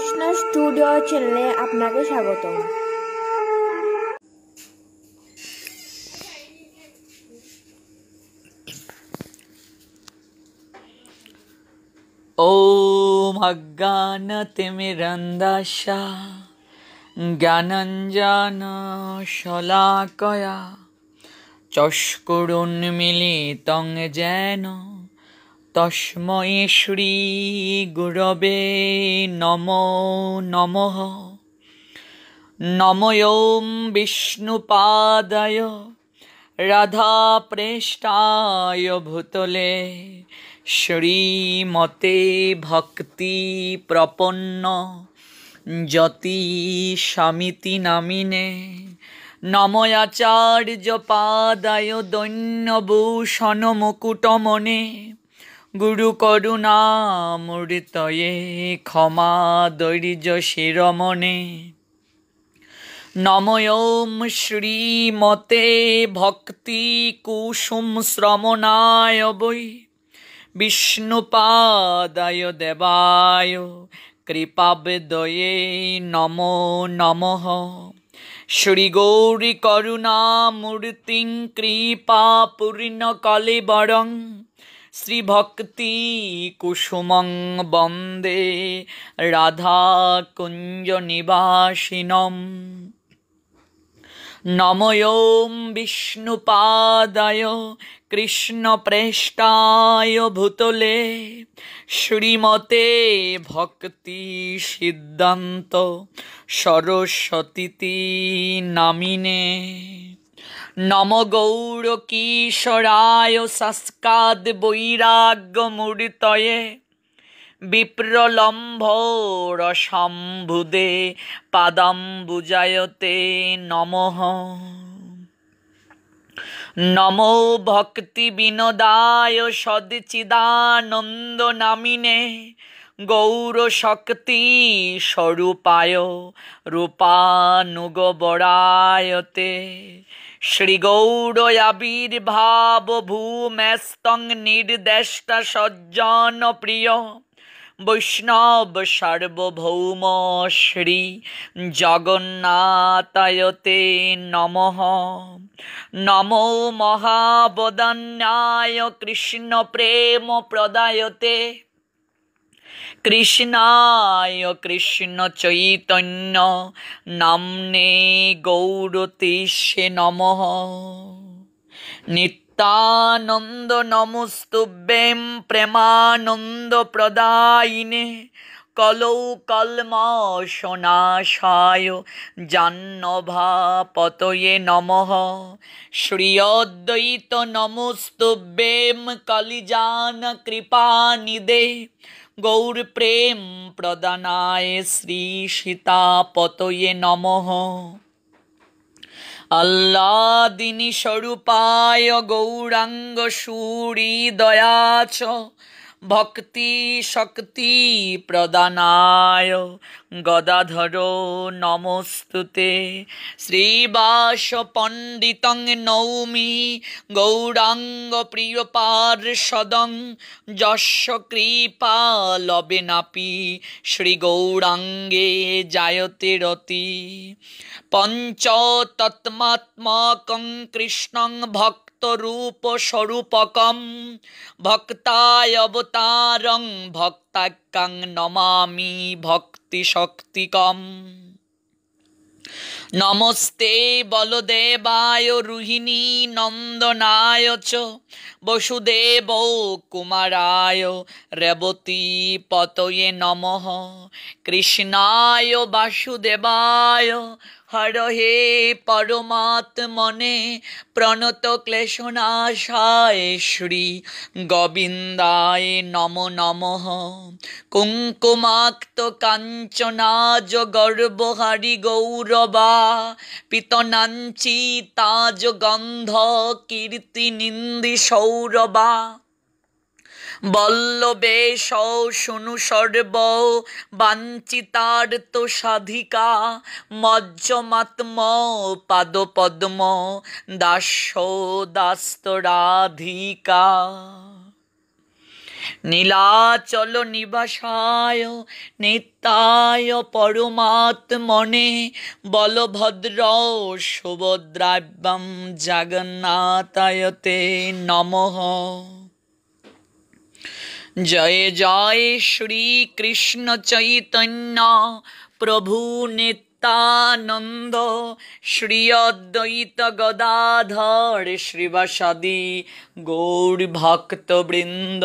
Krishna studio চ্যানেলে আপনাকে স্বাগত ॐ अज्ञानतिमिरन्दाशा ज्ञानञ्जनशलाकया चष्कुरुन्मिलितं येन তস্ময়ে শ্রী গুরবে নম নমঃ বিষ্ণুপাদয় বিষ্ণুপাদায় প্রেষ্টায় ভূতলে শ্রীমতে ভক্তি প্রপন্ন যতি স্বামীতি নামিনে নময়াচার্য পাদায় দৈন্যভূষণ মুকুটমনে গুরু করুণামৃতয়ে ক্ষমা দৈর্য শিরমণে নময়ম শ্রীমতে ভক্তি কুসুম শ্রমণায় বৈ বিষ্ণুপাদায় দেবায় কৃপাবেদয়ে নম নমঃ গৌরী করুণামূর্তি কৃপা পূর্ণ কলিবরং শ্রীভক্তি কুসুমং বন্দে রাধা কুঞ্জ নিবাসিনম নময়োম বিষ্ণুপাদায় কৃষ্ণপ্রেষ্টায় ভূতলে শ্রীমতে ভক্তি সিদ্ধান্ত সরস্বতীতি নামিনে নম গৌর কিশোরায় সাস্কাদ বৈরাগ্যমূর্তয়ে বিপ্রলম্ভর পাদম বুজায়তে নমঃ নমো ভক্তি বিনোদায় সদচিদানন্দ নামিনে শক্তি স্বরূপায় রূপানুগবরায়তে শ্রীগৌরয়াবির্ভাব ভূমেস্তং নির্দেষ্টা সজ্জন প্রিয় বৈষ্ণব সার্বভৌম শ্রী জগন্নাথায়তে নমঃ নমো মহাবদান্যায় কৃষ্ণ প্রেম প্রদায়তে কৃষ্ণায় কৃষ্ণ চৈতন্য নামনে গৌরতিষে নম নিত্যানন্দ নমস্তুব্যেম প্রেমানন্দ প্রদায়িনে কলৌ কলমশনাশায় জাহ্নভাপতয়ে নম শ্রীয়দ্বৈত নমস্তুভ্যেম কলিজান কৃপা নিদে গৌরপ্রেম প্রদানায় শ্রী সীতা নম নমঃ আল্লাদিনী স্বরূপায় গৌরাঙ্গ সুরী দয়াচ ভক্তি শক্তি প্রদানায় গদাধর নমস্তুতে শ্রীবাস পণ্ডিতং নৌমি গৌরাঙ্গ প্রিয় পার্ষদং যশ কৃপা লবে নাপি শ্রী গৌরাঙ্গে জায়তে রতি পঞ্চ তৎমাত্মকং কৃষ্ণং ভক্ত ভক্তরূপ স্বরূপকম ভক্তায় অবতারং ভক্তাকাং নমামি ভক্তি শক্তিকম নমস্তে বলদেবায় রুহিণী নন্দনায় চ বসুদেব কুমারায় রেবতী পতয়ে নমঃ কৃষ্ণায় বাসুদেবায় হর হে পরমাত মনে প্রণত ক্লেশনাশায় শ্রী গোবিন্দায় নম নম কুঙ্কুমাক্ত কাঞ্চনাজ গর্বহারি গৌরবা পিতনাঞ্চি তাজ গন্ধ কীর্তি নিন্দি সৌরবা বল্লবে সনু সর্ব বাঞ্ছিতার্ত সাধিকা মজ্জমাত্ম পাদপদ্ম দাস দাস্তরাধিকা নীলাচল নিবাসায় নিত্যায় পরমাত্মনে বলভদ্র সুভদ্রাব্যম জগন্নাথায়তে নমঃ জয় জয় শ্রীকৃষ্ণ চৈতন্য প্রভু নিত্যানন্দ শ্রী অদ্বৈত গদাধর শ্রীবাসাদি গৌর ভক্তবৃন্দ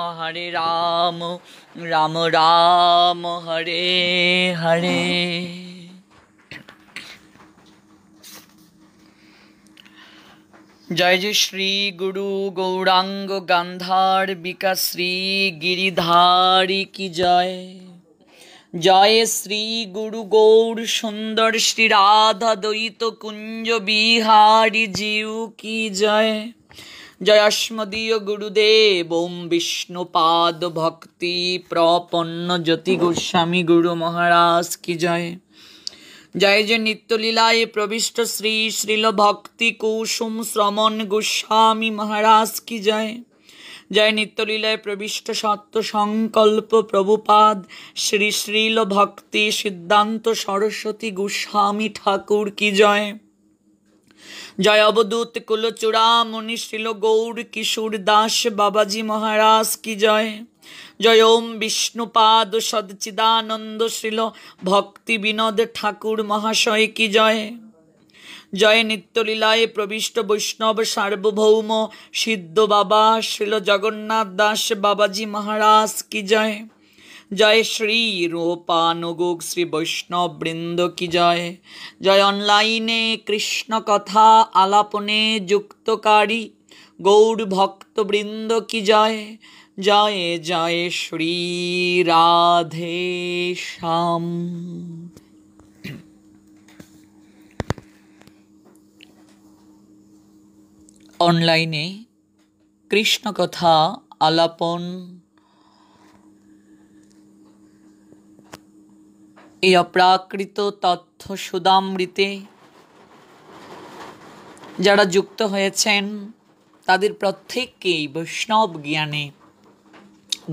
হরে রাম রাম রাম হরে হরে জয় জয় শ্রী গুরু গৌরাঙ্গ গান্ধার বিকা শ্রী গিরিধারী কি জয় জয় শ্রী গুরু গৌর সুন্দর শ্রী রাধা দ্বৈত কুঞ্জ বিহারী জিউ কি জয় জয়স্মদীয় গুরুদেব ওম বিষ্ণুপাদ ভক্তি প্রপন্ন জ্যোতি গোস্বামী গুরু মহারাজ কি জয় জয় যে নিত্যলীলায় প্রবিষ্ট শ্রী শ্রীল ভক্তি কুসুম শ্রমণ গোস্বামী মহারাজ কি জয় জয় নিত্যলীলায় প্রবিষ্ট সত্য সংকল্প প্রভুপাদ শ্রী শ্রীল ভক্তি সিদ্ধান্ত সরস্বতী গোস্বামী ঠাকুর কি জয় জয় অবদূত কুলচূড়ামণি শিল গৌর কিশোর দাস বাবাজি মহারাজ কি জয় জয় ওম বিষ্ণুপাদ সদচিদানন্দ শিল ভক্তি বিনোদ ঠাকুর মহাশয় কি জয় জয় নিত্যলীলায় প্রবিষ্ট বৈষ্ণব সার্বভৌম সিদ্ধ বাবা শিল জগন্নাথ দাস বাবাজি মহারাজ কি জয় জয় শ্রী রূপানুগুগ শ্রী বৈষ্ণববৃন্দ কি জয় জয় অনলাইনে কৃষ্ণ কথা আলাপনে যুক্তকারী গৌর ভক্তবৃন্দ কি জয় জয় জয় শ্রী রাধে শ্যাম অনলাইনে কৃষ্ণকথা আলাপন এই অপ্রাকৃত তথ্য সুদামৃতে যারা যুক্ত হয়েছেন তাদের প্রত্যেককেই বৈষ্ণব জ্ঞানে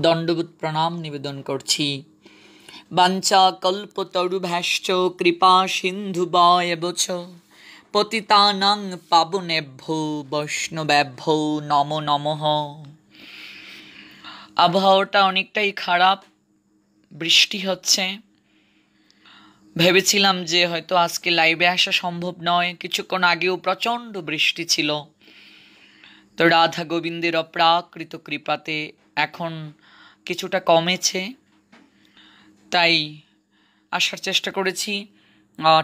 দণ্ডবোধ প্রণাম নিবেদন করছি বাঞ্চা কল্পতরুভ্যাশ্চ কৃপা সিন্ধু বয়বচ পতিতানাং পাবনেভ্য বৈষ্ণবেভ্য নম নমঃ আবহাওয়াটা অনেকটাই খারাপ বৃষ্টি হচ্ছে ভেবেছিলাম যে হয়তো আজকে লাইভে আসা সম্ভব নয় কিছুক্ষণ আগেও প্রচণ্ড বৃষ্টি ছিল তো রাধা গোবিন্দের অপ্রাকৃত কৃপাতে এখন কিছুটা কমেছে তাই আসার চেষ্টা করেছি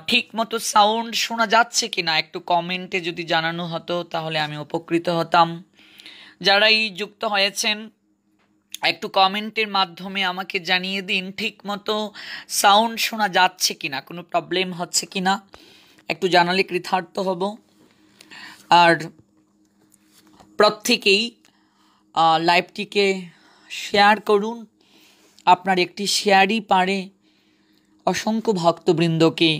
ঠিক মতো সাউন্ড শোনা যাচ্ছে কি না একটু কমেন্টে যদি জানানো হতো তাহলে আমি উপকৃত হতাম যারাই যুক্ত হয়েছেন একটু কমেন্টের মাধ্যমে আমাকে জানিয়ে দিন ঠিক মতো সাউন্ড শোনা যাচ্ছে কি না কোনো প্রবলেম হচ্ছে কি না একটু জানালে কৃতার্থ হব আর প্রত্যেকেই লাইভটিকে শেয়ার করুন আপনার একটি শেয়ারই পারে অসংখ্য ভক্তবৃন্দকে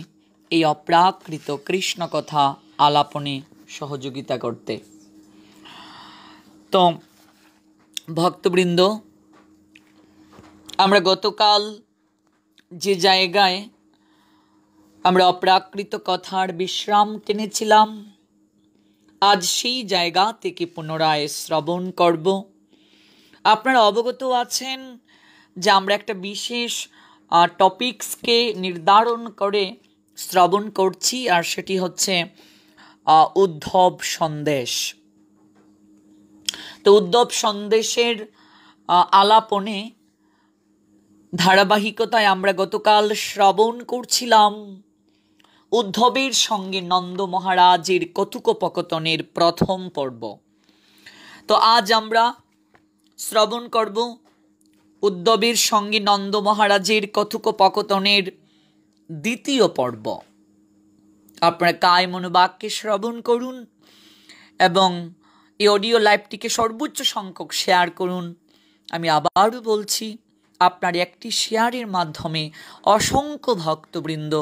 এই অপ্রাকৃত কৃষ্ণ কথা আলাপনে সহযোগিতা করতে তো ভক্তবৃন্দ আমরা গতকাল যে জায়গায় আমরা অপ্রাকৃত কথার বিশ্রাম টেনেছিলাম আজ সেই জায়গা থেকে পুনরায় শ্রবণ করব আপনারা অবগত আছেন যে আমরা একটা বিশেষ টপিকসকে নির্ধারণ করে শ্রবণ করছি আর সেটি হচ্ছে উদ্ধব সন্দেশ তো উদ্ধব সন্দেশের আলাপনে ধারাবাহিকতায় আমরা গতকাল শ্রবণ করছিলাম উদ্ধবের সঙ্গে নন্দ মহারাজের কতুকোপকথনের প্রথম পর্ব তো আজ আমরা শ্রবণ করব উদ্ধবের সঙ্গে নন্দ মহারাজের কথোপকথনের দ্বিতীয় পর্ব আপনার কায় মনোবাক্যে শ্রবণ করুন এবং এই অডিও লাইভটিকে সর্বোচ্চ সংখ্যক শেয়ার করুন আমি আবারও বলছি আপনার একটি শেয়ারের মাধ্যমে অসংখ্য ভক্তবৃন্দ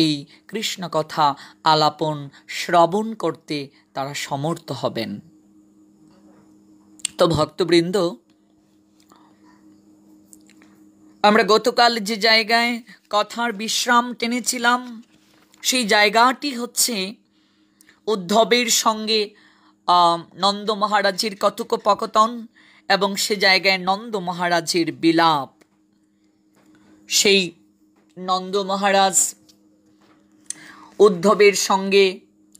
এই কৃষ্ণ কথা আলাপন শ্রবণ করতে তারা সমর্থ হবেন তো ভক্তবৃন্দ আমরা গতকাল যে জায়গায় কথার বিশ্রাম টেনেছিলাম সেই জায়গাটি হচ্ছে উদ্ধবের সঙ্গে নন্দ মহারাজের কথোপকথন এবং সে জায়গায় নন্দ মহারাজের বিলাপ সেই নন্দ মহারাজ উদ্ধবের সঙ্গে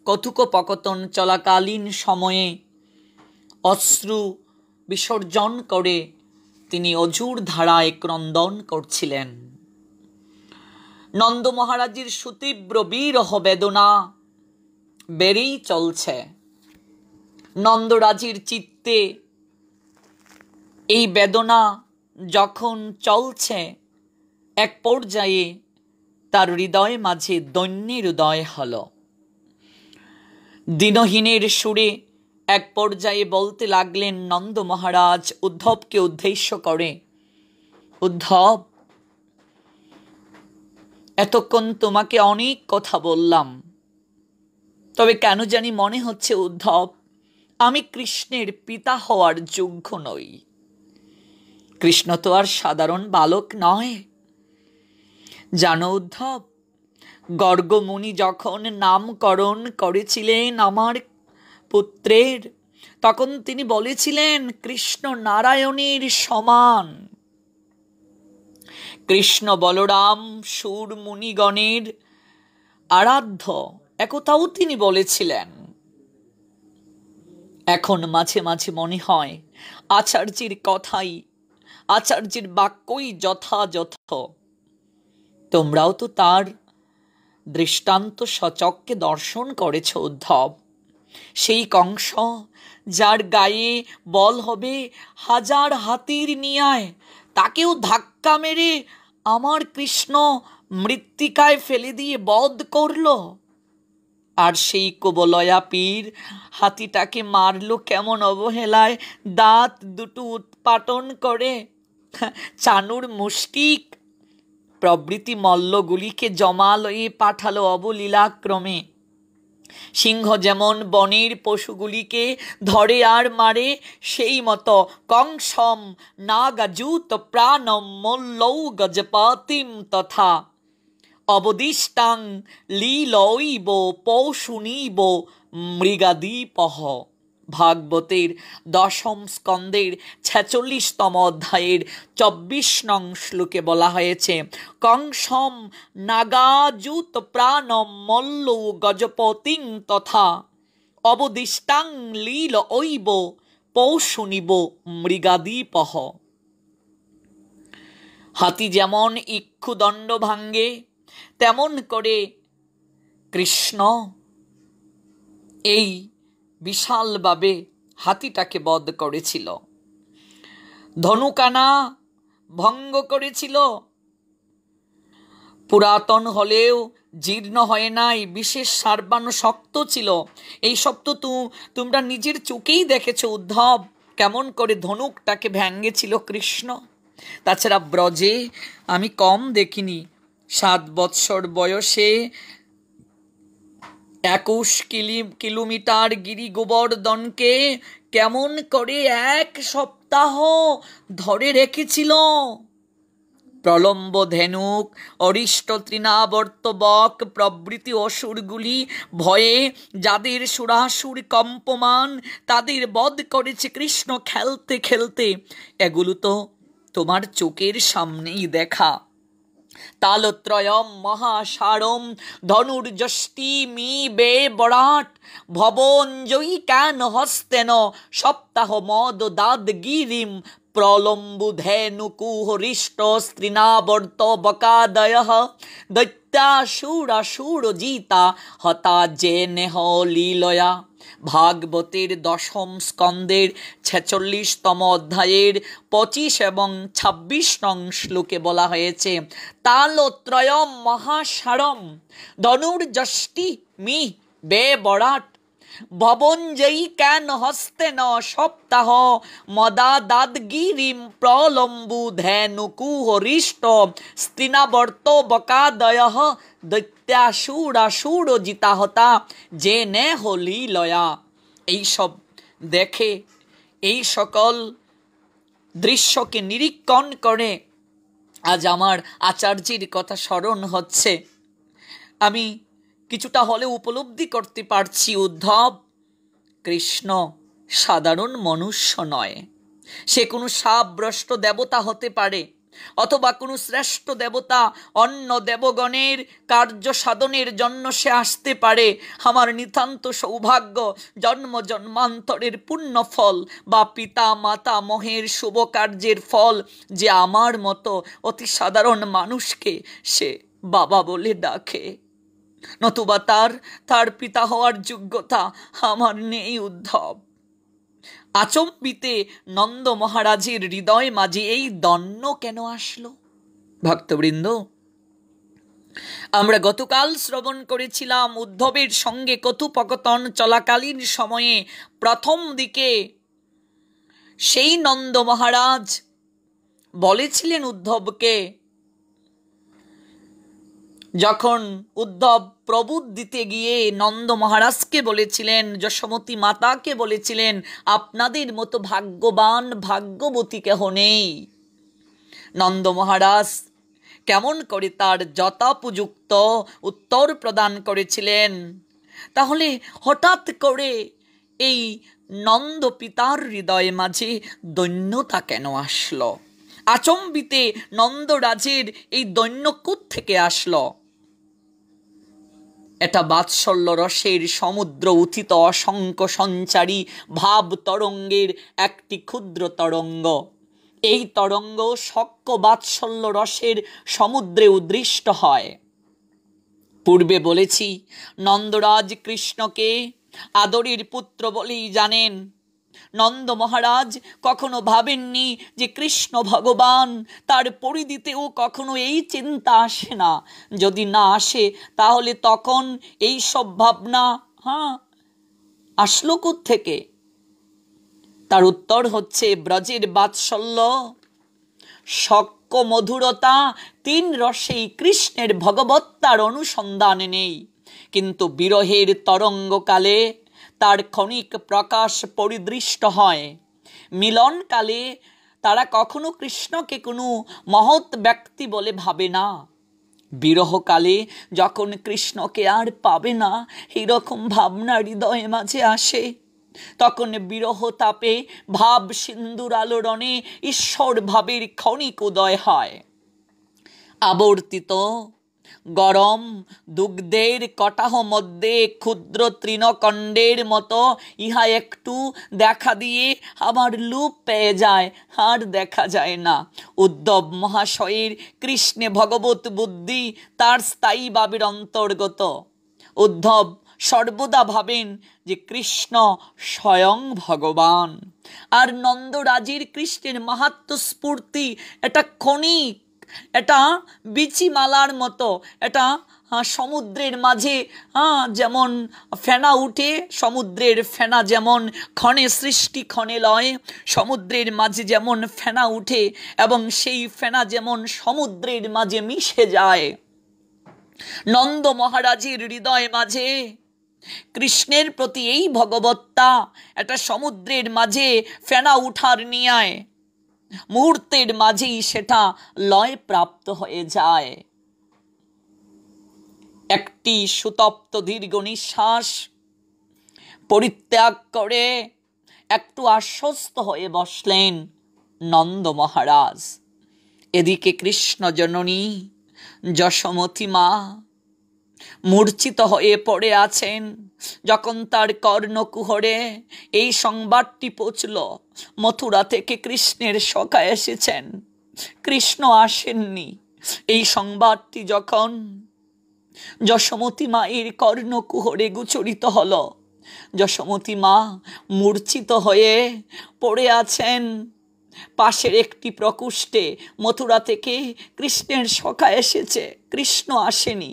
কথুকপকতন চলাকালীন সময়ে অশ্রু বিসর্জন করে তিনি অজুর ধারায় ক্রন্দন করছিলেন নন্দ মহারাজের সুতীব্র বিরহ বেদনা বেড়েই চলছে নন্দরাজির চিত্তে এই বেদনা যখন চলছে এক পর্যায়ে তার হৃদয় মাঝে দৈন্যের উদয় হল দিনহীনের সুরে এক পর্যায়ে বলতে লাগলেন নন্দ মহারাজ উদ্ধবকে উদ্দেশ্য করে উদ্ধব এতক্ষণ তোমাকে অনেক কথা বললাম তবে কেন জানি মনে হচ্ছে উদ্ধব আমি কৃষ্ণের পিতা হওয়ার যোগ্য নই কৃষ্ণ তো আর সাধারণ বালক নয় জানো উদ্ধব গর্গমুনি যখন নামকরণ করেছিলেন আমার পুত্রের তখন তিনি বলেছিলেন কৃষ্ণ নারায়ণের সমান কৃষ্ণ বলরাম সুর মুনিগণের আরাধ্য একতাও তিনি বলেছিলেন এখন মাঝে মাঝে মনে হয় আচার্যের কথাই আচার্যের বাক্যই যথাযথ তোমরাও তো তার দৃষ্টান্ত সচককে দর্শন করেছ উদ্ধব সেই কংস যার গায়ে বল হবে হাজার হাতির নিয়ায় তাকেও ধাক্কা মেরে আমার কৃষ্ণ মৃত্তিকায় ফেলে দিয়ে বধ করল আর সেই কোবলয়া পীর হাতিটাকে মারল কেমন অবহেলায় দাঁত দুটো উৎপাটন করে চানুর মুষ্টিক প্রবৃতি মল্লগুলিকে জমালয়ে পাঠালো অবলীলাক্রমে সিংহ যেমন বনের পশুগুলিকে ধরে আর মারে সেই মতো কংসম নাগাজুত প্রাণম মল্লৌ গজপাতিম তথা অবদিষ্টাং লীলইব পৌশুনিব মৃগাদীপহ ভাগবতের দশম স্কন্দের ছেচল্লিশতম অধ্যায়ের চব্বিশ নং শ্লোকে বলা হয়েছে কংসম নাগাজুত প্রাণম মল্ল গজপতিং তথা অবদিষ্টাং লীল ঐব পৌশুনিব মৃগাদীপহ হাতি যেমন ইক্ষুদণ্ড ভাঙ্গে তেমন করে কৃষ্ণ এই বিশালভাবে হাতিটাকে বধ করেছিল ধনুকানা ভঙ্গ করেছিল পুরাতন হলেও জীর্ণ হয় নাই বিশেষ সারবাণু শক্ত ছিল এই শক্ত তু তোমরা নিজের চোখেই দেখেছো উদ্ধব কেমন করে ধনুকটাকে ভ্যাঙ্গেছিল কৃষ্ণ তাছাড়া ব্রজে আমি কম দেখিনি সাত বৎসর বয়সে একুশ কিলি কিলোমিটার গিরি গোবর্ধনকে কেমন করে এক সপ্তাহ ধরে রেখেছিল প্রলম্ব ধেনুক অরিষ্ট তৃণাবর্ত বক প্রভৃতি অসুরগুলি ভয়ে যাদের সুরাসুর কম্পমান তাদের বধ করেছে কৃষ্ণ খেলতে খেলতে এগুলো তো তোমার চোখের সামনেই দেখা তালত্রয়ম মহাসারম ধনুর্যষ্টি মি বে বরাট ভবন জয়ী ক্যান হস্তেন সপ্তাহ মদ দাদ গিরিম প্রলম্বু দাদগিরিম প্রলম্বুধেনুকুহরিষ্ট স্ত্রীনাবর্ত বকাদয় জিতা হতা জেনেহ লীলয়া ভাগবতের দশম স্কন্দের ছেচল্লিশতম অধ্যায়ের পঁচিশ এবং ছাব্বিশ নং শ্লোকে বলা হয়েছে তালত্রয়ম মহাসারম জষ্টি মি বে বরাট ভবন কেন ক্যান ন সপ্তাহ মদা দাদগিরি প্রলম্বু কুহরিষ্ট স্তিনাবর্ত বকাদয় দৈত্যাসুরাসুর জিতাহতা যে নে হলি লয়া এইসব দেখে এই সকল দৃশ্যকে নিরীক্ষণ করে আজ আমার আচার্যের কথা স্মরণ হচ্ছে আমি কিছুটা হলে উপলব্ধি করতে পারছি উদ্ধব কৃষ্ণ সাধারণ মনুষ্য নয় সে কোনো সাবভ্রষ্ট দেবতা হতে পারে অথবা কোনো শ্রেষ্ঠ দেবতা অন্য দেবগণের কার্য সাধনের জন্য সে আসতে পারে আমার নিতান্ত সৌভাগ্য জন্ম জন্মান্তরের পূর্ণ ফল বা পিতা মাতা মহের শুভ কার্যের ফল যে আমার মতো অতি সাধারণ মানুষকে সে বাবা বলে ডাকে নতুবা তার তার পিতা হওয়ার যোগ্যতা আমার নেই উদ্ধব আচম্বিতে নন্দ মহারাজের হৃদয় মাঝে এই দন্ন কেন আসলো ভক্তবৃন্দ আমরা গতকাল শ্রবণ করেছিলাম উদ্ধবের সঙ্গে কথোপকথন চলাকালীন সময়ে প্রথম দিকে সেই নন্দ মহারাজ বলেছিলেন উদ্ধবকে যখন উদ্ধব প্রবুদ দিতে গিয়ে নন্দ মহারাজকে বলেছিলেন যশমতী মাতাকে বলেছিলেন আপনাদের মতো ভাগ্যবান ভাগ্যবতী কেহ নেই নন্দ মহারাজ কেমন করে তার যথাপযুক্ত উত্তর প্রদান করেছিলেন তাহলে হঠাৎ করে এই নন্দ পিতার হৃদয়ে মাঝে দৈন্যতা কেন আসলো আচম্বিতে নন্দরাজের এই দৈন্য থেকে আসলো এটা বাৎসল্য রসের সমুদ্র উথিত অসংখ্য সঞ্চারী ভাব তরঙ্গের একটি ক্ষুদ্র তরঙ্গ এই তরঙ্গ শক্য বাৎসল্য রসের সমুদ্রে উদৃষ্ট হয় পূর্বে বলেছি নন্দরাজ কৃষ্ণকে আদরের পুত্র বলেই জানেন নন্দ মহারাজ কখনো ভাবেননি যে কৃষ্ণ ভগবান তার পরিধিতেও কখনো এই চিন্তা আসে না যদি না আসে তাহলে তখন এই সব ভাবনা হ্যাঁ আসলো থেকে তার উত্তর হচ্ছে ব্রজের বাৎসল্য শক্য মধুরতা তিন রসেই কৃষ্ণের ভগবত্তার অনুসন্ধান নেই কিন্তু বিরহের তরঙ্গকালে তার ক্ষণিক প্রকাশ পরিদৃষ্ট হয় মিলনকালে তারা কখনো কৃষ্ণকে কোনো মহৎ ব্যক্তি বলে ভাবে না বিরহকালে যখন কৃষ্ণকে আর পাবে না এরকম ভাবনা হৃদয়ে মাঝে আসে তখন বিরহ তাপে ভাব সিন্দুর আলোড়নে ঈশ্বর ভাবের ক্ষণিক উদয় হয় আবর্তিত গরম দুগ্ধের কটাহ মধ্যে ক্ষুদ্র তৃণকণ্ডের মতো ইহা একটু দেখা দিয়ে আবার লুপ পেয়ে যায় আর দেখা যায় না উদ্ধব মহাশয়ের কৃষ্ণে ভগবত বুদ্ধি তার স্থায়ী ভাবের অন্তর্গত উদ্ধব সর্বদা ভাবেন যে কৃষ্ণ স্বয়ং ভগবান আর নন্দরাজির কৃষ্ণের মাহাত্ম স্ফূর্তি এটা ক্ষণিক এটা বিচিমালার মতো এটা সমুদ্রের মাঝে যেমন ফেনা উঠে সমুদ্রের ফেনা যেমন ক্ষণে সৃষ্টি ক্ষণে লয় সমুদ্রের মাঝে যেমন ফেনা উঠে এবং সেই ফেনা যেমন সমুদ্রের মাঝে মিশে যায় নন্দ মহারাজের হৃদয় মাঝে কৃষ্ণের প্রতি এই ভগবত্তা এটা সমুদ্রের মাঝে ফেনা উঠার নিয়ায় মুহূর্তের মাঝেই সেটা লয় প্রাপ্ত হয়ে যায় একটি সুতপ্ত দীর্ঘ নিঃশ্বাস পরিত্যাগ করে একটু আশ্বস্ত হয়ে বসলেন নন্দ মহারাজ এদিকে কৃষ্ণ জননী যশমতী মা মূর্ছিত হয়ে পড়ে আছেন যখন তার কর্ণকুহরে এই সংবাদটি পৌঁছল মথুরা থেকে কৃষ্ণের সখা এসেছেন কৃষ্ণ আসেননি এই সংবাদটি যখন যশমতী মায়ের কর্ণকুহরে গুচরিত হল যশমতী মা মূর্ছিত হয়ে পড়ে আছেন পাশের একটি প্রকোষ্ঠে মথুরা থেকে কৃষ্ণের সখা এসেছে কৃষ্ণ আসেনি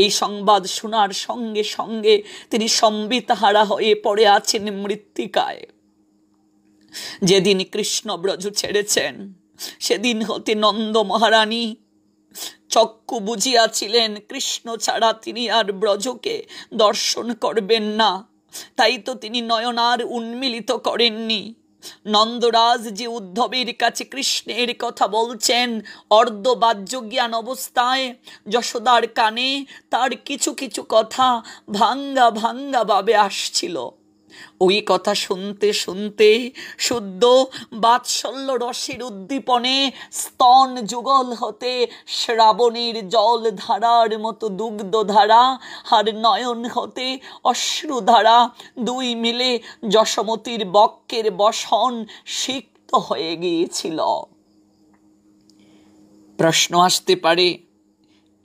এই সংবাদ শোনার সঙ্গে সঙ্গে তিনি সম্বিতহারা হয়ে পড়ে আছেন মৃত্তিকায় যেদিন কৃষ্ণ ব্রজ ছেড়েছেন সেদিন হতে নন্দ মহারানী চক্ষু বুঝিয়াছিলেন কৃষ্ণ ছাড়া তিনি আর ব্রজকে দর্শন করবেন না তাই তো তিনি নয়নার উন্মিলিত করেননি নন্দরাজ যে উদ্ধবের কাছে কৃষ্ণের কথা বলছেন অর্ধবাহ্য জ্ঞান অবস্থায় যশোদার কানে তার কিছু কিছু কথা ভাঙ্গা ভাঙ্গাভাবে আসছিল ওই কথা শুনতে শুনতে শুদ্ধ বাৎসল্য রসের উদ্দীপনে স্তন যুগল হতে শ্রাবণের জল ধারার মতো ধারা আর নয়ন হতে অশ্রুধারা দুই মিলে যশমতির বক্কের বসন সিক্ত হয়ে গিয়েছিল প্রশ্ন আসতে পারে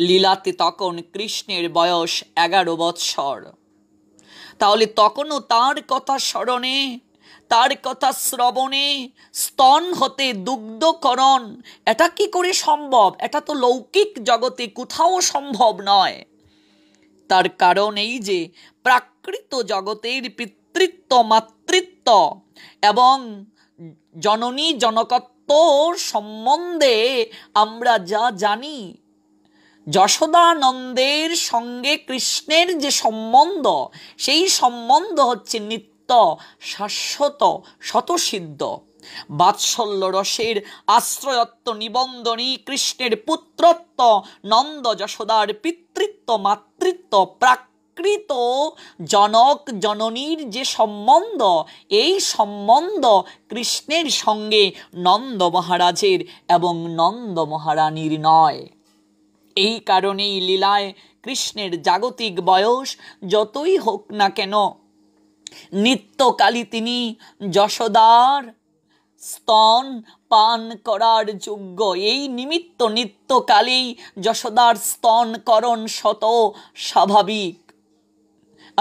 লীলাতে তখন কৃষ্ণের বয়স এগারো বৎসর তাহলে তখনও তার কথা স্মরণে তার কথা শ্রবণে স্তন হতে দুগ্ধকরণ এটা কি করে সম্ভব এটা তো লৌকিক জগতে কোথাও সম্ভব নয় তার কারণ এই যে প্রাকৃত জগতের পিতৃত্ব মাতৃত্ব এবং জননী জনকত্ব সম্বন্ধে আমরা যা জানি যশোদানন্দের সঙ্গে কৃষ্ণের যে সম্বন্ধ সেই সম্বন্ধ হচ্ছে নিত্য শাশ্বত শতসিদ্ধ বাৎসল্য রসের আশ্রয়ত্ব নিবন্ধনী কৃষ্ণের পুত্রত্ব নন্দ যশোদার পিতৃত্ব মাতৃত্ব প্রাকৃত জনক জননীর যে সম্বন্ধ এই সম্বন্ধ কৃষ্ণের সঙ্গে নন্দ মহারাজের এবং নন্দ মহারানীর নয় এই কারণেই লীলায় কৃষ্ণের জাগতিক বয়স যতই হোক না কেন নিত্যকালী তিনি যশোদার স্তন পান করার যোগ্য এই নিমিত্ত নিত্যকালেই যশোদার স্তনকরণ শত স্বাভাবিক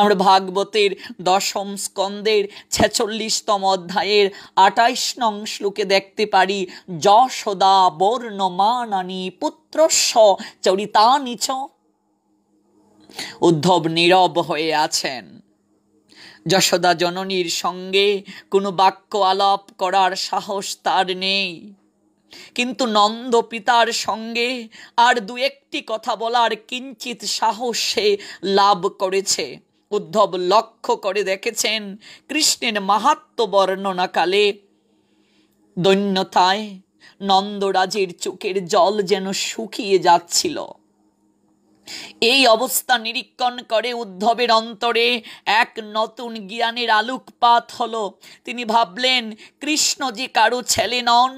আমরা ভাগবতের দশম স্কন্দের ছেচল্লিশতম অধ্যায়ের আটাইশ নং শ্লোকে দেখতে পারি যশোদা পুত্র স চরিতা নিচ উদ্ধব নীরব হয়ে আছেন যশোদা জননীর সঙ্গে কোনো বাক্য আলাপ করার সাহস তার নেই কিন্তু নন্দ পিতার সঙ্গে আর দু একটি কথা বলার কিঞ্চিত সাহস সে লাভ করেছে উদ্ধব লক্ষ্য করে দেখেছেন কৃষ্ণের মাহাত্ম বর্ণনাকালে দৈন্যতায় নন্দরাজের চোখের জল যেন শুকিয়ে যাচ্ছিল এই অবস্থা নিরীক্ষণ করে উদ্ধবের অন্তরে এক নতুন জ্ঞানের আলোকপাত হল তিনি ভাবলেন কৃষ্ণ যে কারো ছেলে নন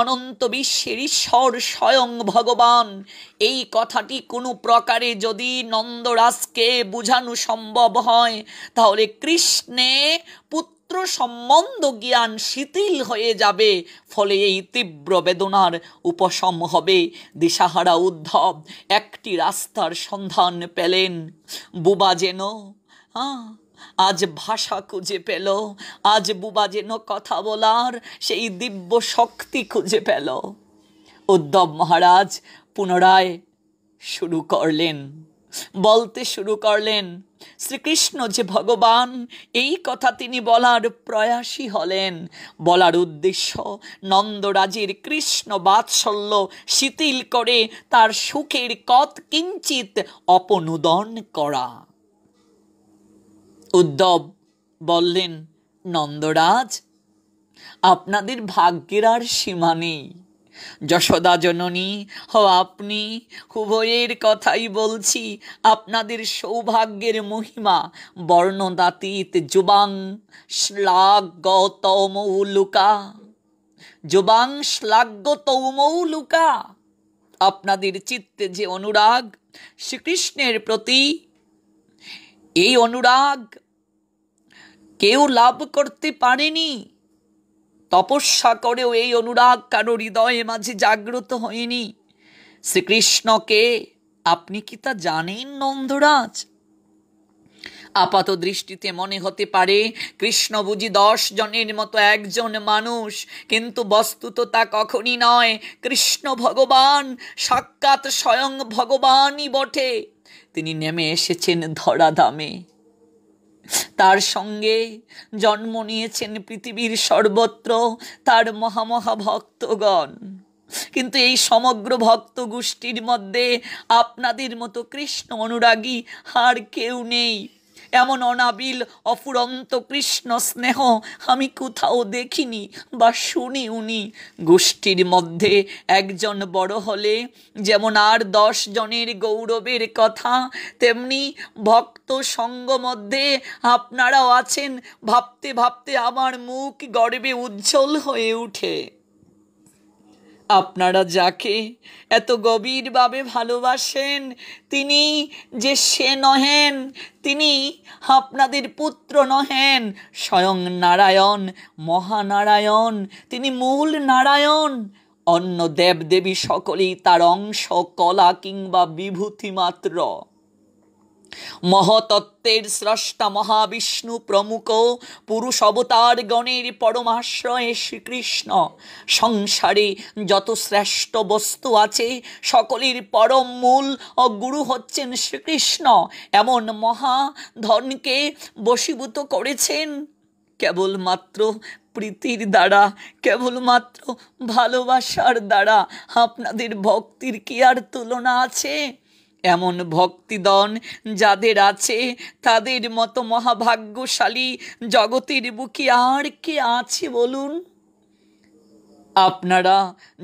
অনন্ত বিশ্বের ঈশ্বর স্বয়ং ভগবান এই কথাটি কোনো প্রকারে যদি নন্দরাজকে বোঝানো সম্ভব হয় তাহলে কৃষ্ণে পুত্র মাত্র সম্বন্ধ জ্ঞান শিথিল হয়ে যাবে ফলে এই তীব্র বেদনার উপশম হবে দিশাহারা উদ্ধব একটি রাস্তার সন্ধান পেলেন বুবা যেন হ্যাঁ আজ ভাষা খুঁজে পেল আজ বুবা যেন কথা বলার সেই দিব্য শক্তি খুঁজে পেল উদ্ধব মহারাজ পুনরায় শুরু করলেন বলতে শুরু করলেন শ্রীকৃষ্ণ যে ভগবান এই কথা তিনি বলার প্রয়াসী হলেন বলার উদ্দেশ্য নন্দরাজের কৃষ্ণ বাৎসল্য শিথিল করে তার সুখের কত কিঞ্চিত অপনুদন করা উদ্ধব বললেন নন্দরাজ আপনাদের ভাগ্যের আর সীমা নেই যশোদা জননী হ আপনি উভয়ের কথাই বলছি আপনাদের সৌভাগ্যের মহিমা বর্ণদাতীত যুবাং শ্লাগতমৌলুকা যুবাং শ্লাগতমৌলুকা আপনাদের চিত্তে যে অনুরাগ শ্রীকৃষ্ণের প্রতি এই অনুরাগ কেউ লাভ করতে পারেনি তপস্যা করেও এই অনুরাগ কারো হৃদয়ে মাঝে জাগ্রত হয়নি শ্রীকৃষ্ণকে আপনি কি তা জানেন নন্দরাজ আপাত দৃষ্টিতে মনে হতে পারে কৃষ্ণ বুঝি দশ জনের মতো একজন মানুষ কিন্তু বস্তুত তা কখনই নয় কৃষ্ণ ভগবান সাক্ষাৎ স্বয়ং ভগবানই বটে তিনি নেমে এসেছেন ধরাধামে তার সঙ্গে জন্ম নিয়েছেন পৃথিবীর সর্বত্র তার মহামহা ভক্তগণ কিন্তু এই সমগ্র ভক্ত গোষ্ঠীর মধ্যে আপনাদের মতো কৃষ্ণ অনুরাগী আর কেউ নেই এমন অনাবিল অফুরন্ত কৃষ্ণ স্নেহ আমি কোথাও দেখিনি বা শুনি উনি গোষ্ঠীর মধ্যে একজন বড় হলে যেমন আর দশ জনের গৌরবের কথা তেমনি ভক্ত সঙ্গ মধ্যে আপনারাও আছেন ভাবতে ভাবতে আমার মুখ গর্বে উজ্জ্বল হয়ে উঠে আপনারা যাকে এত গভীরভাবে ভালোবাসেন তিনি যে সে নহেন তিনি আপনাদের পুত্র নহেন স্বয়ং নারায়ণ মহানারায়ণ তিনি মূল নারায়ণ অন্য দেবদেবী সকলেই তার অংশ কলা কিংবা বিভূতি মাত্র মহতত্ত্বের স্রষ্টা মহাবিষ্ণু প্রমুখ পুরুষ অবতার গণের পরমাশ্রয়ে শ্রীকৃষ্ণ সংসারে যত শ্রেষ্ঠ বস্তু আছে সকলের পরম মূল ও গুরু হচ্ছেন শ্রীকৃষ্ণ এমন মহা ধনকে বশীভূত করেছেন কেবলমাত্র প্রীতির দ্বারা কেবলমাত্র ভালোবাসার দ্বারা আপনাদের ভক্তির কি আর তুলনা আছে এমন ভক্তিদন যাদের আছে তাদের মতো মহাভাগ্যশালী জগতের বুকে আর কে আছে বলুন আপনারা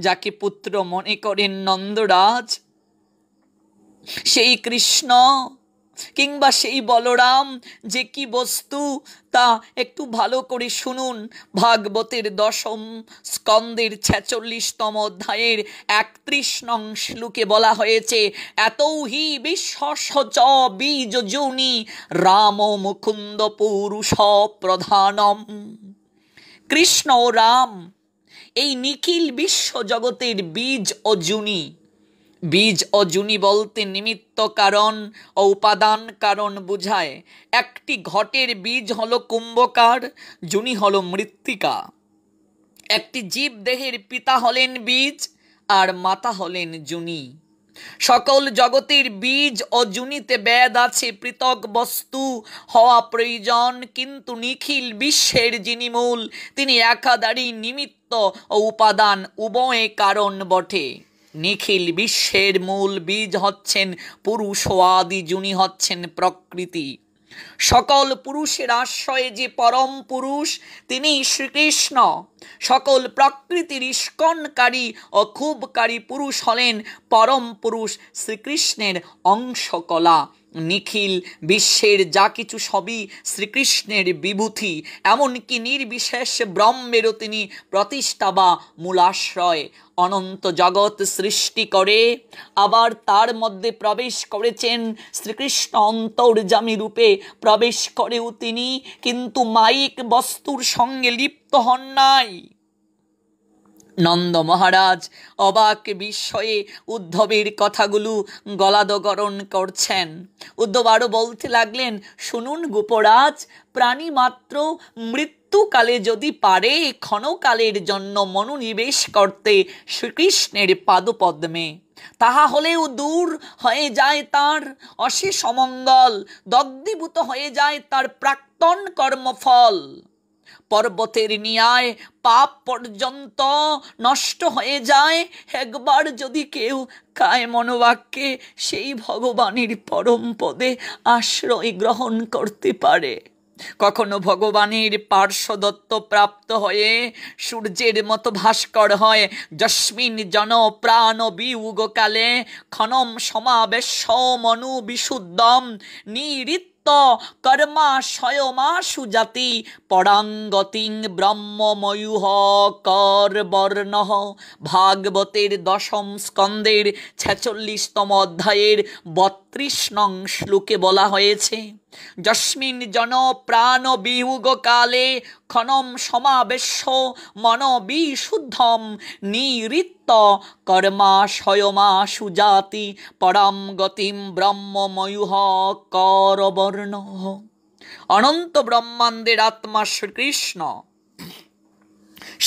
যাকে পুত্র মনে করেন নন্দরাজ সেই কৃষ্ণ কিংবা সেই বলরাম যে কি বস্তু তা একটু ভালো করে শুনুন ভাগবতের দশম স্কন্দের ছেচল্লিশতম অধ্যায়ের একত্রিশ নং শ্লোকে বলা হয়েছে এতৌহি হি বিশ্বস বীজ যৌনি রাম মুকুন্দ পুরুষ প্রধানম কৃষ্ণ রাম এই নিখিল বিশ্ব জগতের বীজ ও জুনি বীজ ও জুনি বলতে নিমিত্ত কারণ ও উপাদান কারণ বুঝায় একটি ঘটের বীজ হল কুম্ভকার জুনি হল মৃত্তিকা একটি জীব দেহের পিতা হলেন বীজ আর মাতা হলেন জুনি সকল জগতের বীজ ও জুনিতে বেদ আছে পৃথক বস্তু হওয়া প্রয়োজন কিন্তু নিখিল বিশ্বের যিনি মূল তিনি একাদারি নিমিত্ত ও উপাদান উভয়ে কারণ বটে নিখিল বিশ্বের মূল বীজ হচ্ছেন পুরুষ ও আদি জুনি হচ্ছেন প্রকৃতি সকল পুরুষের আশ্রয়ে যে পরম পুরুষ তিনি শ্রীকৃষ্ণ সকল প্রকৃতির ইস্কনকারী ও ক্ষুবকারী পুরুষ হলেন পরম পুরুষ শ্রীকৃষ্ণের অংশকলা নিখিল বিশ্বের যা কিছু সবই শ্রীকৃষ্ণের বিভূতি এমনকি নির্বিশেষ ব্রহ্মেরও তিনি প্রতিষ্ঠা বা মূলাশ্রয় অনন্ত জগৎ সৃষ্টি করে আবার তার মধ্যে প্রবেশ করেছেন শ্রীকৃষ্ণ অন্তর্জামী রূপে প্রবেশ করেও তিনি কিন্তু মাইক বস্তুর সঙ্গে লিপ্ত হন নাই নন্দ মহারাজ অবাক বিস্ময়ে উদ্ধবের কথাগুলো গলাদগরণ করছেন উদ্ধব আরও বলতে লাগলেন শুনুন গোপরাজ প্রাণী মাত্র মৃত্যুকালে যদি পারে ক্ষণকালের জন্য মনোনিবেশ করতে শ্রীকৃষ্ণের পাদপদ্মে তাহা হলেও দূর হয়ে যায় তার অশেষ অমঙ্গল দগ্ধীভূত হয়ে যায় তার প্রাক্তন কর্মফল পর্বতের নিয়ায় পাপ পর্যন্ত নষ্ট হয়ে যায় একবার যদি কেউ কায় মনোবাক্যে সেই ভগবানের পরম পদে আশ্রয় গ্রহণ করতে পারে কখনো ভগবানের পার্শ্বদত্ত প্রাপ্ত হয়ে সূর্যের মতো ভাস্কর হয় যস্মিন জন প্রাণ বিউগকালে খনম সমাবেশ মনু বিশুদ্ধম নিরিত কর্মা স্বয়মা সুজাতি পরাঙ্গতিং ব্রহ্মময়ূহ কর বর্ণ ভাগবতের দশম স্কন্দের ছেচল্লিশতম অধ্যায়ের বত্রিশ নং শ্লোকে বলা হয়েছে যস্মিন জন প্রাণ বিহুগ কালে ক্ষণম সমাবেশ মন বিশুদ্ধম নিরিত্ত কর্মা সয়মা সুজাতি পরম গতিম ব্রহ্মময়ূহ করবর্ণ অনন্ত ব্রহ্মাণ্ডের আত্মা শ্রীকৃষ্ণ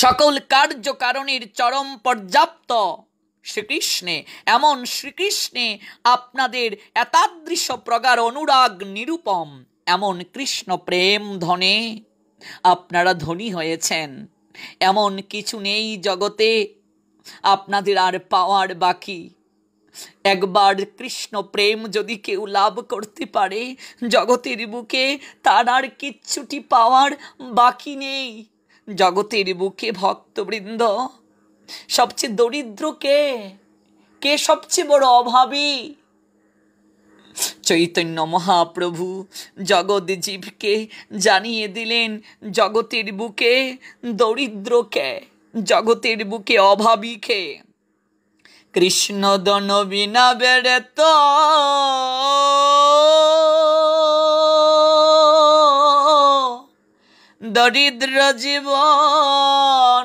সকল কার্য কারণের চরম পর্যাপ্ত শ্রীকৃষ্ণে এমন শ্রীকৃষ্ণে আপনাদের একাদৃশ প্রকার অনুরাগ নিরূপম এমন কৃষ্ণ প্রেম ধনে আপনারা ধনী হয়েছেন এমন কিছু নেই জগতে আপনাদের আর পাওয়ার বাকি একবার কৃষ্ণ প্রেম যদি কেউ লাভ করতে পারে জগতের বুকে তার আর কিচ্ছুটি পাওয়ার বাকি নেই জগতের বুকে ভক্তবৃন্দ সবচেয়ে দরিদ্র কে কে সবচেয়ে বড় অভাবী চৈতন্য মহাপ্রভু জগৎ জীবকে জানিয়ে দিলেন জগতের বুকে দরিদ্র কে জগতের বুকে অভাবীকে কৃষ্ণ দন বিনা বেড়ে তো দরিদ্র জীবন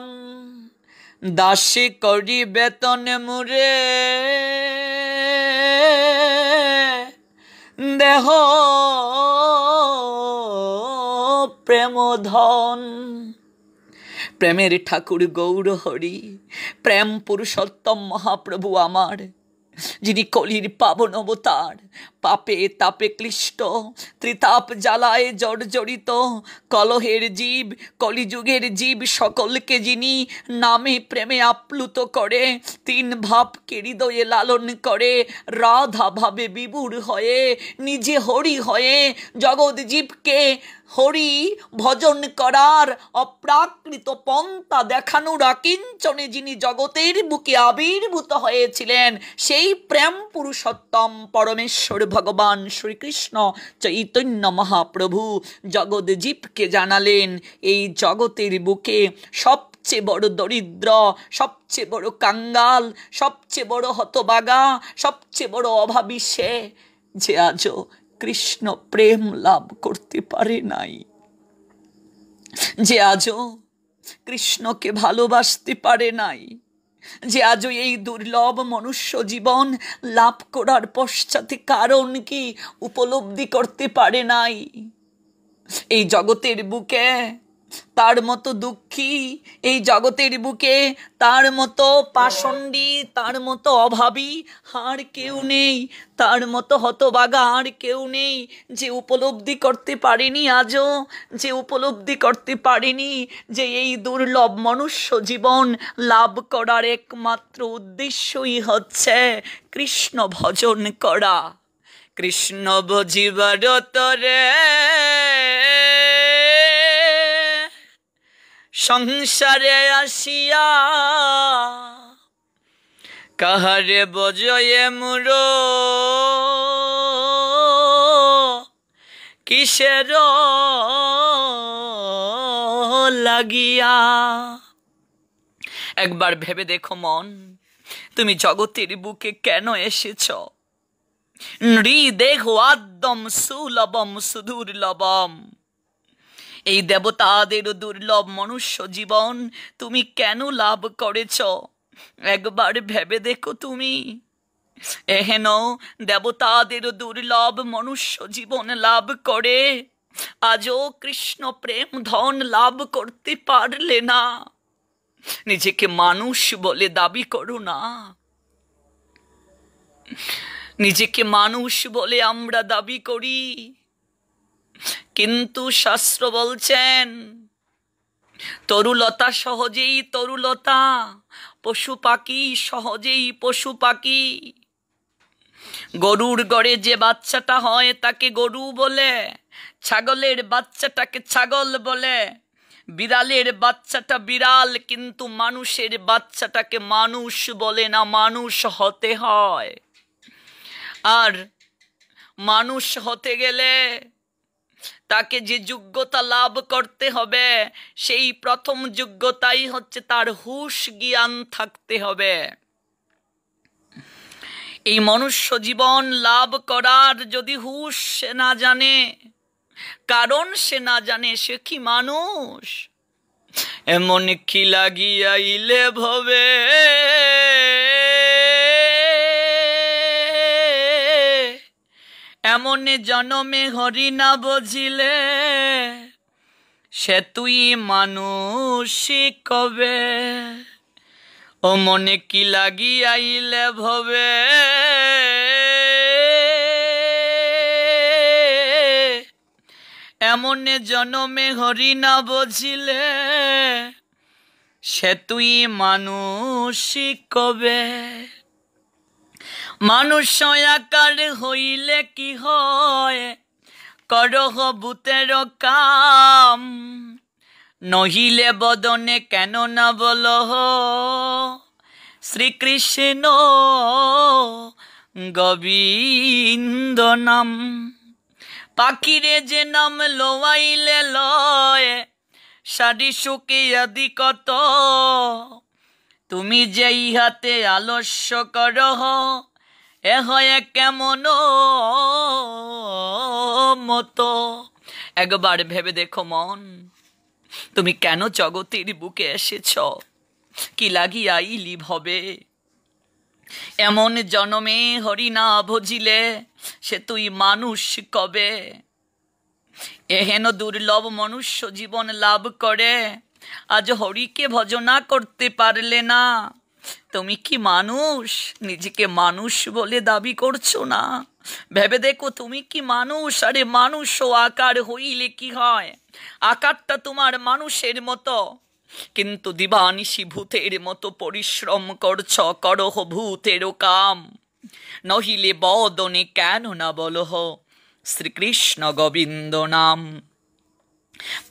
দাসী করি বেতনে মুরে দেহ প্রেমধন প্রেমের ঠাকুর গৌর হরি প্রেম পুরুষোত্তম মহাপ্রভু আমার যিনি কলির পাবন অবতার পাপে তাপে ক্লিষ্ট ত্রিতাপ জ্বালায় জর্জরিত কলহের জীব কলিযুগের জীব সকলকে যিনি নামে প্রেমে আপ্লুত করে তিন ভাবকে হৃদয়ে লালন করে রাধা ভাবে বিবুর হয়ে নিজে হরি হয়ে জগৎ জীবকে হরি ভজন করার অপ্রাকৃত পন্থা দেখানোর আকিঞ্চনে যিনি জগতের বুকে আবির্ভূত হয়েছিলেন সেই প্রেম পুরুষোত্তম পরমেশ্বর ভগবান শ্রীকৃষ্ণ চৈতন্য মহাপ্রভু জগদ্জীবকে জানালেন এই জগতের বুকে সব সবচেয়ে বড় দরিদ্র সবচেয়ে বড় কাঙ্গাল সবচেয়ে বড় হতবাগা সবচেয়ে বড় অভাবী সে যে আজও কৃষ্ণ প্রেম লাভ করতে পারে নাই যে আজও কৃষ্ণকে ভালোবাসতে পারে নাই যে আজও এই দুর্লভ মনুষ্য জীবন লাভ করার পশ্চাতে কারণ কি উপলব্ধি করতে পারে নাই এই জগতের বুকে তার মতো দুঃখী এই জগতের বুকে তার মতো পাষণ্ডী তার মতো অভাবী আর কেউ নেই তার মতো হতবাগা আর কেউ নেই যে উপলব্ধি করতে পারেনি আজও যে উপলব্ধি করতে পারেনি যে এই দুর্লভ মনুষ্য জীবন লাভ করার একমাত্র উদ্দেশ্যই হচ্ছে কৃষ্ণ ভজন করা কৃষ্ণ ভজিবার তরে সংসারে আসিয়া কাহারে বজয়ে মুর কিসের লাগিয়া একবার ভেবে দেখো মন তুমি জগতের বুকে কেন এসেছ নৃদেহ আদম সুলবম সুদূর লবম এই দেবতাদের দুর্লভ মনুষ্য জীবন তুমি কেন লাভ করেছ একবার ভেবে দেখো তুমি এহেন দেবতাদের দুর্লভ মনুষ্য জীবন লাভ করে আজও কৃষ্ণ প্রেম ধন লাভ করতে পারলে না নিজেকে মানুষ বলে দাবি করো না নিজেকে মানুষ বলে আমরা দাবি করি কিন্তু শাস্ত্র বলছেন তরুলতা সহজেই তরুলতা পশু পাখি সহজেই পশু পাখি গরুর গড়ে যে বাচ্চাটা হয় তাকে গরু বলে ছাগলের বাচ্চাটাকে ছাগল বলে বিড়ালের বাচ্চাটা বিড়াল কিন্তু মানুষের বাচ্চাটাকে মানুষ বলে না মানুষ হতে হয় আর মানুষ হতে গেলে তাকে যে যোগ্যতা লাভ করতে হবে সেই প্রথম যোগ্যতাই হচ্ছে তার হুশ জ্ঞান থাকতে হবে এই মনুষ্য জীবন লাভ করার যদি হুশ সে না জানে কারণ সে না জানে সে কি মানুষ এমন কি লাগিয়াইলে ভবে এমন জনমে হরি না বুঝিলে সে তুই মানুষ কবে ও মনে কি লাগি আইলে ভবে এমন জনমে হরি না বুঝিলে সে তুই মানুষ কবে মানুষ আকার হইলে কি হয় করহ ভূতের কাম নহিলে বদনে কেন না বল শ্রীকৃষ্ণ গোবিন্দ নাম পাখিরে যে নাম লোয়াইলে লয় সারি সুখে আদি কত তুমি যে ইহাতে আলস্য করহ এ হয় কেমন মতো একবার ভেবে দেখো মন তুমি কেন জগতের বুকে এসেছ কি লাগিয়া ইলি হবে এমন জনমে হরি না ভজিলে সে তুই মানুষ কবে এহেন দুর্লভ মনুষ্য জীবন লাভ করে আজ হরিকে ভজনা করতে পারলে না তুমি কি মানুষ নিজেকে মানুষ বলে দাবি করছো না ভেবে দেখো তুমি কি মানুষ আরে মানুষ ও আকার হইলে কি হয় আকারটা তোমার মানুষের মতো কিন্তু দিবানিশি ভূতের মতো পরিশ্রম করছ করহ ভূতেরও কাম নহিলে বদনে কেন না বলহ শ্রীকৃষ্ণ গোবিন্দ নাম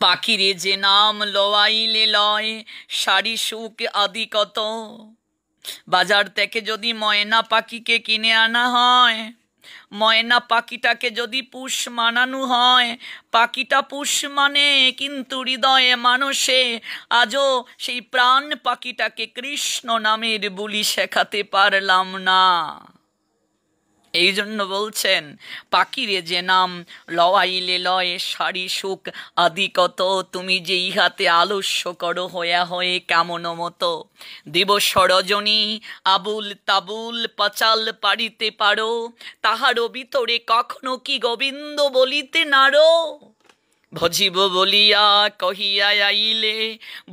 পাখিরে যে নাম লওয়াইলে লয় শাড়ি সুখ আদি কত বাজার থেকে যদি ময়না পাখিকে কিনে আনা হয় ময়না পাখিটাকে যদি পুষ মানানো হয় পাখিটা পুষ মানে কিন্তু হৃদয়ে মানুষে আজও সেই প্রাণ পাখিটাকে কৃষ্ণ নামের বুলি শেখাতে পারলাম না এই জন্য বলছেন পাখিরে যে নাম লওয়াইলে লয় সারি সুখ আদি কত তুমি যে ইহাতে আলস্য করো হয়া হয়ে কেমন মতো দেব সরজনী আবুল তাবুল পাচাল পারিতে পারো তাহারও ভিতরে কখনো কি গোবিন্দ বলিতে নারো ভজিব বলিয়া কহিয়া আইলে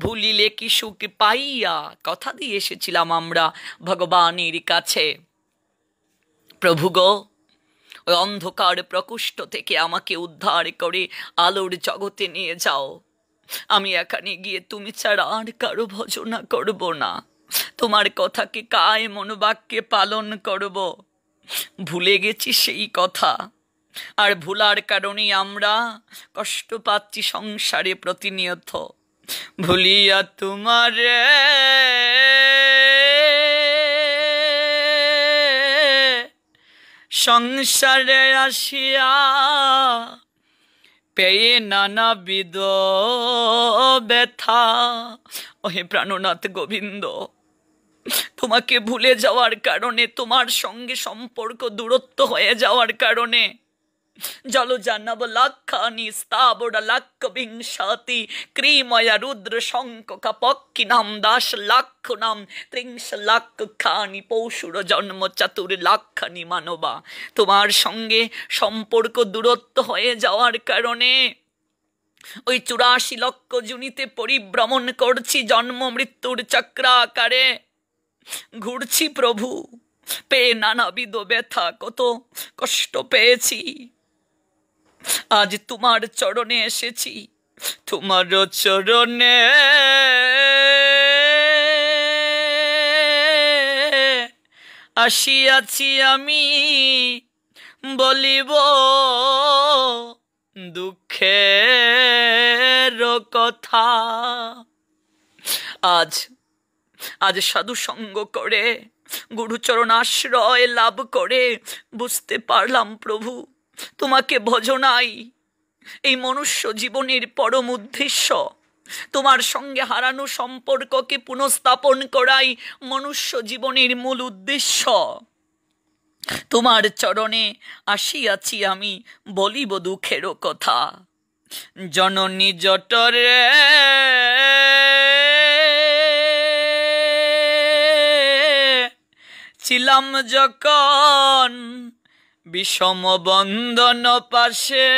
ভুলিলে কি সুখ পাইয়া কথা দিয়ে এসেছিলাম আমরা ভগবানের কাছে প্রভুগ ওই অন্ধকার প্রকোষ্ঠ থেকে আমাকে উদ্ধার করে আলোর জগতে নিয়ে যাও আমি এখানে গিয়ে তুমি ছাড়া আর কারো ভজনা করব না তোমার কথাকে কায় মনোবাক্যে পালন করব ভুলে গেছি সেই কথা আর ভুলার কারণে আমরা কষ্ট পাচ্ছি সংসারে প্রতিনিয়ত ভুলিয়া তোমার সংসারে আসিয়া পেয়ে নানাবিধ ব্যথা ওহে প্রাণনাথ গোবিন্দ তোমাকে ভুলে যাওয়ার কারণে তোমার সঙ্গে সম্পর্ক দূরত্ব হয়ে যাওয়ার কারণে বিংশতি ক্রিময় রুদ্র নাম দাস নাম ত্রিংশ লক্ষ খানি পৌশুর জন্ম চাতুর লক্ষণি মানবা তোমার সঙ্গে সম্পর্ক দূরত্ব হয়ে যাওয়ার কারণে ওই চুরাশি লক্ষ জুনিতে পরিভ্রমণ করছি জন্ম মৃত্যুর চক্রাকারে ঘুরছি প্রভু পেয়ে নানাবিধ ব্যথা কত কষ্ট পেয়েছি আজ তোমার চরণে এসেছি তোমার চরণে আসিয়াছি আমি বলিব দুঃখের কথা আজ আজ সাধু সঙ্গ করে গুরুচরণ আশ্রয় লাভ করে বুঝতে পারলাম প্রভু তোমাকে ভজনাই এই মনুষ্য জীবনের পরম উদ্দেশ্য তোমার সঙ্গে হারানো সম্পর্ককে পুনঃস্থাপন করাই মনুষ্য জীবনের মূল উদ্দেশ্য তোমার চরণে আসিয়াছি আমি বলিব দুঃখেরও কথা জননী জটরে ছিলাম যখন বিষম বন্ধন পাশে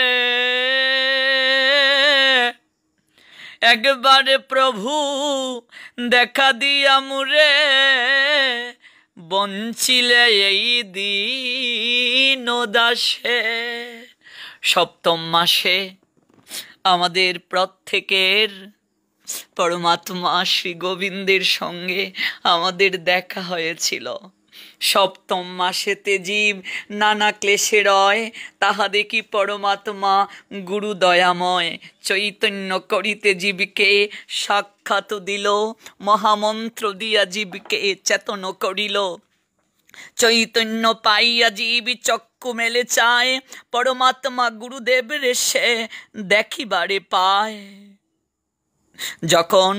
একবার প্রভু দেখা দিয়া মুরে বঞ্চিলে এই দিন দাসে সপ্তম মাসে আমাদের প্রত্যেকের পরমাত্মা শ্রী গোবিন্দের সঙ্গে আমাদের দেখা হয়েছিল সপ্তম মাসেতে জীব নানা ক্লেশে রয় তাহা দেখি পরমাত্মা গুরু দয়াময় চৈতন্য করিতে জীবকে সাক্ষাৎ দিল মহামন্ত্র দিয়া জীবকে চেতন করিল চৈতন্য পাইয়া জীব চক্ষু মেলে চায় পরমাত্মা গুরুদেব রে সে দেখিবারে পায় যখন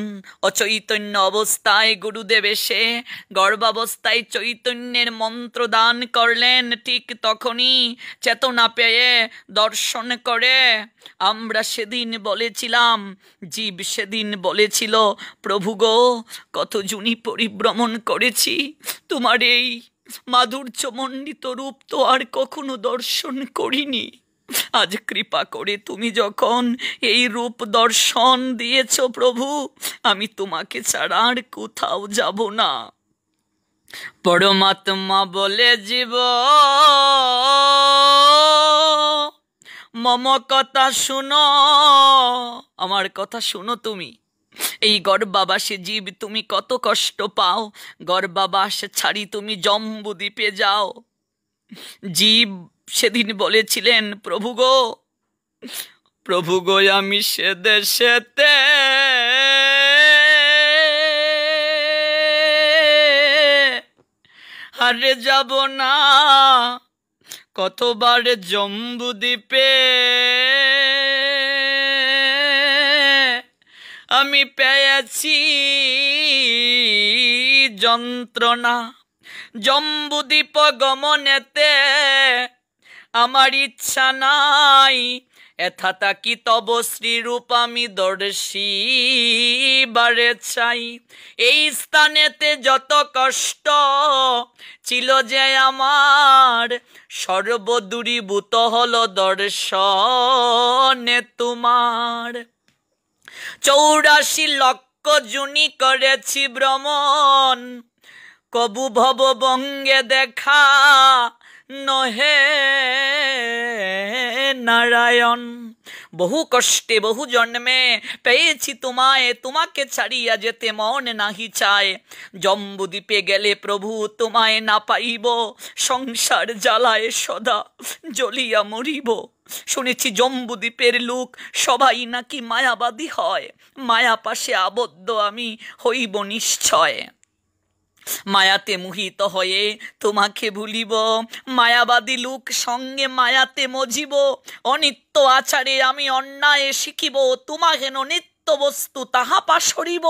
অচৈতন্য অবস্থায় গুরুদেব এসে গর্ভাবস্থায় চৈতন্যের মন্ত্র দান করলেন ঠিক তখনই চেতনা পেয়ে দর্শন করে আমরা সেদিন বলেছিলাম জীব সেদিন বলেছিল প্রভু গো কত জুনি পরিভ্রমণ করেছি তোমার এই মাধুর্যমণ্ডিত রূপ তো আর কখনো দর্শন করিনি আজ কৃপা করে তুমি যখন এই রূপ দর্শন দিয়েছ প্রভু আমি তোমাকে ছাড়া আর কোথাও যাব না পরমাত্মা বলে জীব মম কথা শুনো আমার কথা শুনো তুমি এই গর্বাবাসে জীব তুমি কত কষ্ট পাও গর্বাবাস ছাড়ি তুমি জম্বুদ্বীপে যাও জীব সেদিন বলেছিলেন প্রভু গো প্রভু গো আমি সে দেশেতে হারে যাব না কতবার জম্বু দ্বীপে আমি পেয়েছি যন্ত্রণা জম্বুদ্বীপ গমনেতে আমার ইচ্ছা নাই এথা কি তব শ্রীরূপ আমি দর্শি বারে চাই এই স্থানেতে যত কষ্ট ছিল যে আমার সর্বদূরীভূত হল দর্শনে তোমার চৌরাশি লক্ষ জুনি করেছি ভ্রমণ কবু ভব বঙ্গে দেখা নহে নারায়ণ বহু কষ্টে বহু জন্মে পেয়েছি তোমায় তোমাকে ছাড়িয়া যেতে মন নাহি চায় জম্বুদ্বীপে গেলে প্রভু তোমায় না পাইব সংসার জ্বালায় সদা জ্বলিয়া মরিব শুনেছি জম্বুদ্বীপের লোক সবাই নাকি মায়াবাদী হয় মায়া পাশে আবদ্ধ আমি হইব নিশ্চয় মায়াতে মোহিত হয়ে তোমাকে ভুলিব মায়াবাদী লোক সঙ্গে মায়াতে মজিব অনিত্য আচারে আমি অন্যায় শিখিব তোমাহেন নিত্য বস্তু তাহা পাশরিব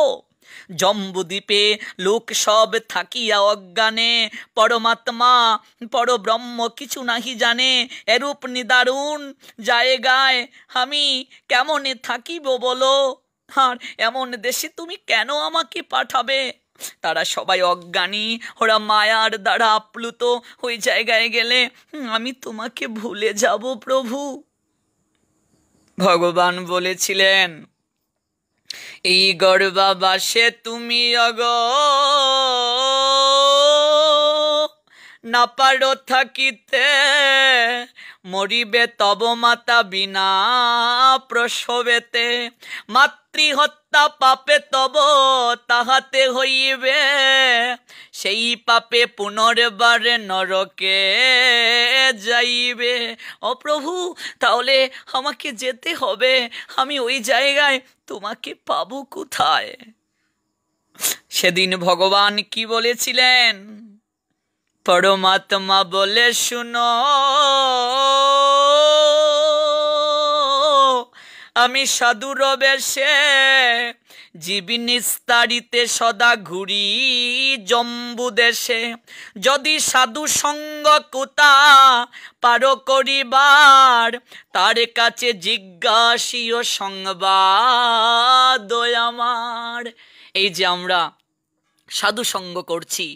জম্বুদ্বীপে লোক সব থাকিয়া অজ্ঞানে পরমাত্মা পরব্রহ্ম কিছু নাহি জানে এরূপ নিদারুণ জায়গায় আমি কেমনে থাকিব বলো আর এমন দেশে তুমি কেন আমাকে পাঠাবে তারা সবাই অজ্ঞানী ওরা মায়ার দ্বারা আপ্লুত ওই জায়গায় গেলে আমি তোমাকে ভুলে যাব প্রভু ভগবান বলেছিলেন এই গর্বাবাসে তুমি অগ না পারো থাকিতে মরিবে তব মাতা বিনা প্রসবেতে মাতৃহত্যা তা পাপে তব তাহাতে হইবে সেই পাপে পুনর্বার নরকে যাইবে ও প্রভু তাহলে আমাকে যেতে হবে আমি ওই জায়গায় তোমাকে পাবো কোথায় সেদিন ভগবান কি বলেছিলেন পরমাত্মা বলে শুনো আমি সাধু রবেশে জীবিনিস্তারিতে নিস্তারিতে সদা ঘুরি জম্বু দেশে যদি সাধু সঙ্গ কুতা পারো করিবার তার কাছে জিজ্ঞাসীয় সংবাদ আমার এই যে আমরা সাধু সঙ্গ করছি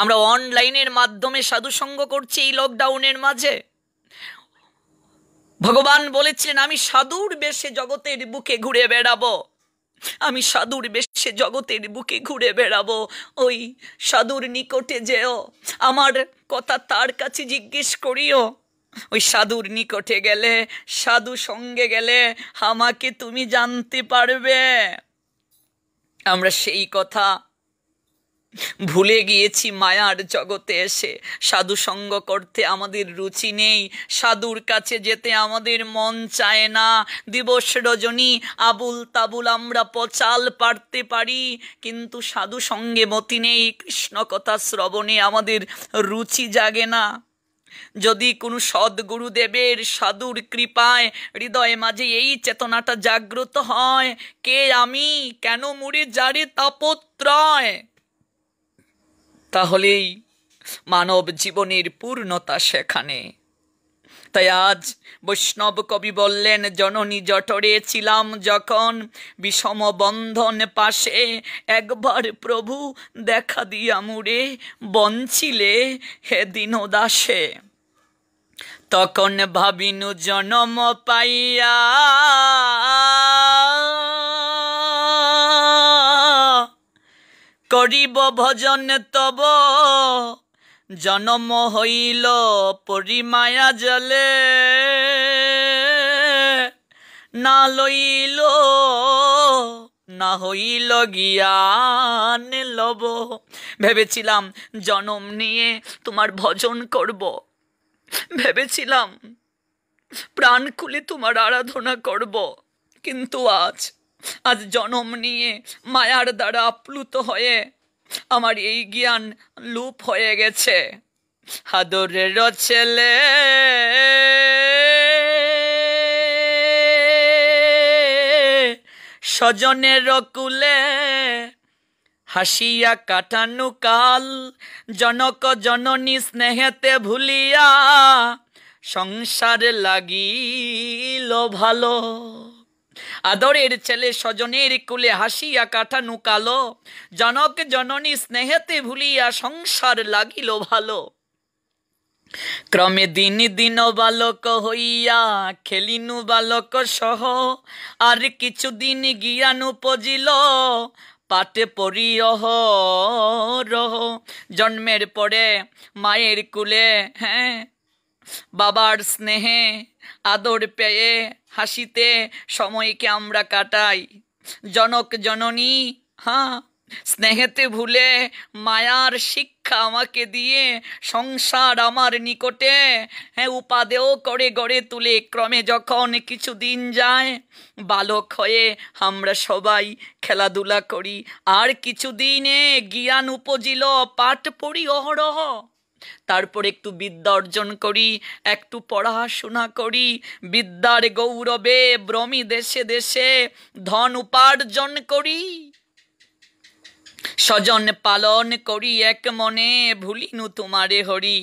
আমরা অনলাইনের মাধ্যমে সাধু সঙ্গ করছি এই লকডাউনের মাঝে ভগবান বলেছিলেন আমি সাধুর বেশে জগতের বুকে ঘুরে বেড়াবো আমি সাধুর বেশে জগতের বুকে ঘুরে বেড়াবো ওই সাধুর নিকটে যেও আমার কথা তার কাছে জিজ্ঞেস করিও ওই সাধুর নিকটে গেলে সাধু সঙ্গে গেলে আমাকে তুমি জানতে পারবে আমরা সেই কথা ভুলে গিয়েছি মায়ার জগতে এসে সাধু সঙ্গ করতে আমাদের রুচি নেই সাধুর কাছে যেতে আমাদের মন চায় না দিবস রজনী আবুল তাবুল আমরা পচাল পারতে পারি কিন্তু সাধু সঙ্গে মতি নেই কৃষ্ণ কথা শ্রবণে আমাদের রুচি জাগে না যদি কোনো সদ্গুরুদেবের সাধুর কৃপায় হৃদয়ে মাঝে এই চেতনাটা জাগ্রত হয় কে আমি কেন মুড়ে যারে তাপত্রয় তাহলেই মানব জীবনের পূর্ণতা সেখানে তাই আজ বৈষ্ণব কবি বললেন জননী জঠরে ছিলাম যখন বিষম বন্ধন পাশে একবার প্রভু দেখা দিয়া মুড়ে বঞ্চিলে হে দিন দাসে তখন ভাবিনু জনম পাইয়া করিব ভজন তব জনম হইল পরিমায়া জলে না লইল না হইল গিয়ান লব ভেবেছিলাম জনম নিয়ে তোমার ভজন করব ভেবেছিলাম প্রাণ খুলে তোমার আরাধনা করব কিন্তু আজ আজ জনম নিয়ে মায়ার দ্বারা আপ্লুত হয়ে আমার এই জ্ঞান লুপ হয়ে গেছে হাদরের ছেলে স্বজনের কুলে হাসিয়া কাটানু কাল জনক জননী স্নেহেতে ভুলিয়া সংসার লাগিল ভালো আদরের ছেলে স্বজনের কুলে হাসিয়া কাঠানু কালো জনক জননী স্নেহেতে ভুলিয়া সংসার লাগিল ভালো ক্রমে দিন দিন বালক হইয়া খেলিনু বালক সহ আর কিছুদিন গিয়ানু পজিল পাটে পড়িয়হ রহ জন্মের পরে মায়ের কুলে হ্যাঁ বাবার স্নেহে আদর পেয়ে হাসিতে সময়কে আমরা কাটাই জনক জননী হ্যাঁ স্নেহেতে ভুলে মায়ার শিক্ষা আমাকে দিয়ে সংসার আমার নিকটে হ্যাঁ উপাদেও করে গড়ে তুলে ক্রমে যখন কিছুদিন যায় বালক হয়ে আমরা সবাই খেলাধুলা করি আর কিছুদিনে জ্ঞান উপজিল পাঠ পড়ি অহরহ তারপর একটু বিদ্যা অর্জন করি একটু পড়াশোনা করি বিদ্যার গৌরবে ব্রমি দেশে দেশে ধন উপার্জন করি স্বজন পালন করি এক মনে ভুলিনু তোমারে হরি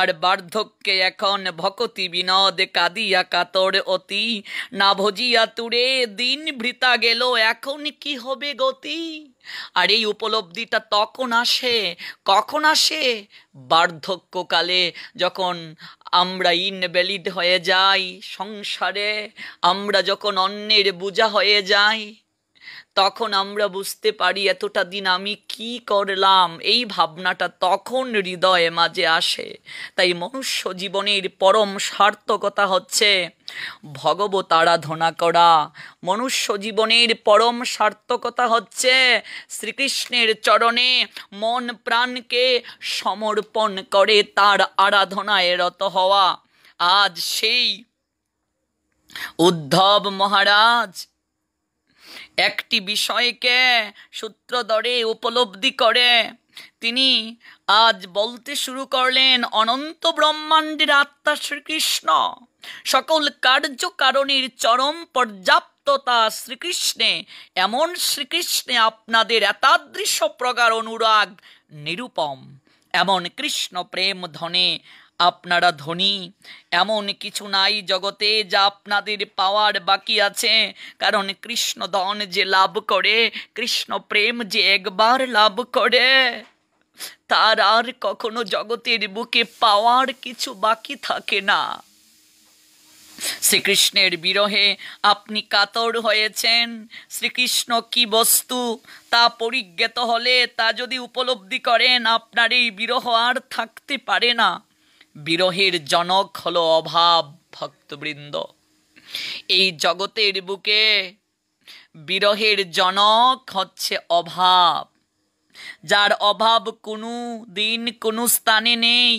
আর বার্ধক্যে এখন ভকতি বিনদ কাঁদিয়া কাতর অতি না ভজিয়া তুরে দিন ভৃতা গেল এখন কি হবে গতি আর এই উপলব্ধিটা তখন আসে কখন আসে বার্ধক্যকালে যখন আমরা ইনভ্যালিড হয়ে যাই সংসারে আমরা যখন অন্যের বোঝা হয়ে যাই তখন আমরা বুঝতে পারি এতটা দিন আমি কি করলাম এই ভাবনাটা তখন হৃদয়ে মাঝে আসে তাই মনুষ্য জীবনের পরম সার্থকতা হচ্ছে ভগবত আরাধনা করা মনুষ্য জীবনের পরম সার্থকতা হচ্ছে শ্রীকৃষ্ণের চরণে মন প্রাণকে সমর্পণ করে তার আরাধনায় রত হওয়া আজ সেই উদ্ধব মহারাজ একটি বিষয়কে সূত্র ধরে উপলব্ধি করে তিনি আজ বলতে শুরু করলেন অনন্ত ব্রহ্মাণ্ডের আত্মা শ্রীকৃষ্ণ সকল কার্যকারণের চরম পর্যাপ্ততা শ্রীকৃষ্ণে এমন শ্রীকৃষ্ণে আপনাদের এতাদৃশ প্রকার অনুরাগ নিরূপম এমন কৃষ্ণ প্রেম ধনে আপনারা ধনী এমন কিছু নাই জগতে যা আপনাদের পাওয়ার বাকি আছে কারণ কৃষ্ণ ধন যে লাভ করে কৃষ্ণ প্রেম যে একবার লাভ করে তার আর কখনো জগতের বুকে পাওয়ার কিছু বাকি থাকে না শ্রীকৃষ্ণের বিরহে আপনি কাতর হয়েছেন শ্রীকৃষ্ণ কি বস্তু তা পরিজ্ঞাত হলে তা যদি উপলব্ধি করেন আপনার এই বিরহ আর থাকতে পারে না বিরহের জনক হলো অভাব ভক্তবৃন্দ এই জগতের বুকে বিরহের জনক হচ্ছে অভাব যার অভাব কোনো দিন কোনো স্থানে নেই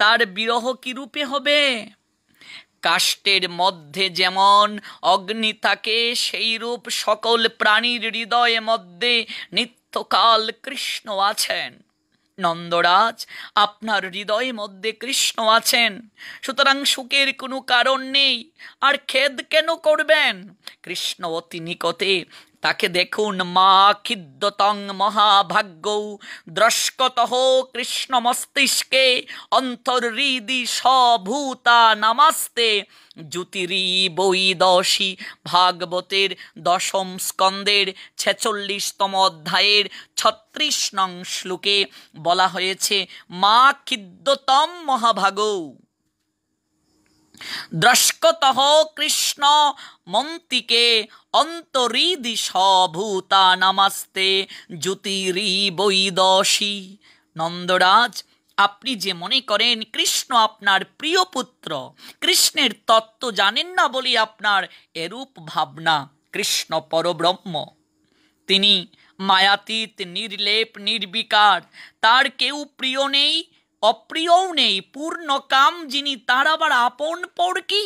তার বিরহ রূপে হবে কাষ্টের মধ্যে যেমন অগ্নি থাকে সেই রূপ সকল প্রাণীর হৃদয়ের মধ্যে নিত্যকাল কৃষ্ণ আছেন নন্দরাজ আপনার হৃদয় মধ্যে কৃষ্ণ আছেন সুতরাং সুখের কোনো কারণ নেই আর খেদ কেন করবেন কৃষ্ণ অতি নিকটে তাকে দেখুন মা খিদ্যতং মহাভাগ্য দ্রস্কতহ কৃষ্ণ মস্তিষ্কে অন্তর্হৃদি সভূতা নামাস্তে জ্যোতিরি বই ভাগবতের দশম স্কন্দের ছেচল্লিশতম অধ্যায়ের ছত্রিশ নং শ্লোকে বলা হয়েছে মা খিদ্যতম মহাভাগ দ্রষ্কতহ কৃষ্ণ মন্তিকে অন্তরিদি সভূতা নামাস্তে জ্যোতিরি বৈদশী নন্দরাজ আপনি যে মনে করেন কৃষ্ণ আপনার প্রিয় পুত্র কৃষ্ণের তত্ত্ব জানেন না বলি আপনার এরূপ ভাবনা কৃষ্ণ পরব্রহ্ম তিনি মায়াতীত নির্লেপ নির্বিকার তার কেউ প্রিয় নেই অপ্রিয়ও নেই পূর্ণ কাম যিনি তার আবার আপন পর কি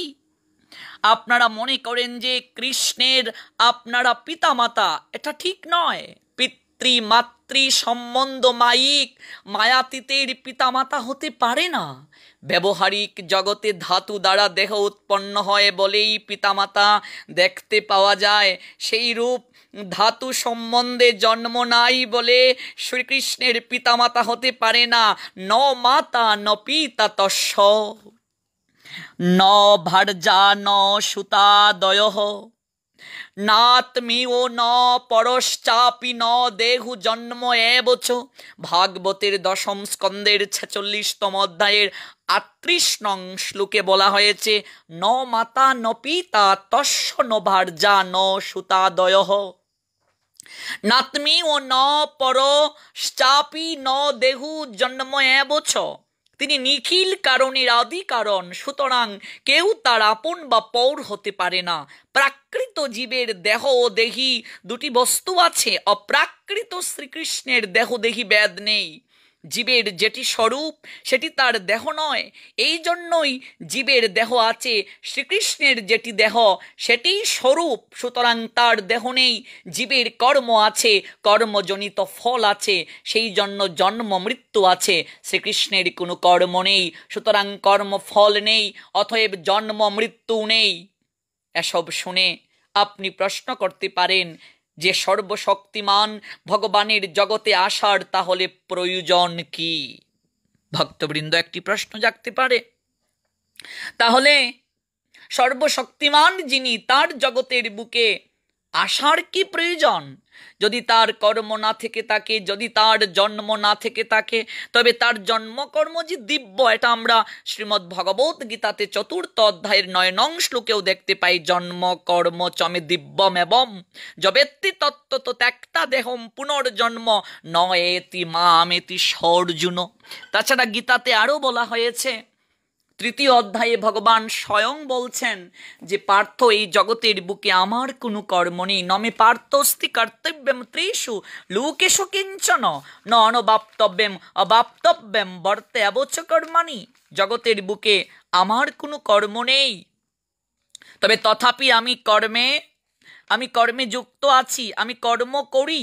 আপনারা মনে করেন যে কৃষ্ণের আপনারা পিতামাতা এটা ঠিক নয় পিতৃমাতৃ সম্বন্ধ মায়িক মায়াতীতের পিতামাতা হতে পারে না ব্যবহারিক জগতে ধাতু দ্বারা দেহ উৎপন্ন হয় বলেই পিতামাতা দেখতে পাওয়া যায় সেই রূপ ধাতু সম্বন্ধে জন্ম নাই বলে শ্রীকৃষ্ণের পিতামাতা হতে পারে না ন মাতা ন পিতা তস্য ন ভার্যা ন সুতাদয় নাতমিও ন পরশ্চাপি ন দেহু জন্ম এবছ ভাগবতের দশম স্কন্দের ছেচল্লিশতম অধ্যায়ের আটত্রিশ নং শ্লোকে বলা হয়েছে ন মাতা ন পিতা তস্য ন ভার্যা ন সুতাদয় নাতমি ও ন পর চাপি ন দেহু জন্ম এবছ তিনি নিখিল কারণের আদি কারণ সুতরাং কেউ তার আপন বা পৌর হতে পারে না প্রাকৃত জীবের দেহ ও দেহি দুটি বস্তু আছে অপ্রাকৃত শ্রীকৃষ্ণের দেহ দেহি বেদ নেই জীবের যেটি স্বরূপ সেটি তার দেহ নয় এই জন্যই জীবের দেহ আছে শ্রীকৃষ্ণের যেটি দেহ সেটি স্বরূপ সুতরাং তার দেহ নেই জীবের কর্ম আছে কর্মজনিত ফল আছে সেই জন্য জন্ম মৃত্যু আছে শ্রীকৃষ্ণের কোনো কর্ম নেই সুতরাং কর্মফল নেই অথব জন্ম মৃত্যু নেই এসব শুনে আপনি প্রশ্ন করতে পারেন যে সর্বশক্তিমান ভগবানের জগতে আসার তাহলে প্রয়োজন কি ভক্তবৃন্দ একটি প্রশ্ন জাগতে পারে তাহলে সর্বশক্তিমান যিনি তার জগতের বুকে আসার কি প্রয়োজন যদি তার কর্ম না থেকে থাকে যদি তার জন্ম না থেকে থাকে তবে তার জন্মকর্ম যে দিব্য এটা আমরা শ্রীমদ্ ভগবত গীতাতে চতুর্থ অধ্যায়ের নয় নং শ্লোকেও দেখতে পাই জন্ম কর্ম চমে দিব্যম এবং যবেত্তি তত্ত্ব তো ত্যাক্তা দেহম পুনর্জন্ম মাম এতি সর্জুন তাছাড়া গীতাতে আরও বলা হয়েছে তৃতীয় অধ্যায়ে ভগবান স্বয়ং বলছেন যে পার্থ এই জগতের বুকে আমার কোনো কর্ম নেই নমে পার্থস্তি কর্তব্যম ত্রিষু লোকেশু কিঞ্চন ন অনবাপ্তব্যম অবাপ্তব্যম বর্তে অবচ কর্মানি জগতের বুকে আমার কোনো কর্ম নেই তবে তথাপি আমি কর্মে আমি কর্মে যুক্ত আছি আমি কর্ম করি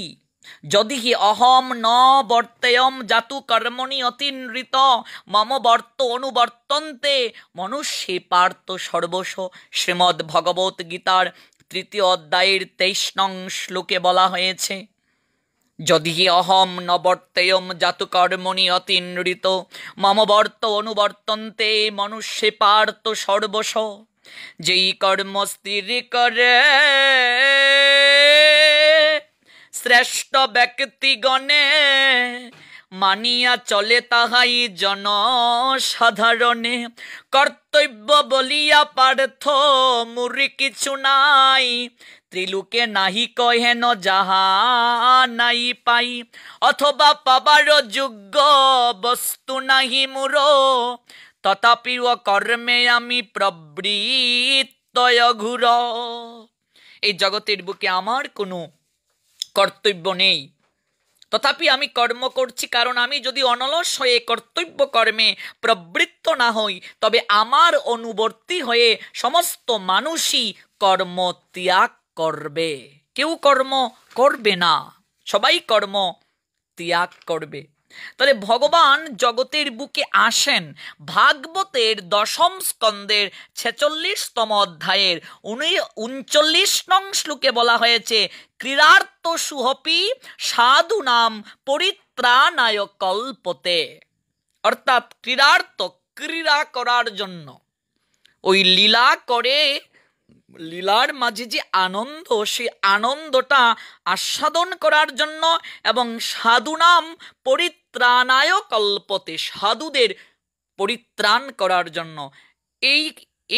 যদি অহম ন বর্তেয়ম জাতু কর্মণি অতিনৃত মম বর্ত অনুবর্তন্তে মনুষ্যে পার্ত সর্বস শ্রীমদ ভগবত গীতার তৃতীয় অধ্যায়ের তেইশ নং শ্লোকে বলা হয়েছে যদি অহম নবর্তেয়ম জাতু কর্মণি অতিনৃত মম বর্ত অনুবর্তন্তে মনুষ্যে পার্ত সর্বস যেই কর্ম স্থির করে শ্রেষ্ঠ ব্যক্তিগণে মানিয়া চলে তাহাই জনসাধারণে কর্তব্য বলিয়া পার্থ মুরি কিছু নাই ত্রিলুকে নাহি কহেন যাহা নাই পাই অথবা পাবার যোগ্য বস্তু নাহি তথাপি তথাপিও কর্মে আমি প্রবৃত্তয় ঘুর এই জগতের বুকে আমার কোনো কর্তব্য নেই তথাপি আমি কর্ম করছি কারণ আমি যদি অনলস হয়ে কর্তব্য কর্মে প্রবৃত্ত না হই তবে আমার অনুবর্তী হয়ে সমস্ত মানুষই কর্ম ত্যাগ করবে কেউ কর্ম করবে না সবাই কর্ম ত্যাগ করবে তাহলে ভগবান জগতের বুকে আসেন ভাগবতের দশম স্কন্দের ছেচল্লিশতম অধ্যায়ের উনি উনচল্লিশ নং শ্লোকে বলা হয়েছে ক্রীড়ার্থ সুহপি সাধু নাম পরিত্রাণায় কল্পতে অর্থাৎ ক্রীড়ার্থ ক্রীড়া করার জন্য ওই লীলা করে লীলার মাঝে যে আনন্দ সেই আনন্দটা আস্বাদন করার জন্য এবং সাধুনাম পরিত্র পরিত্রাণায় কল্পতে সাধুদের পরিত্রাণ করার জন্য এই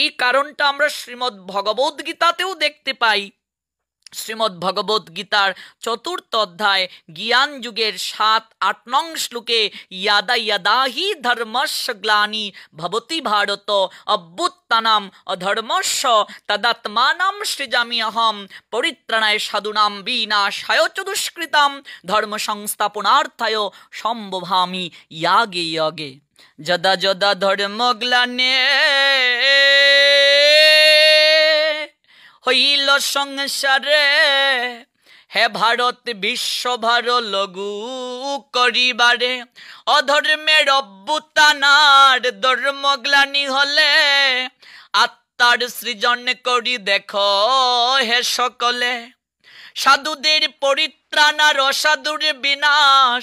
এই কারণটা আমরা শ্রীমদ্ ভগবদ্গীতাতেও দেখতে পাই শ্রীমদ্ ভগবত গীতার চতুর্থ অধ্যায় জ্ঞান যুগের সাত আট নং শ্লোকে ইয়াদা ইয়াদাহি ধর্মস্য গ্লানি ভবতি ভারত অভ্যুত্তানাম অধর্মস্য তদাত্মানাম সৃজামি অহম পরিত্রাণায় সাধুনাম বিনা সায় দুষ্কৃতাম ধর্ম সংস্থাপনার্থায় সম্ভবামি ইয়াগে ইয়গে যদা যদা ধর্মগ্লানে হইল সংসারে হে ভারত বিশ্বভার লঘু করিবারে অধর্মের ধর্ম গ্লানি হলে আত্মার সৃজন করি দেখ হে সকলে সাধুদের পরিত্রাণার অসাধুর বিনাশ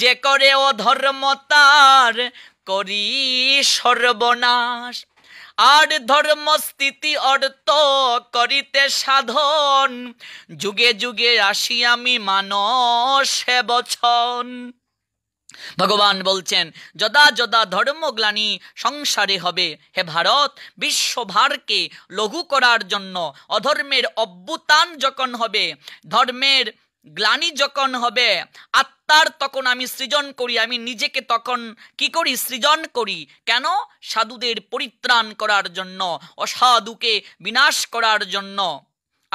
যে করে অধর্মতার করি সর্বনাশ আর ধর্ম স্থিতি অর্থ করিতে সাধন যুগে যুগে আসি আমি মানস হে বছন ভগবান বলছেন যদা যদা ধর্মগ্লানি সংসারে হবে হে ভারত বিশ্বভারকে লঘু করার জন্য অধর্মের অভ্যুত্থান যখন হবে ধর্মের গ্লানি যখন হবে আত্মার তখন আমি সৃজন করি আমি নিজেকে তখন কি করি সৃজন করি কেন সাধুদের পরিত্রাণ করার জন্য অসাধুকে বিনাশ করার জন্য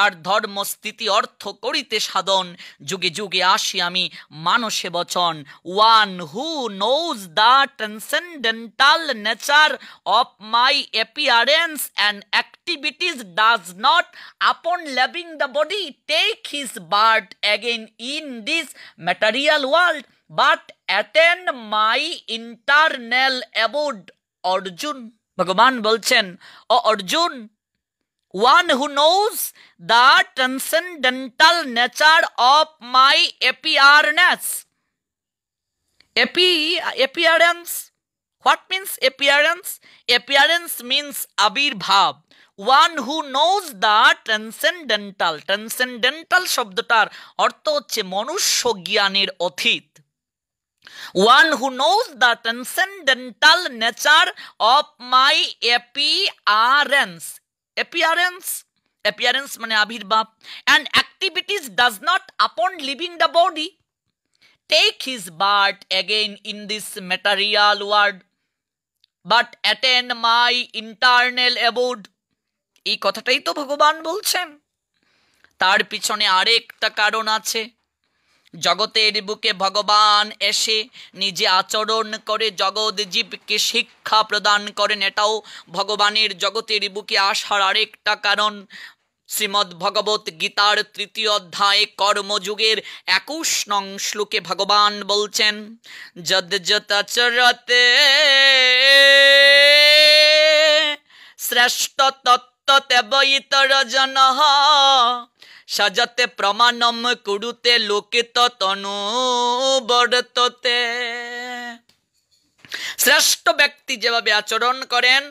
আর ধর্মস্থিতি অর্থ করিতে সাধন যুগে যুগে আসি আমি মানসে বচন one who knows the transcendental nature of my appearance and activities does not upon leaving the body take his birth again in this material world but attain my internal abode Arjun ভগবান বলছেন অ Arjun one who knows the transcendental nature of my appearance. Api, appearance. What means appearance? Appearance means abirbhav. One who knows the transcendental transcendental শব্দটার অর্থ হচ্ছে মনুষ্য জ্ঞানের অতীত one who knows the transcendental nature of my appearance appearance appearance মানে আবির্ভাব and activities does not upon leaving the body take his birth again in this material world but attain my internal abode এই কথাটাই তো ভগবান বলছেন তার পিছনে আরেকটা কারণ আছে জগতের বুকে ভগবান এসে নিজে আচরণ করে জগৎ জীবকে শিক্ষা প্রদান করেন এটাও ভগবানের জগতের বুকে আসার আরেকটা কারণ শ্রীমদ্ ভগবত গীতার তৃতীয় অধ্যায়ে কর্মযুগের একুশ নং শ্লোকে ভগবান বলছেন যদ যতাচরতে শ্রেষ্ঠ তত্ত্ব তেব ইতর সাজাতে প্রমাণম কুড়ুতে লোকিত তনু বর্ততে শ্রেষ্ঠ ব্যক্তি যেভাবে আচরণ করেন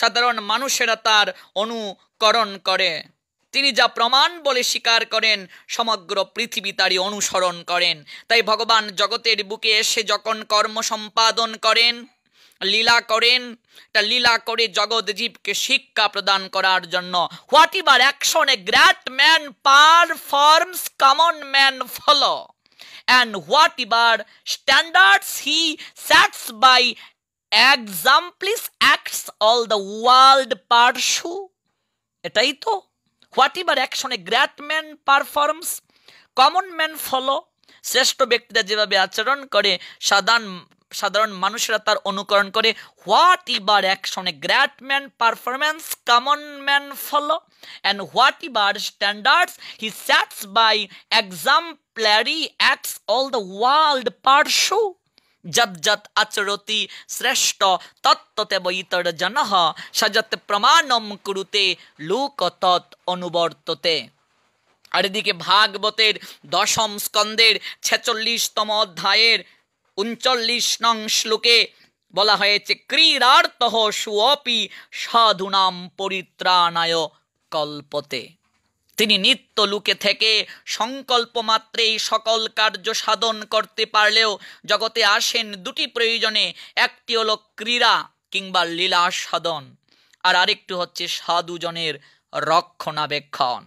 সাধারণ মানুষেরা তার অনুকরণ করে তিনি যা প্রমাণ বলে স্বীকার করেন সমগ্র পৃথিবী তারই অনুসরণ করেন তাই ভগবান জগতের বুকে এসে যখন কর্ম সম্পাদন করেন লীলা করেন এটা লীলা করে জগৎ শিক্ষা প্রদান করার জন্য whatever action a great man performs common man follow and whatever standards he sets by exemplary acts all the world pursue এটাই তো whatever action a great man performs common man follow শ্রেষ্ঠ ব্যক্তিরা যেভাবে আচরণ করে সাধারণ সাধারণ মানুষরা তার অনুকরণ করে হোয়াট ইবার অ্যাকশনে great man performance common man follow and whatever standards he sets by exemplary acts all the world pursue যত আচরতি শ্রেষ্ঠ তত্ত্বতে বৈতর জনহ সজত প্রমাণম কুরুতে লোক তত অনুবর্ততে আর এদিকে ভাগবতের দশম স্কন্দের ছেচল্লিশতম অধ্যায়ের উনচল্লিশ নং শ্লোকে বলা হয়েছে ক্রীড়ার্থ সুঅপি সাধুনাম পরিত্রাণায় কল্পতে তিনি নিত্য লুকে থেকে সংকল্প মাত্রেই সকল কার্য সাধন করতে পারলেও জগতে আসেন দুটি প্রয়োজনে একটি হল ক্রীড়া কিংবা লীলা সাধন আর আরেকটি হচ্ছে সাধুজনের রক্ষণাবেক্ষণ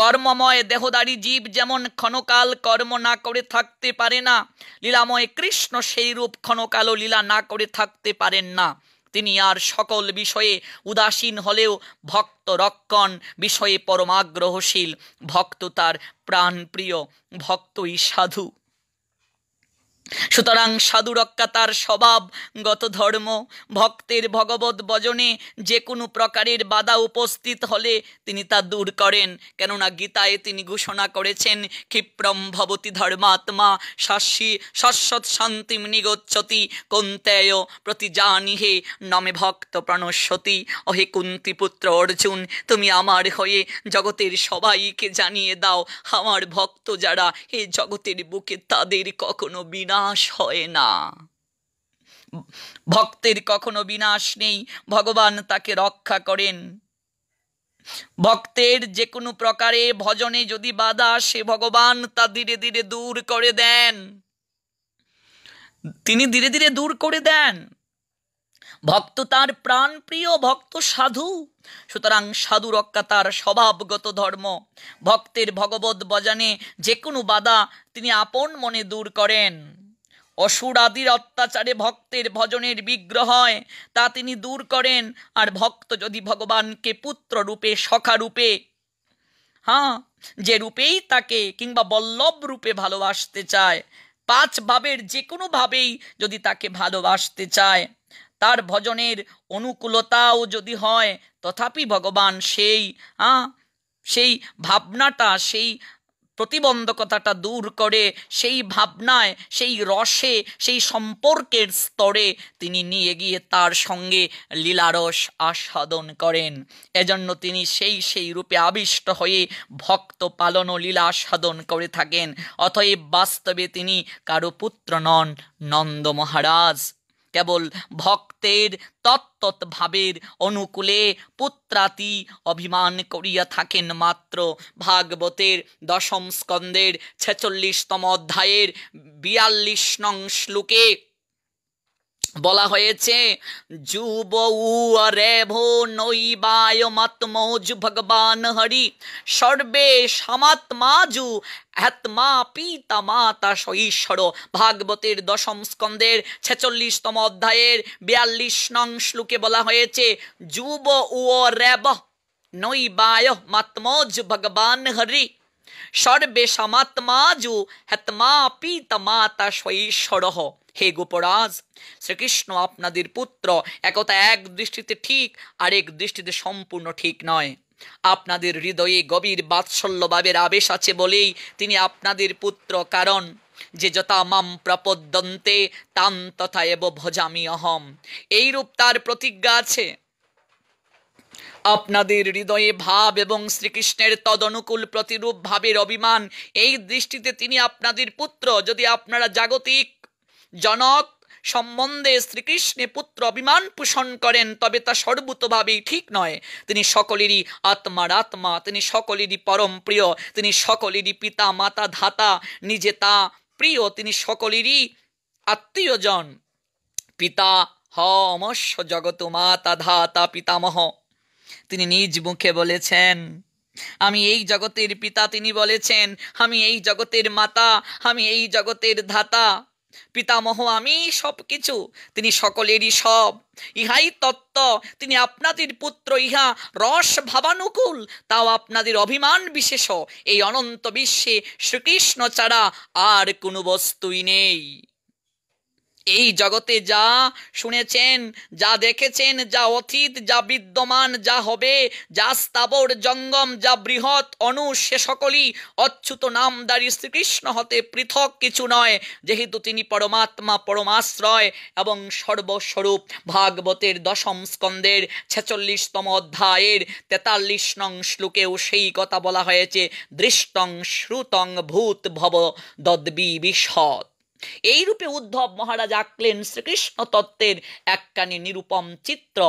কর্মময় দেহদারী জীব যেমন ক্ষণকাল কর্ম না করে থাকতে পারে না লীলাময় কৃষ্ণ সেই রূপ ক্ষণকালও লীলা না করে থাকতে পারেন না তিনি আর সকল বিষয়ে উদাসীন হলেও ভক্ত রক্ষণ বিষয়ে পরমাগ্রহশীল ভক্ত তার প্রাণপ্রিয় ভক্তই সাধু সুতরাং সাধুরক্ষা তার স্বভাবগত ধর্ম ভক্তের ভগবত বজনে যে কোনো প্রকারের বাধা উপস্থিত হলে তিনি তা দূর করেন কেননা গীতায় তিনি ঘোষণা করেছেন ক্ষিপ্রম ভবতী ধর্মাত্মা শাস্যি শাশ্বত শান্তিম নিগচ্ছতি কন্তেয় প্রতি জানিহে নমে ভক্ত প্রণস্বতী অহে কুন্তিপুত্র অর্জুন তুমি আমার হয়ে জগতের সবাইকে জানিয়ে দাও আমার ভক্ত যারা এ জগতের বুকে তাদের কখনো বিনা বিনাশ হয় না ভক্তের কখনো বিনাশ নেই ভগবান তাকে রক্ষা করেন ভক্তের যে কোনো প্রকারে ভজনে যদি বাধা সে ভগবান তা ধীরে ধীরে দূর করে দেন তিনি ধীরে ধীরে দূর করে দেন ভক্ত তার প্রাণ প্রিয় ভক্ত সাধু সুতরাং সাধু রক্ষা তার স্বভাবগত ধর্ম ভক্তের ভগবত বজানে যে কোনো বাধা তিনি আপন মনে দূর করেন অসুরাদির অত্যাচারে ভক্তের ভজনের বিগ্রহ হয় তা তিনি দূর করেন আর ভক্ত যদি ভগবানকে পুত্র রূপে সখা রূপে হ্যাঁ যে রূপেই তাকে কিংবা বল্লভ রূপে ভালোবাসতে চায় পাঁচ ভাবের যে কোনোভাবেই যদি তাকে ভালোবাসতে চায় তার ভজনের অনুকূলতাও যদি হয় তথাপি ভগবান সেই সেই ভাবনাটা সেই প্রতিবন্ধকতাটা দূর করে সেই ভাবনায় সেই রসে সেই সম্পর্কের স্তরে তিনি নিয়ে গিয়ে তার সঙ্গে লীলারস আস্বাদন করেন এজন্য তিনি সেই সেই রূপে আবিষ্ট হয়ে ভক্ত পালন ও লীলা আস্বাদন করে থাকেন অতএব বাস্তবে তিনি কারো পুত্র নন নন্দ মহারাজ কেবল ভক্তের তত্তৎভাবের অনুকূলে পুত্রাতি অভিমান করিয়া থাকেন মাত্র ভাগবতের দশম স্কন্ধের ছেচল্লিশতম অধ্যায়ের বিয়াল্লিশ নং শ্লোকে বলা হয়েছে যুব রে ভো নৈবায় মাত্মজ ভগবান হরি সর্বে সমাত্মাজু আত্মা পিতা মাতা সঈশ্বর ভাগবতের দশম স্কন্দের ছেচল্লিশতম অধ্যায়ের বিয়াল্লিশ নং শ্লোকে বলা হয়েছে যুব ও রেব নৈবায় মাত্মজ ভগবান হরি সর্বে সর্বেশমাত্মা যু হ্যাতমাপি তমাতা সৈশ্বরহ হে গোপরাজ শ্রীকৃষ্ণ আপনাদের পুত্র একতা এক দৃষ্টিতে ঠিক আর এক দৃষ্টিতে সম্পূর্ণ ঠিক নয় আপনাদের হৃদয়ে গভীর বাৎসল্যভাবের আবেশ আছে বলেই তিনি আপনাদের পুত্র কারণ যে যথা মাম প্রপদ্যন্তে তান তথা এব ভজামি অহম এইরূপ তার প্রতিজ্ঞা আছে আপনাদের হৃদয়ে ভাব এবং শ্রীকৃষ্ণের তদনুকূল প্রতিরূপ ভাবের অভিমান এই দৃষ্টিতে তিনি আপনাদের পুত্র যদি আপনারা জাগতিক জনক সম্বন্ধে শ্রীকৃষ্ণে পুত্র অভিমান পোষণ করেন তবে তা সর্বতভাবেই ঠিক নয় তিনি সকলেরই আত্মার আত্মা তিনি সকলেরই পরম প্রিয় তিনি সকলেরই পিতা মাতা ধাতা নিজে তা প্রিয় তিনি সকলেরই আত্মীয়জন পিতা হ অমস্য জগত মাতা ধাতা পিতামহ তিনি নিজ মুখে বলেছেন আমি এই জগতের পিতা তিনি বলেছেন আমি এই জগতের মাতা আমি এই জগতের ধাতা পিতামহ আমি সব কিছু তিনি সকলেরই সব ইহাই তত্ত্ব তিনি আপনাদের পুত্র ইহা রস ভাবানুকূল তাও আপনাদের অভিমান বিশেষ এই অনন্ত বিশ্বে শ্রীকৃষ্ণ ছাড়া আর কোনো বস্তুই নেই এই জগতে যা শুনেছেন যা দেখেছেন যা অতীত যা বিদ্যমান যা হবে যা স্থাবর জঙ্গম যা বৃহৎ অনু সে সকলই অচ্যুত নামদারি শ্রীকৃষ্ণ হতে পৃথক কিছু নয় যেহেতু তিনি পরমাত্মা পরমাশ্রয় এবং সর্বস্বরূপ ভাগবতের দশম স্কন্দের ছেচল্লিশতম অধ্যায়ের তেতাল্লিশ নং শ্লোকেও সেই কথা বলা হয়েছে দৃষ্টং শ্রুতং ভূত ভব দদ্বি বিশদ এইরূপে উদ্ধব মহারাজ আঁকলেন শ্রীকৃষ্ণ তত্ত্বের এককানি নিরূপম চিত্র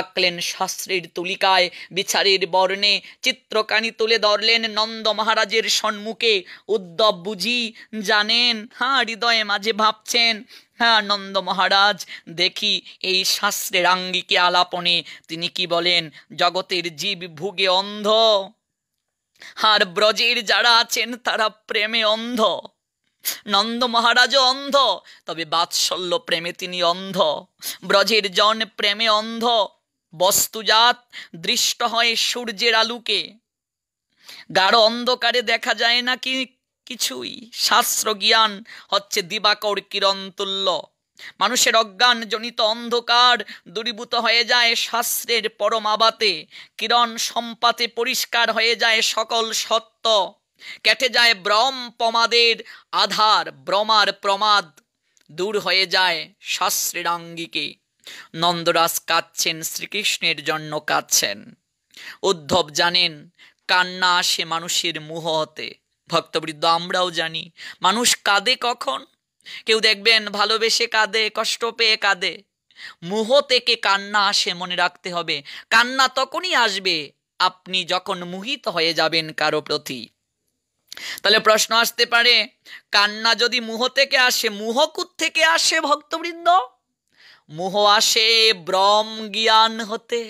আঁকলেন শাস্ত্রের তুলিকায় বিচারের বর্ণে চিত্রকানি তুলে ধরলেন নন্দ মহারাজের সম্মুখে উদ্ধব বুঝি জানেন হ্যাঁ হৃদয়ে মাঝে ভাবছেন হ্যাঁ নন্দ মহারাজ দেখি এই শাস্ত্রের আঙ্গিকে আলাপনে তিনি কি বলেন জগতের জীব ভুগে অন্ধ আর ব্রজের যারা আছেন তারা প্রেমে অন্ধ নন্দ মহারাজ অন্ধ তবে বাৎসল্য প্রেমে তিনি অন্ধ ব্রজের জন প্রেমে অন্ধ বস্তুজাত দৃষ্ট হয় সূর্যের আলুকে গাঢ় অন্ধকারে দেখা যায় না কি কিছুই শাস্ত্র জ্ঞান হচ্ছে দিবাকর কিরণতুল্য মানুষের অজ্ঞান জনিত অন্ধকার দূরীভূত হয়ে যায় শাস্ত্রের আবাতে কিরণ সম্পাতে পরিষ্কার হয়ে যায় সকল সত্য কেটে যায় ব্রম পমাদের আধার ব্রমার প্রমাদ দূর হয়ে যায় শাস্ত্রীরাঙ্গিকে নন্দরাজ কাঁদছেন শ্রীকৃষ্ণের জন্য কাঁদছেন উদ্ধব জানেন কান্না আসে মানুষের মুহ হতে ভক্তবৃদ্ধ আমরাও জানি মানুষ কাঁদে কখন কেউ দেখবেন ভালোবেসে কাঁদে কষ্ট পেয়ে কাঁদে মুহ থেকে কান্না আসে মনে রাখতে হবে কান্না তখনই আসবে আপনি যখন মুহিত হয়ে যাবেন কারো প্রতি তাহলে প্রশ্ন আসতে পারে কান্না যদি মুহ থেকে আসে মুহকুত থেকে আসে ভক্তবৃন্দ মুহ আসে ব্রম জ্ঞান হতে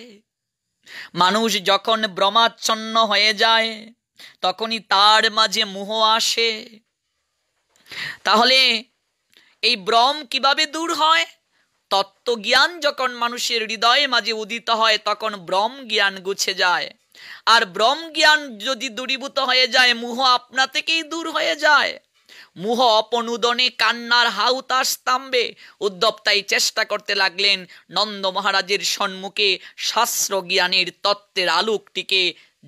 মানুষ যখন ব্রমাচ্ছন্ন হয়ে যায় তখনই তার মাঝে মুহ আসে তাহলে এই ব্রম কিভাবে দূর হয় তত্ত্বজ্ঞান যখন মানুষের হৃদয়ে মাঝে উদিত হয় তখন ব্রম জ্ঞান গুছে যায় আর ব্রহ্ম জ্ঞান যদি দূরীভূত হয়ে যায় মুহ আপনা থেকেই দূর হয়ে যায় মুহ অপনুদনে কান্নার হাউতা স্তম্ভে উদ্ধব তাই চেষ্টা করতে লাগলেন নন্দ মহারাজের সম্মুখে শাস্ত্র জ্ঞানের তত্ত্বের আলোকটিকে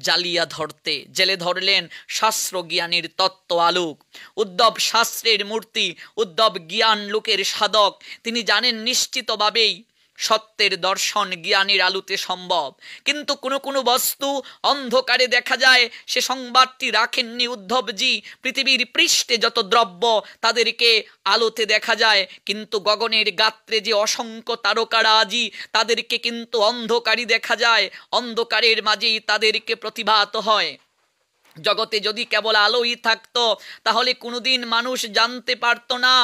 জ্বালিয়া ধরতে জেলে ধরলেন শাস্ত্র জ্ঞানের তত্ত্ব আলোক উদ্ধব শাস্ত্রের মূর্তি উদ্ধব জ্ঞান লোকের সাধক তিনি জানেন নিশ্চিতভাবেই সত্যের দর্শন জ্ঞানের আলোতে সম্ভব কিন্তু কোনো কোনো বস্তু অন্ধকারে দেখা যায় সে সংবাদটি রাখেননি উদ্ধবজি পৃথিবীর পৃষ্ঠে যত দ্রব্য তাদেরকে আলোতে দেখা যায় কিন্তু গগনের গাত্রে যে অসংখ্য তারকারা আজি তাদেরকে কিন্তু অন্ধকারই দেখা যায় অন্ধকারের মাঝেই তাদেরকে প্রতিভাত হয় জগতে যদি কেবল আলোই থাকতো তাহলে কোনোদিন মানুষ জানতে পারত না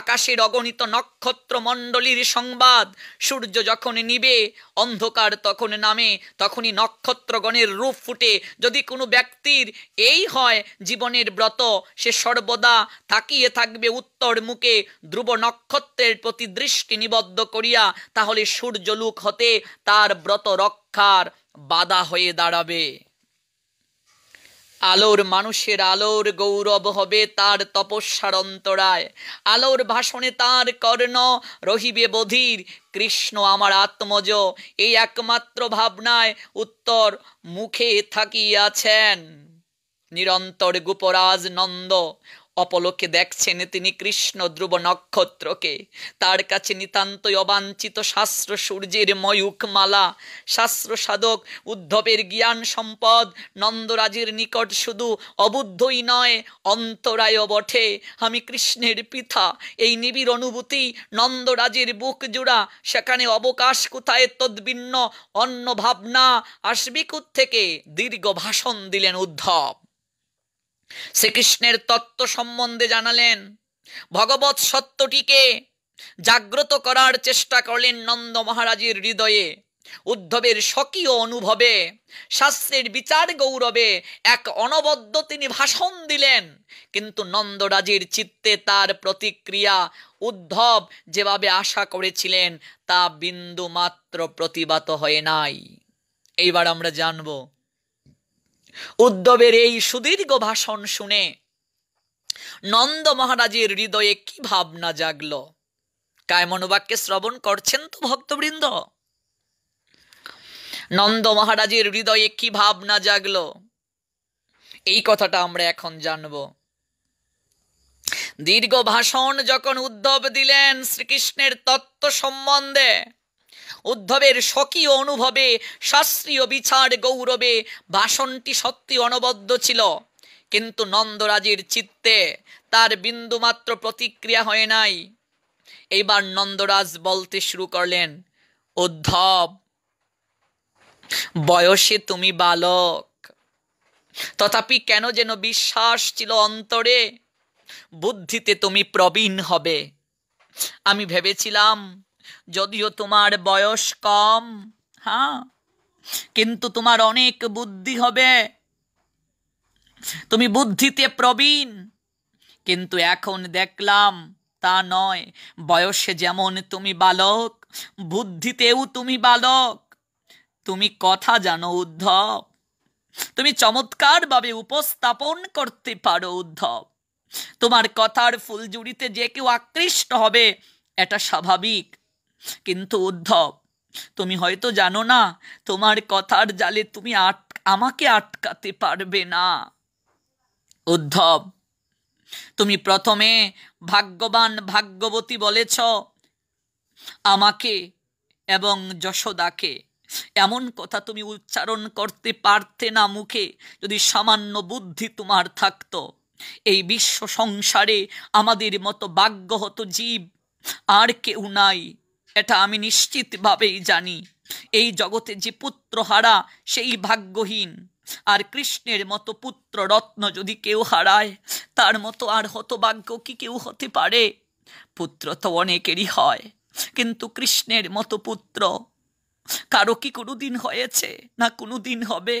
আকাশের অগণিত নক্ষত্র মণ্ডলীর সংবাদ সূর্য যখন নিবে অন্ধকার তখন নামে তখনই নক্ষত্রগণের রূপ ফুটে যদি কোনো ব্যক্তির এই হয় জীবনের ব্রত সে সর্বদা তাকিয়ে থাকবে উত্তর মুখে ধ্রুব নক্ষত্রের প্রতি দৃষ্টি নিবদ্ধ করিয়া তাহলে সূর্যলুক হতে তার ব্রত রক্ষার বাধা হয়ে দাঁড়াবে আলোর মানুষের আলোর গৌরব হবে তার তপস্যার অন্তরায় আলোর ভাষণে তার কর্ণ রহিবে বধির কৃষ্ণ আমার আত্মজ এই একমাত্র ভাবনায় উত্তর মুখে থাকিয়াছেন নিরন্তর গোপরাজ নন্দ অপলোকে দেখছেন তিনি কৃষ্ণ ধ্রুব নক্ষত্রকে তার কাছে নিতান্তই অবাঞ্ছিত শাস্ত্র সূর্যের ময়ূকমালা শাস্ত্র সাধক উদ্ধবের জ্ঞান সম্পদ নন্দরাজের নিকট শুধু অবুদ্ধই নয় অন্তরায় বটে আমি কৃষ্ণের পিতা এই নিবিড় অনুভূতি নন্দরাজের বুক জুড়া সেখানে অবকাশ কোথায় তদ্বিন্ন অন্ন ভাবনা আসবিকুত থেকে দীর্ঘ ভাষণ দিলেন উদ্ধব শ্রীকৃষ্ণের তত্ত্ব সম্বন্ধে জানালেন ভগবৎ সত্যটিকে জাগ্রত করার চেষ্টা করলেন নন্দ মহারাজের হৃদয়ে উদ্ধবের স্বকীয় অনুভবে শাস্ত্রের বিচার গৌরবে এক অনবদ্য তিনি ভাষণ দিলেন কিন্তু নন্দরাজের চিত্তে তার প্রতিক্রিয়া উদ্ধব যেভাবে আশা করেছিলেন তা বিন্দু মাত্র প্রতিবাত হয়ে নাই এইবার আমরা জানবো উদ্ধবের এই সুদীর্ঘ ভাষণ শুনে নন্দ মহারাজের হৃদয়ে কি ভাবনা জাগল কায়মনোবাক্যে শ্রবণ করছেন তো ভক্তবৃন্দ নন্দ মহারাজের হৃদয়ে কি ভাবনা জাগল এই কথাটা আমরা এখন জানব দীর্ঘ ভাষণ যখন উদ্ধব দিলেন শ্রীকৃষ্ণের তত্ত্ব সম্বন্ধে উদ্ধবের স্বকীয় অনুভবে শাস্ত্রীয় বিচার গৌরবে ভাষণটি সত্যি অনবদ্য ছিল কিন্তু নন্দরাজের চিত্তে তার বিন্দুমাত্র প্রতিক্রিয়া হয় নাই এইবার নন্দরাজ বলতে শুরু করলেন উদ্ধব বয়সে তুমি বালক তথাপি কেন যেন বিশ্বাস ছিল অন্তরে বুদ্ধিতে তুমি প্রবীণ হবে আমি ভেবেছিলাম যদিও তোমার বয়স কম হ্যাঁ কিন্তু তোমার অনেক বুদ্ধি হবে তুমি বুদ্ধিতে প্রবীণ কিন্তু এখন দেখলাম তা নয় বয়সে যেমন তুমি বালক বুদ্ধিতেও তুমি বালক তুমি কথা জানো উদ্ধব তুমি চমৎকারভাবে উপস্থাপন করতে পারো উদ্ধব তোমার কথার ফুলজুড়িতে যে কেউ আকৃষ্ট হবে এটা স্বাভাবিক কিন্তু উদ্ধব তুমি হয়তো জানো না তোমার কথার জালে তুমি আট আমাকে আটকাতে পারবে না উদ্ধব তুমি প্রথমে ভাগ্যবান ভাগ্যবতী বলেছ আমাকে এবং যশোদাকে এমন কথা তুমি উচ্চারণ করতে পারতে না মুখে যদি সামান্য বুদ্ধি তোমার থাকত এই বিশ্ব সংসারে আমাদের মতো বাগ্য হতো জীব আর কেউ নাই এটা আমি নিশ্চিতভাবেই জানি এই জগতে যে পুত্র হারা সেই ভাগ্যহীন আর কৃষ্ণের মতো পুত্র রত্ন যদি কেউ হারায় তার মতো আর হতভাগ্য কি কেউ হতে পারে পুত্র তো অনেকেরই হয় কিন্তু কৃষ্ণের মতো পুত্র কারো কি কোনো দিন হয়েছে না কোনো দিন হবে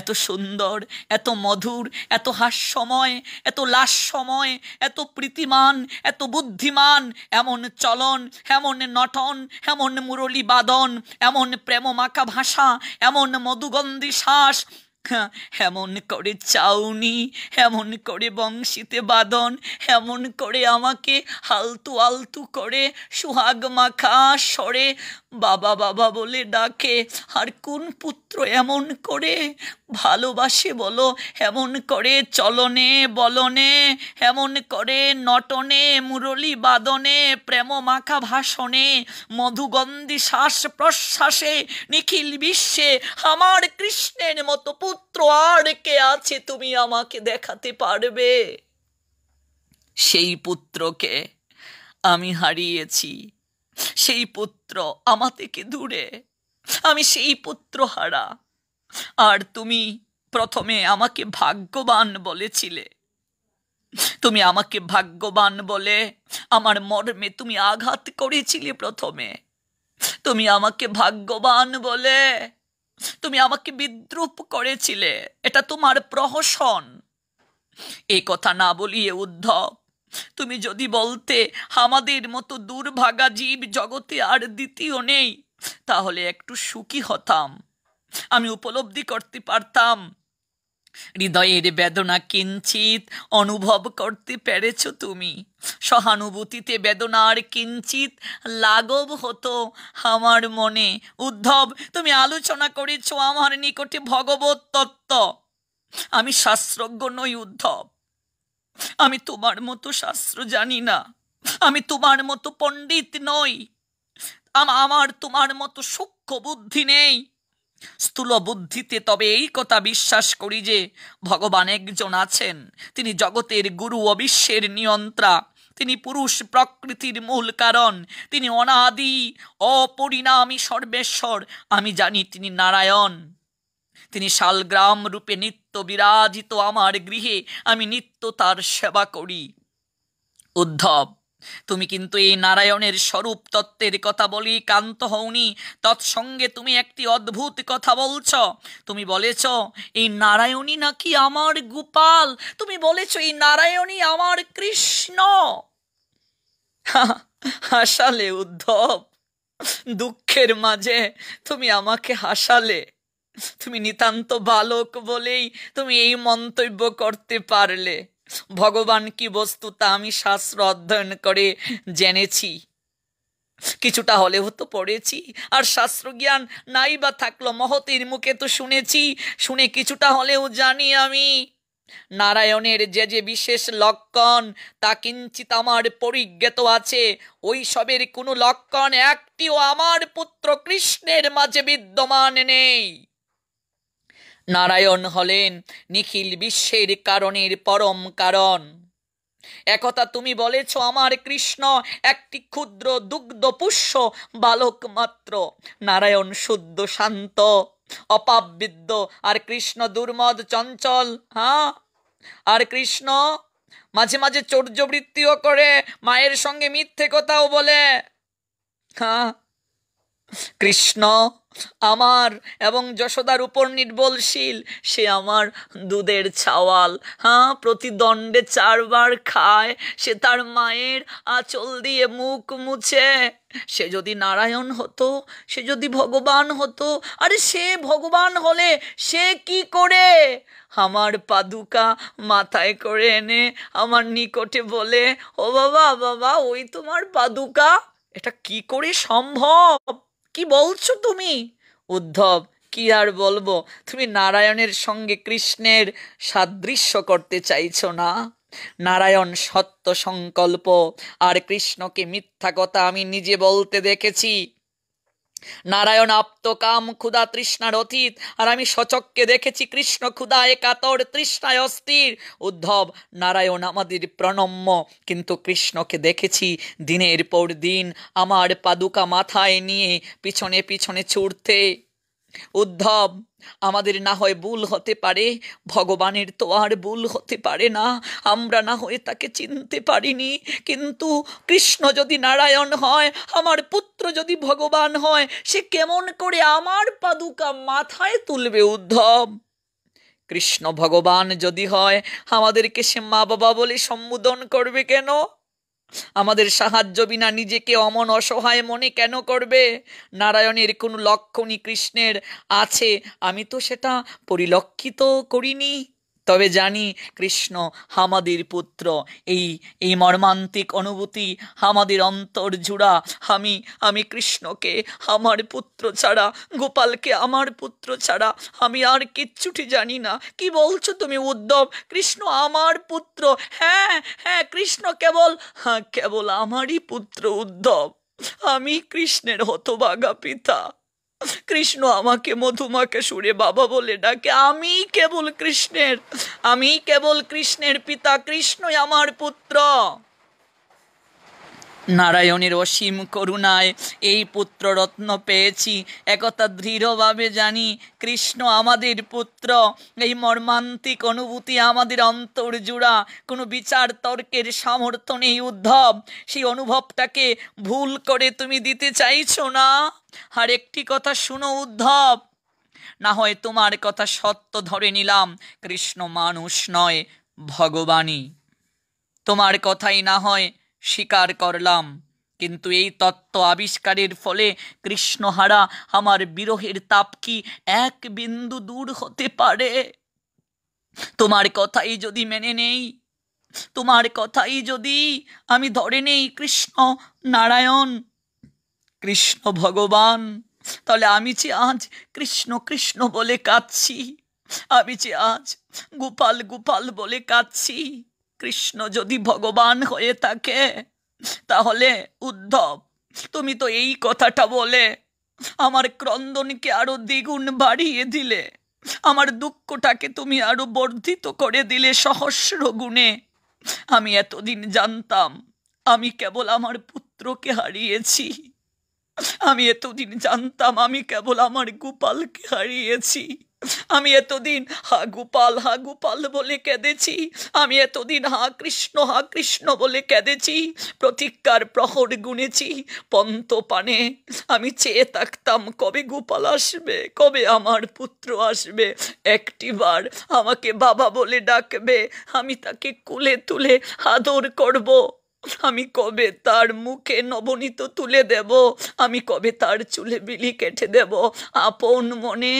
এত সুন্দর এত মধুর এত হাস্যময় এত লাস্যময় এত প্রীতিমান এত বুদ্ধিমান এমন চলন এমন নটন এমন মুরলী বাদন এমন মাখা ভাষা এমন মধুগন্ধি শ্বাস এমন করে চাউনি এমন করে বংশীতে বাদন এমন করে আমাকে হালতু আলতু করে সোহাগ মাখা সরে বাবা বাবা বলে ডাকে আর কোন পুত্র এমন করে ভালোবাসে বলো এমন করে চলনে বলনে এমন করে নটনে মুরলি বাদনে প্রেম মাখা ভাষণে মধুগন্ধি শ্বাস প্রশ্বাসে নিখিল বিশ্বে আমার কৃষ্ণের মতো পুত্র পুত্র আর কে আছে তুমি আমাকে দেখাতে পারবে সেই পুত্রকে আমি হারিয়েছি সেই পুত্র আমা থেকে দূরে আমি সেই পুত্র হারা আর তুমি প্রথমে আমাকে ভাগ্যবান বলেছিলে তুমি আমাকে ভাগ্যবান বলে আমার মর্মে তুমি আঘাত করেছিলে প্রথমে তুমি আমাকে ভাগ্যবান বলে তুমি আমাকে বিদ্রুপ করেছিলে এটা তোমার প্রহসন এ কথা না বলিয়ে উদ্ধব তুমি যদি বলতে আমাদের মতো দুর্ভাগা জীব জগতে আর দ্বিতীয় নেই তাহলে একটু সুখী হতাম আমি উপলব্ধি করতে পারতাম হৃদয়ের বেদনা কিঞ্চিত অনুভব করতে পেরেছ তুমি সহানুভূতিতে বেদনার কিঞ্চিত লাঘব হতো আমার মনে উদ্ধব তুমি আলোচনা করেছ আমার নিকটে ভগবত তত্ত্ব আমি শাস্ত্রজ্ঞ নই উদ্ধব আমি তোমার মতো শাস্ত্র জানি না আমি তোমার মতো পণ্ডিত নই আমার তোমার মতো সূক্ষ্ম বুদ্ধি নেই স্থূল বুদ্ধিতে তবে এই কথা বিশ্বাস করি যে ভগবান একজন আছেন তিনি জগতের গুরু ও বিশ্বের নিয়ন্ত্রা তিনি পুরুষ প্রকৃতির মূল কারণ তিনি অনাদি অপরিণামী সর্বেশ্বর আমি জানি তিনি নারায়ণ তিনি শালগ্রাম রূপে নিত্য বিরাজিত আমার গৃহে আমি নিত্য তার সেবা করি উদ্ধব তুমি কিন্তু এই নারায়ণের স্বরূপ তত্ত্বের কথা বলি কান্ত হওনি তৎসঙ্গে তুমি একটি অদ্ভুত কথা বলছ তুমি বলেছ এই নারায়ণী নাকি আমার গোপাল তুমি বলেছ এই নারায়ণই আমার কৃষ্ণ হাসালে উদ্ধব দুঃখের মাঝে তুমি আমাকে হাসালে তুমি নিতান্ত বালক বলেই তুমি এই মন্তব্য করতে পারলে ভগবান কি বস্তু তা আমি শাস্ত্র অধ্যয়ন করে জেনেছি কিছুটা হলেও তো পড়েছি আর শাস্ত্র জ্ঞান নাই বা থাকলো মহতির মুখে তো শুনেছি শুনে কিছুটা হলেও জানি আমি নারায়ণের যে যে বিশেষ লক্ষণ তা কিঞ্চিত আমার পরিজ্ঞাত আছে ওই সবের কোনো লক্ষণ একটিও আমার পুত্র কৃষ্ণের মাঝে বিদ্যমান নেই নারায়ণ হলেন নিখিল বিশ্বের কারণের পরম কারণ একথা তুমি বলেছ আমার কৃষ্ণ একটি ক্ষুদ্র দুগ্ধপুষ্য বালক মাত্র নারায়ণ শুদ্ধ শান্ত অপাববিদ্য আর কৃষ্ণ দুর্মদ চঞ্চল হ্যাঁ আর কৃষ্ণ মাঝে মাঝে চৌর্যবৃত্তিও করে মায়ের সঙ্গে মিথ্যে কথাও বলে হ্যাঁ কৃষ্ণ আমার এবং যশোদার উপর নির্ভরশীল সে আমার দুধের ছাওয়াল হ্যাঁ প্রতিদণ্ডে চারবার খায় সে তার মায়ের আঁচল দিয়ে মুখ মুছে সে যদি নারায়ণ হতো সে যদি ভগবান হতো আরে সে ভগবান হলে সে কি করে আমার পাদুকা মাথায় করে এনে আমার নিকটে বলে ও বাবা বাবা ওই তোমার পাদুকা এটা কি করে সম্ভব কি বলছো তুমি উদ্ধব কি আর বলবো তুমি নারায়ণের সঙ্গে কৃষ্ণের সাদৃশ্য করতে চাইছো না নারায়ণ সত্য সংকল্প আর কৃষ্ণকে মিথ্যা কথা আমি নিজে বলতে দেখেছি নারায়ণ আপ্ত কাম ক্ষুধা তৃষ্ণার অতীত আর আমি সচককে দেখেছি কৃষ্ণ ক্ষুধা একাতর তৃষ্ণায় অস্থির উদ্ধব নারায়ণ আমাদের প্রণম্য কিন্তু কৃষ্ণকে দেখেছি দিনের পর দিন আমার পাদুকা মাথায় নিয়ে পিছনে পিছনে ছুটতে উদ্ধব আমাদের না হয় ভুল হতে পারে ভগবানের তো আর ভুল হতে পারে না আমরা না হয়ে তাকে চিনতে পারিনি কিন্তু কৃষ্ণ যদি নারায়ণ হয় আমার পুত্র যদি ভগবান হয় সে কেমন করে আমার পাদুকা মাথায় তুলবে উদ্ধব কৃষ্ণ ভগবান যদি হয় আমাদেরকে সে মা বাবা বলে সম্বোধন করবে কেন আমাদের সাহায্য বিনা নিজেকে অমন অসহায় মনে কেন করবে নারায়ণের কোনো লক্ষণই কৃষ্ণের আছে আমি তো সেটা পরিলক্ষিত করিনি তবে জানি কৃষ্ণ হামাদের পুত্র এই এই মর্মান্তিক অনুভূতি আমাদের অন্তর জুড়া আমি আমি কৃষ্ণকে আমার পুত্র ছাড়া গোপালকে আমার পুত্র ছাড়া আমি আর কিচ্ছুটি জানি না কি বলছো তুমি উদ্ধব কৃষ্ণ আমার পুত্র হ্যাঁ হ্যাঁ কৃষ্ণ কেবল হ্যাঁ কেবল আমারই পুত্র উদ্ধব আমি কৃষ্ণের হতবাগা পিতা কৃষ্ণ আমাকে মধুমাকে সুরে বাবা বলে ডাকে আমি কেবল কৃষ্ণের আমি কেবল কৃষ্ণের পিতা কৃষ্ণই আমার পুত্র নারায়ণের অসীম করুণায় এই পুত্ররত্ন পেয়েছি একথা দৃঢ়ভাবে জানি কৃষ্ণ আমাদের পুত্র এই মর্মান্তিক অনুভূতি আমাদের অন্তর জুড়া কোনো বিচার তর্কের সামর্থ্য নেই উদ্ধব সেই অনুভবটাকে ভুল করে তুমি দিতে চাইছো না আর একটি কথা শুনো উদ্ধব না হয় তোমার কথা সত্য ধরে নিলাম কৃষ্ণ মানুষ নয় ভগবানই তোমার কথাই না হয় স্বীকার করলাম কিন্তু এই তত্ত্ব আবিষ্কারের ফলে কৃষ্ণহারা আমার বিরহের তাপ কি এক বিন্দু দূর হতে পারে তোমার কথাই যদি মেনে নেই তোমার কথাই যদি আমি ধরে নেই কৃষ্ণ নারায়ণ কৃষ্ণ ভগবান তাহলে আমি যে আজ কৃষ্ণ কৃষ্ণ বলে কাঁদছি আমি যে আজ গোপাল গোপাল বলে কাঁদছি কৃষ্ণ যদি ভগবান হয়ে থাকে তাহলে উদ্ধব তুমি তো এই কথাটা বলে আমার ক্রন্দনকে আরো দ্বিগুণ বাড়িয়ে দিলে আমার দুঃখটাকে তুমি আরো বর্ধিত করে দিলে সহস্র গুণে আমি এতদিন জানতাম আমি কেবল আমার পুত্রকে হারিয়েছি আমি এতদিন জানতাম আমি কেবল আমার গোপালকে হারিয়েছি আমি এতদিন হা গোপাল হা গোপাল বলে কেঁদেছি আমি এতদিন হা কৃষ্ণ হা কৃষ্ণ বলে কেঁদেছি প্রতিজ্ঞার প্রহর গুনেছি পন্ত পানে আমি চেয়ে থাকতাম কবে গোপাল আসবে কবে আমার পুত্র আসবে একটিবার আমাকে বাবা বলে ডাকবে আমি তাকে কুলে তুলে আদর করব আমি কবে তার মুখে নবনীত তুলে দেব আমি কবে তার চুলে বিলি কেটে দেব আপন মনে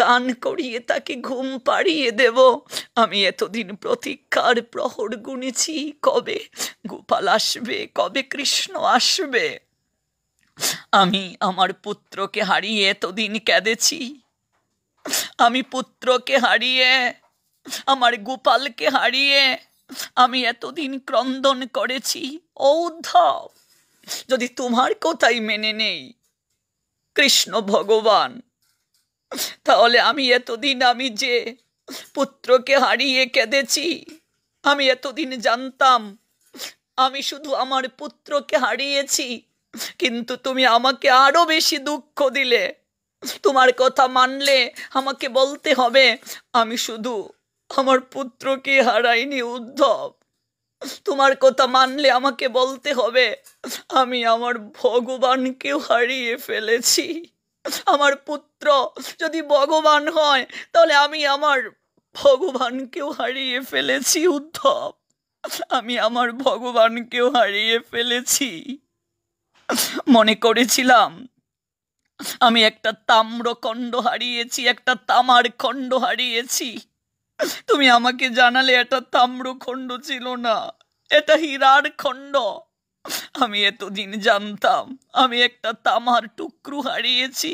গান করিয়ে তাকে ঘুম পাড়িয়ে দেব আমি এতদিন প্রতীক্ষার প্রহর গুনেছি কবে গোপাল আসবে কবে কৃষ্ণ আসবে আমি আমার পুত্রকে হারিয়ে এতদিন কেঁদেছি আমি পুত্রকে হারিয়ে আমার গোপালকে হারিয়ে আমি এতদিন ক্রন্দন করেছি ঔদ্ধব যদি তোমার কথাই মেনে নেই কৃষ্ণ ভগবান তাহলে আমি এতদিন আমি যে পুত্রকে হারিয়ে কেঁদেছি আমি এতদিন জানতাম আমি শুধু আমার পুত্রকে হারিয়েছি কিন্তু তুমি আমাকে আরো বেশি দুঃখ দিলে তোমার কথা মানলে আমাকে বলতে হবে আমি শুধু আমার পুত্রকে হারাইনি উদ্ধব তোমার কথা মানলে আমাকে বলতে হবে আমি আমার ভগবানকেও হারিয়ে ফেলেছি আমার পুত্র যদি ভগবান হয় তাহলে আমি আমার ভগবানকেও হারিয়ে ফেলেছি উদ্ধব আমি আমার ভগবানকেও হারিয়ে ফেলেছি মনে করেছিলাম আমি একটা তাম্রখণ্ড হারিয়েছি একটা তামার খণ্ড হারিয়েছি তুমি আমাকে জানালে এটা তাম্রখণ্ড ছিল না এটা হীরার খণ্ড আমি এতদিন জানতাম আমি একটা তামার টুকরু হারিয়েছি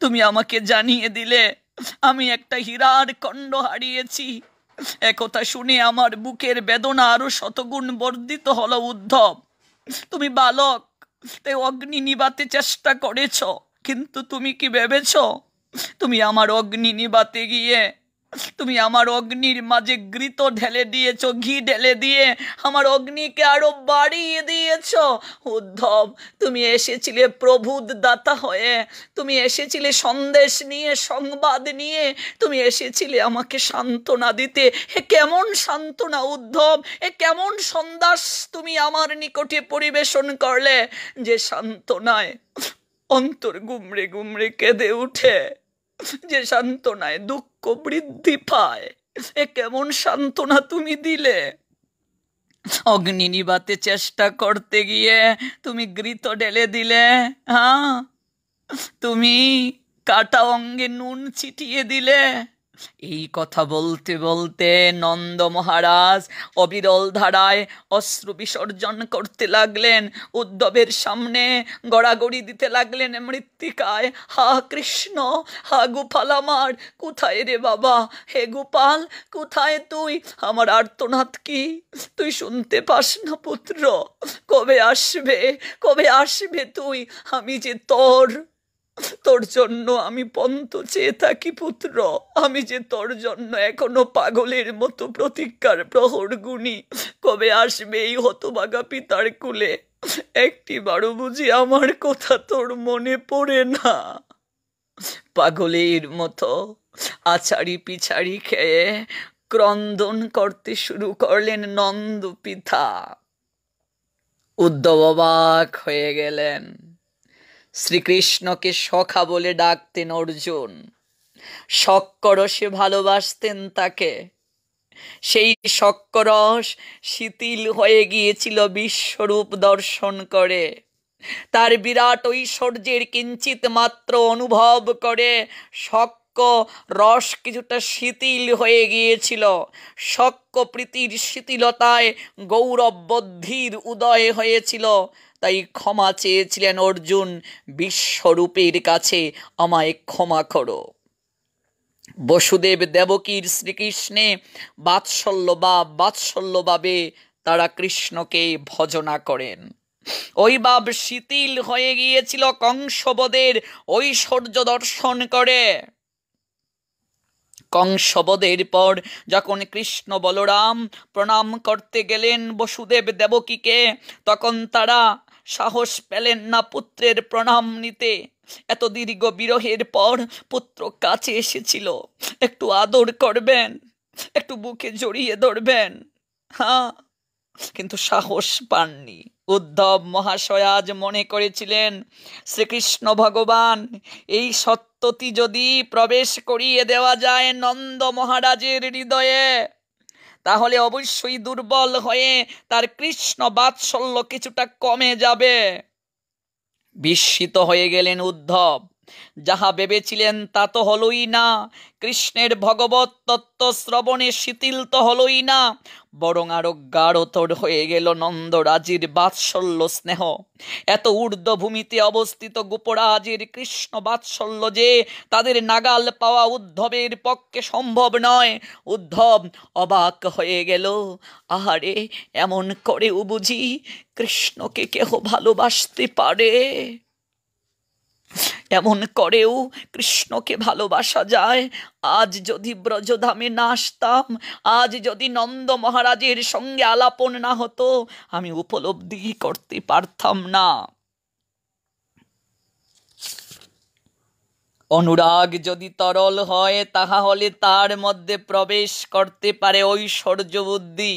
তুমি আমাকে জানিয়ে দিলে আমি একটা হীরার খণ্ড হারিয়েছি একথা শুনে আমার বুকের বেদনা আরো শতগুণ বর্ধিত হলো উদ্ধব তুমি বালক তে অগ্নি নিবাতে চেষ্টা করেছ কিন্তু তুমি কি ভেবেছ তুমি আমার অগ্নি নিবাতে গিয়ে তুমি আমার অগ্নির মাঝে ঘৃত ঢেলে দিয়েছ ঘি ঢেলে দিয়ে আমার অগ্নিকে আরো বাড়িয়ে দিয়েছ উদ্ধব তুমি এসেছিলে প্রভুদ দাতা হয়ে তুমি এসেছিলে সন্দেশ নিয়ে সংবাদ নিয়ে তুমি এসেছিলে আমাকে সান্ত্বনা দিতে হে কেমন সান্ত্বনা উদ্ধব এ কেমন সন্দাস তুমি আমার নিকটে পরিবেশন করলে যে সান্ত্বনায় অন্তর গুমড়ে গুমড়ে কেঁদে উঠে যে সান্ত্বনায় দুঃখ ঐক্য বৃদ্ধি পায় এ কেমন সান্ত্বনা তুমি দিলে অগ্নি নিবাতে চেষ্টা করতে গিয়ে তুমি গৃত ঢেলে দিলে হ্যাঁ তুমি কাটা অঙ্গে নুন ছিটিয়ে দিলে এই কথা বলতে বলতে নন্দ মহারাজ অবিরল ধারায় অস্ত্র বিসর্জন করতে লাগলেন উদ্ধবের সামনে গড়াগড়ি দিতে লাগলেন মৃত্তিকায় হা কৃষ্ণ হা গোপাল আমার কোথায় রে বাবা হে গোপাল কোথায় তুই আমার আর্তনাথ কি তুই শুনতে পাস না পুত্র কবে আসবে কবে আসবে তুই আমি যে তোর তোর জন্য আমি পন্ত চেয়ে থাকি পুত্র আমি যে তোর জন্য এখনো পাগলের মতো প্রতিকার প্রহর গুণী কবে আসবে এই হতবাগা পিতার কুলে একটি বারো বুঝি আমার কথা তোর মনে পড়ে না পাগলের মতো আছাড়ি পিছাড়ি খেয়ে ক্রন্দন করতে শুরু করলেন নন্দ পিতা উদ্যবাক হয়ে গেলেন শ্রীকৃষ্ণকে সখা বলে ডাকতেন অর্জুন সক্করসে ভালোবাসতেন তাকে সেই সক্করস শিথিল হয়ে গিয়েছিল বিশ্বরূপ দর্শন করে তার বিরাট ঐশ্বর্যের কিঞ্চিত মাত্র অনুভব করে শক রস কিছুটা শিথিল হয়ে গিয়েছিল শক্য প্রীতির শিথিলতায় গৌরব গৌরববদ্ধির উদয় হয়েছিল তাই ক্ষমা চেয়েছিলেন অর্জুন বিশ্বরূপের কাছে আমায় ক্ষমা করো বসুদেব দেবকীর শ্রীকৃষ্ণে বাৎসল্য বা বাৎসল্যভাবে তারা কৃষ্ণকে ভজনা করেন ওই বাব শিথিল হয়ে গিয়েছিল কংসবদের ঐশ্বর্য দর্শন করে কংসবদের পর যখন কৃষ্ণ বলরাম প্রণাম করতে গেলেন বসুদেব দেবকীকে তখন তারা সাহস পেলেন না পুত্রের প্রণাম নিতে এত দীর্ঘ বিরহের পর পুত্র কাছে এসেছিল একটু আদর করবেন একটু বুকে জড়িয়ে ধরবেন হ্যাঁ কিন্তু সাহস পাননি উদ্ধব মহাশয় আজ মনে করেছিলেন শ্রীকৃষ্ণ ভগবান এই সত্যটি যদি প্রবেশ করিয়ে দেওয়া যায় নন্দ মহারাজের হৃদয়ে তাহলে অবশ্যই দুর্বল হয়ে তার কৃষ্ণ বাৎসল্য কিছুটা কমে যাবে বিস্মিত হয়ে গেলেন উদ্ধব যাহা ভেবেছিলেন তা তো হলই না কৃষ্ণের ভগবত তত্ত্ব শ্রবণে শিথিল তো হলই না বরং আরো গাঢ়তর হয়ে গেল নন্দরাজির বাৎসল্য স্নেহ এত ঊর্ধ্বভূমিতে অবস্থিত গোপরাজের কৃষ্ণ বাৎসল্য যে তাদের নাগাল পাওয়া উদ্ধবের পক্ষে সম্ভব নয় উদ্ধব অবাক হয়ে গেল আহারে এমন করে বুঝি কৃষ্ণকে কেহ ভালোবাসতে পারে এমন করেও কৃষ্ণকে ভালোবাসা যায় আজ যদি ব্রজধামে না আসতাম আজ যদি নন্দ মহারাজের সঙ্গে আলাপন না হতো আমি উপলব্ধি করতে পারতাম না অনুরাগ যদি তরল হয় তাহা হলে তার মধ্যে প্রবেশ করতে পারে ঐশ্বর্য বুদ্ধি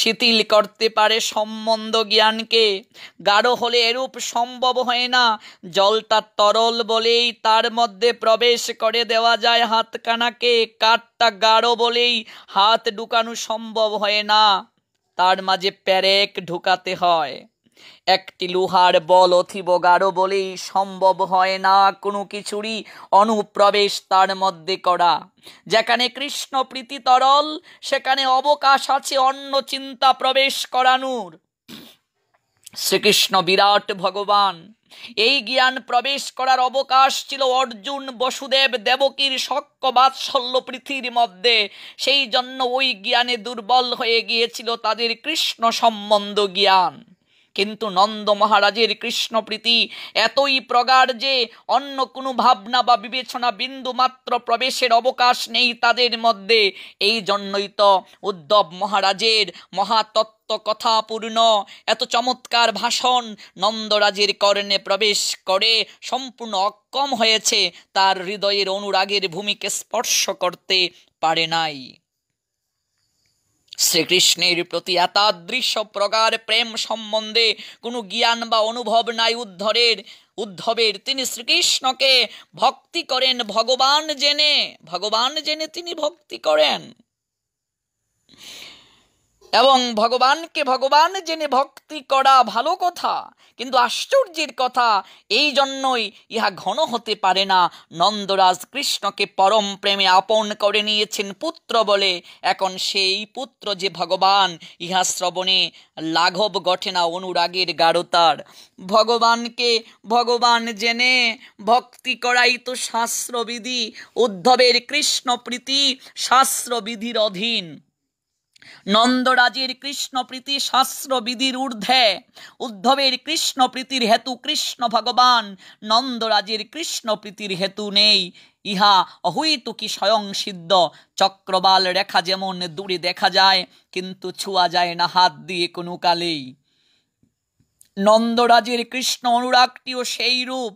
শিথিল করতে পারে সম্বন্ধ জ্ঞানকে গাঢ় হলে এরূপ সম্ভব হয় না জলটা তরল বলেই তার মধ্যে প্রবেশ করে দেওয়া যায় হাতকানাকে কাঠটা গাঢ় বলেই হাত ঢুকানো সম্ভব হয় না তার মাঝে প্যারেক ঢুকাতে হয় একটি লোহার বল অথিব গাঢ় বলেই সম্ভব হয় না কোনো কিছুরই অনুপ্রবেশ তার মধ্যে করা যেখানে কৃষ্ণ প্রীতি তরল সেখানে অবকাশ আছে অন্য চিন্তা প্রবেশ করানোর শ্রীকৃষ্ণ বিরাট ভগবান এই জ্ঞান প্রবেশ করার অবকাশ ছিল অর্জুন বসুদেব দেবকীর শক্য বাৎসল্য পৃথির মধ্যে সেই জন্য ওই জ্ঞানে দুর্বল হয়ে গিয়েছিল তাদের কৃষ্ণ সম্বন্ধ জ্ঞান কিন্তু নন্দ মহারাজের কৃষ্ণপ্রীতি এতই প্রগাঢ় যে অন্য কোনো ভাবনা বা বিবেচনা বিন্দু মাত্র প্রবেশের অবকাশ নেই তাদের মধ্যে এই জন্যই তো উদ্ধব মহারাজের মহাতত্ত্ব কথাপূর্ণ এত চমৎকার ভাষণ নন্দরাজের কর্ণে প্রবেশ করে সম্পূর্ণ অক্ষম হয়েছে তার হৃদয়ের অনুরাগের ভূমিকে স্পর্শ করতে পারে নাই শ্রীকৃষ্ণের প্রতি এতাদৃশ্য প্রকার প্রেম সম্বন্ধে কোনো জ্ঞান বা অনুভব নাই উদ্ধরের উদ্ধবের তিনি শ্রীকৃষ্ণকে ভক্তি করেন ভগবান জেনে ভগবান জেনে তিনি ভক্তি করেন এবং ভগবানকে ভগবান জেনে ভক্তি করা ভালো কথা কিন্তু আশ্চর্যের কথা এই জন্যই ইহা ঘন হতে পারে না নন্দরাজ কৃষ্ণকে পরম প্রেমে আপন করে নিয়েছেন পুত্র বলে এখন সেই পুত্র যে ভগবান ইহা শ্রবণে লাঘব ঘটে না অনুরাগের গাঢ়তার ভগবানকে ভগবান জেনে ভক্তি করাই তো শাস্ত্রবিধি উদ্ধবের কৃষ্ণ প্রীতি শাস্ত্রবিধির অধীন নন্দরাজের কৃষ্ণপ্রীতি শাস্ত্রবিধির ঊর্ধ্বে উদ্ধবের কৃষ্ণপ্রীতির হেতু কৃষ্ণ ভগবান নন্দরাজের কৃষ্ণপ্রীতির হেতু নেই ইহা অহৈতুকি স্বয়ং সিদ্ধ চক্রবাল রেখা যেমন দূরে দেখা যায় কিন্তু ছুয়া যায় না হাত দিয়ে কোনো কালেই নন্দরাজের কৃষ্ণ অনুরাগটিও সেই রূপ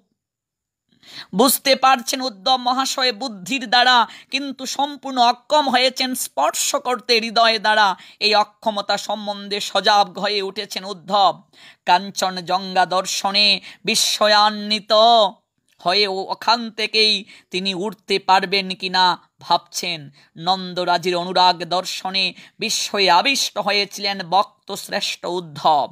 বুঝতে পারছেন উদ্যম মহাশয় বুদ্ধির দ্বারা কিন্তু সম্পূর্ণ অক্ষম হয়েছেন স্পর্শ করতে হৃদয়ে দ্বারা এই অক্ষমতা সম্বন্ধে সজাগ হয়ে উঠেছেন উদ্ধব কাঞ্চন জঙ্গা দর্শনে বিস্ময়ান্বিত হয়ে ওখান থেকেই তিনি উঠতে পারবেন কিনা ভাবছেন নন্দরাজির অনুরাগ দর্শনে বিস্ময়ে আবিষ্ট হয়েছিলেন বক্ত শ্রেষ্ঠ উদ্ধব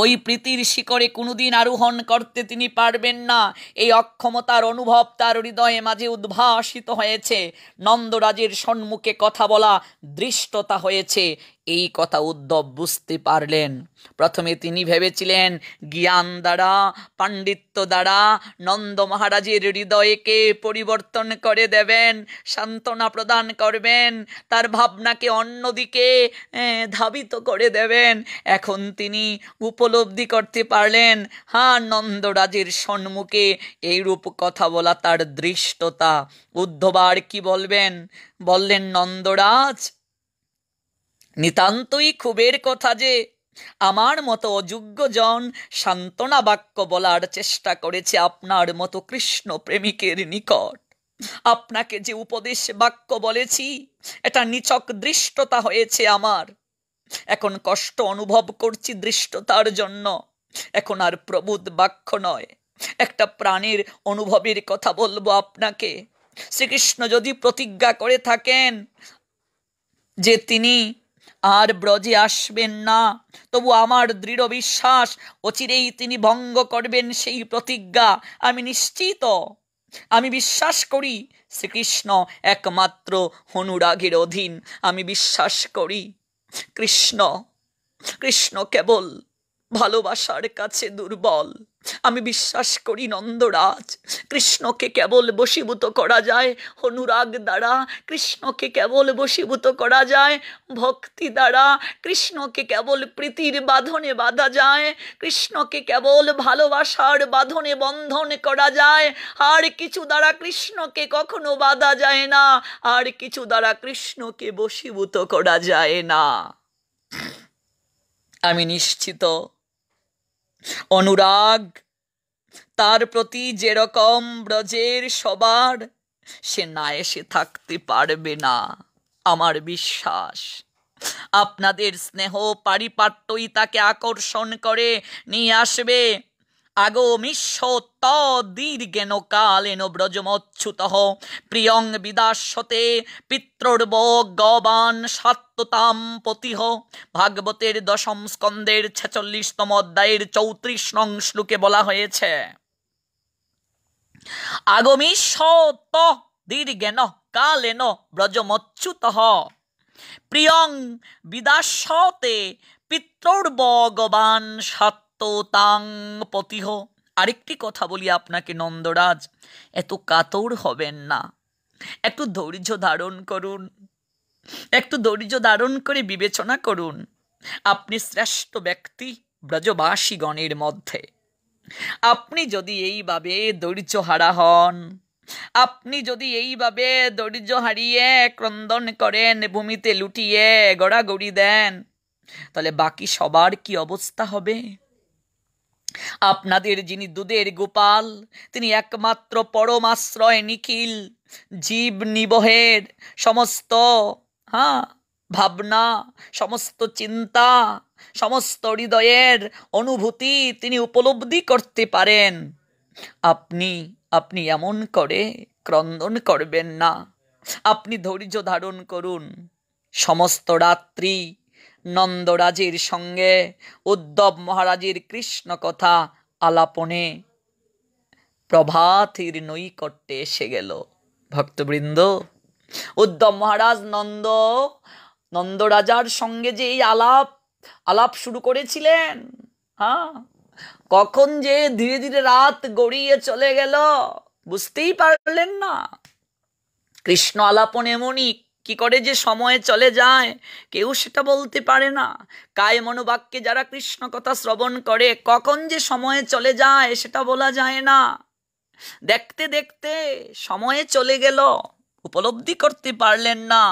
ওই প্রীতির শিকরে কোনোদিন আরোহণ করতে তিনি পারবেন না এই অক্ষমতার অনুভব তার হৃদয়ে মাঝে উদ্ভাসিত হয়েছে নন্দরাজের সম্মুখে কথা বলা দৃষ্টতা হয়েছে এই কথা উদ্ধব বুঝতে পারলেন প্রথমে তিনি ভেবেছিলেন জ্ঞান দ্বারা পাণ্ডিত্য দ্বারা নন্দ মহারাজের হৃদয়কে পরিবর্তন করে দেবেন সান্ত্বনা প্রদান করবেন তার ভাবনাকে অন্যদিকে ধাবিত করে দেবেন এখন তিনি উপলব্ধি করতে পারলেন হ্যাঁ নন্দরাজের সম্মুখে এইরূপ কথা বলা তার দৃষ্টতা উদ্ধব আর কি বলবেন বললেন নন্দরাজ নিতান্তই ক্ষোভের কথা যে আমার মতো অযোগ্য জন সান্ত্বনা বাক্য বলার চেষ্টা করেছে আপনার মতো কৃষ্ণ প্রেমিকের নিকট আপনাকে যে উপদেশ বাক্য বলেছি এটা নিচক দৃষ্টতা হয়েছে আমার এখন কষ্ট অনুভব করছি দৃষ্টতার জন্য এখন আর প্রবুদ বাক্য নয় একটা প্রাণের অনুভবের কথা বলবো আপনাকে শ্রীকৃষ্ণ যদি প্রতিজ্ঞা করে থাকেন যে তিনি আর ব্রজে আসবেন না তবু আমার দৃঢ় বিশ্বাস অচিরেই তিনি ভঙ্গ করবেন সেই প্রতিজ্ঞা আমি নিশ্চিত আমি বিশ্বাস করি শ্রীকৃষ্ণ একমাত্র অনুরাগের অধীন আমি বিশ্বাস করি কৃষ্ণ কৃষ্ণ কেবল ভালোবাসার কাছে দুর্বল আমি বিশ্বাস করি নন্দরাজ কৃষ্ণকে কেবল বশীভূত করা যায় অনুরাগ দ্বারা কৃষ্ণকে কেবল বশীভূত করা যায় ভক্তি দ্বারা কৃষ্ণকে কেবল প্রীতির বাঁধনে বাঁধা যায় কৃষ্ণকে কেবল ভালোবাসার বাঁধনে বন্ধন করা যায় আর কিছু দ্বারা কৃষ্ণকে কখনো বাঁধা যায় না আর কিছু দ্বারা কৃষ্ণকে বশীভূত করা যায় না আমি নিশ্চিত অনুরাগ তার প্রতি যেরকম ব্রজের সবার সে না এসে থাকতে পারবে না আমার বিশ্বাস আপনাদের স্নেহ পারিপাট্যই তাকে আকর্ষণ করে নিয়ে আসবে আগমিষ্যতদীর্ঘেন কালেন ব্রজমচ্যুত প্রিয়ং বিদাসতে পিত্রর্ব গবান সাত্ততাম পতিহ ভাগবতের দশম স্কন্দের ছেচল্লিশতম অধ্যায়ের চৌত্রিশ নং শ্লোকে বলা হয়েছে আগমিষ্যত দীর্ঘেন কালেন ব্রজমচ্যুত প্রিয়ং বিদাস্যতে পিত্রর্ব গবান তাং পতিহ আরেকটি কথা বলি আপনাকে নন্দরাজ এত কাতর হবেন না একটু ধৈর্য ধারণ করুন একটু ধৈর্য ধারণ করে বিবেচনা করুন আপনি শ্রেষ্ঠ ব্যক্তি ব্রজবাসীগণের মধ্যে আপনি যদি এইভাবে ধৈর্য হারা হন আপনি যদি এইভাবে ধৈর্য হারিয়ে ক্রন্দন করেন ভূমিতে লুটিয়ে গড়াগড়ি দেন তাহলে বাকি সবার কি অবস্থা হবে আপনাদের যিনি দুধের গোপাল তিনি একমাত্র পরম আশ্রয় নিখিল জীব নিবহের সমস্ত হ্যাঁ ভাবনা সমস্ত চিন্তা সমস্ত হৃদয়ের অনুভূতি তিনি উপলব্ধি করতে পারেন আপনি আপনি এমন করে ক্রন্দন করবেন না আপনি ধৈর্য ধারণ করুন সমস্ত রাত্রি নন্দরাজের সঙ্গে উদ্ধব মহারাজের কৃষ্ণ কথা আলাপনে প্রভাতের নৈকট্যে এসে গেল ভক্তবৃন্দ উদ্ধব মহারাজ নন্দ নন্দরাজার সঙ্গে যে এই আলাপ আলাপ শুরু করেছিলেন হ্যাঁ কখন যে ধীরে ধীরে রাত গড়িয়ে চলে গেল বুঝতেই পারলেন না কৃষ্ণ আলাপন এমনই কি করে যে সময়ে চলে যায় কেউ সেটা বলতে পারে না কায় মনোবাক্যে যারা কৃষ্ণ কথা শ্রবণ করে কখন যে সময়ে চলে যায় সেটা বলা যায় না দেখতে দেখতে সময়ে চলে গেল উপলব্ধি করতে পারলেন না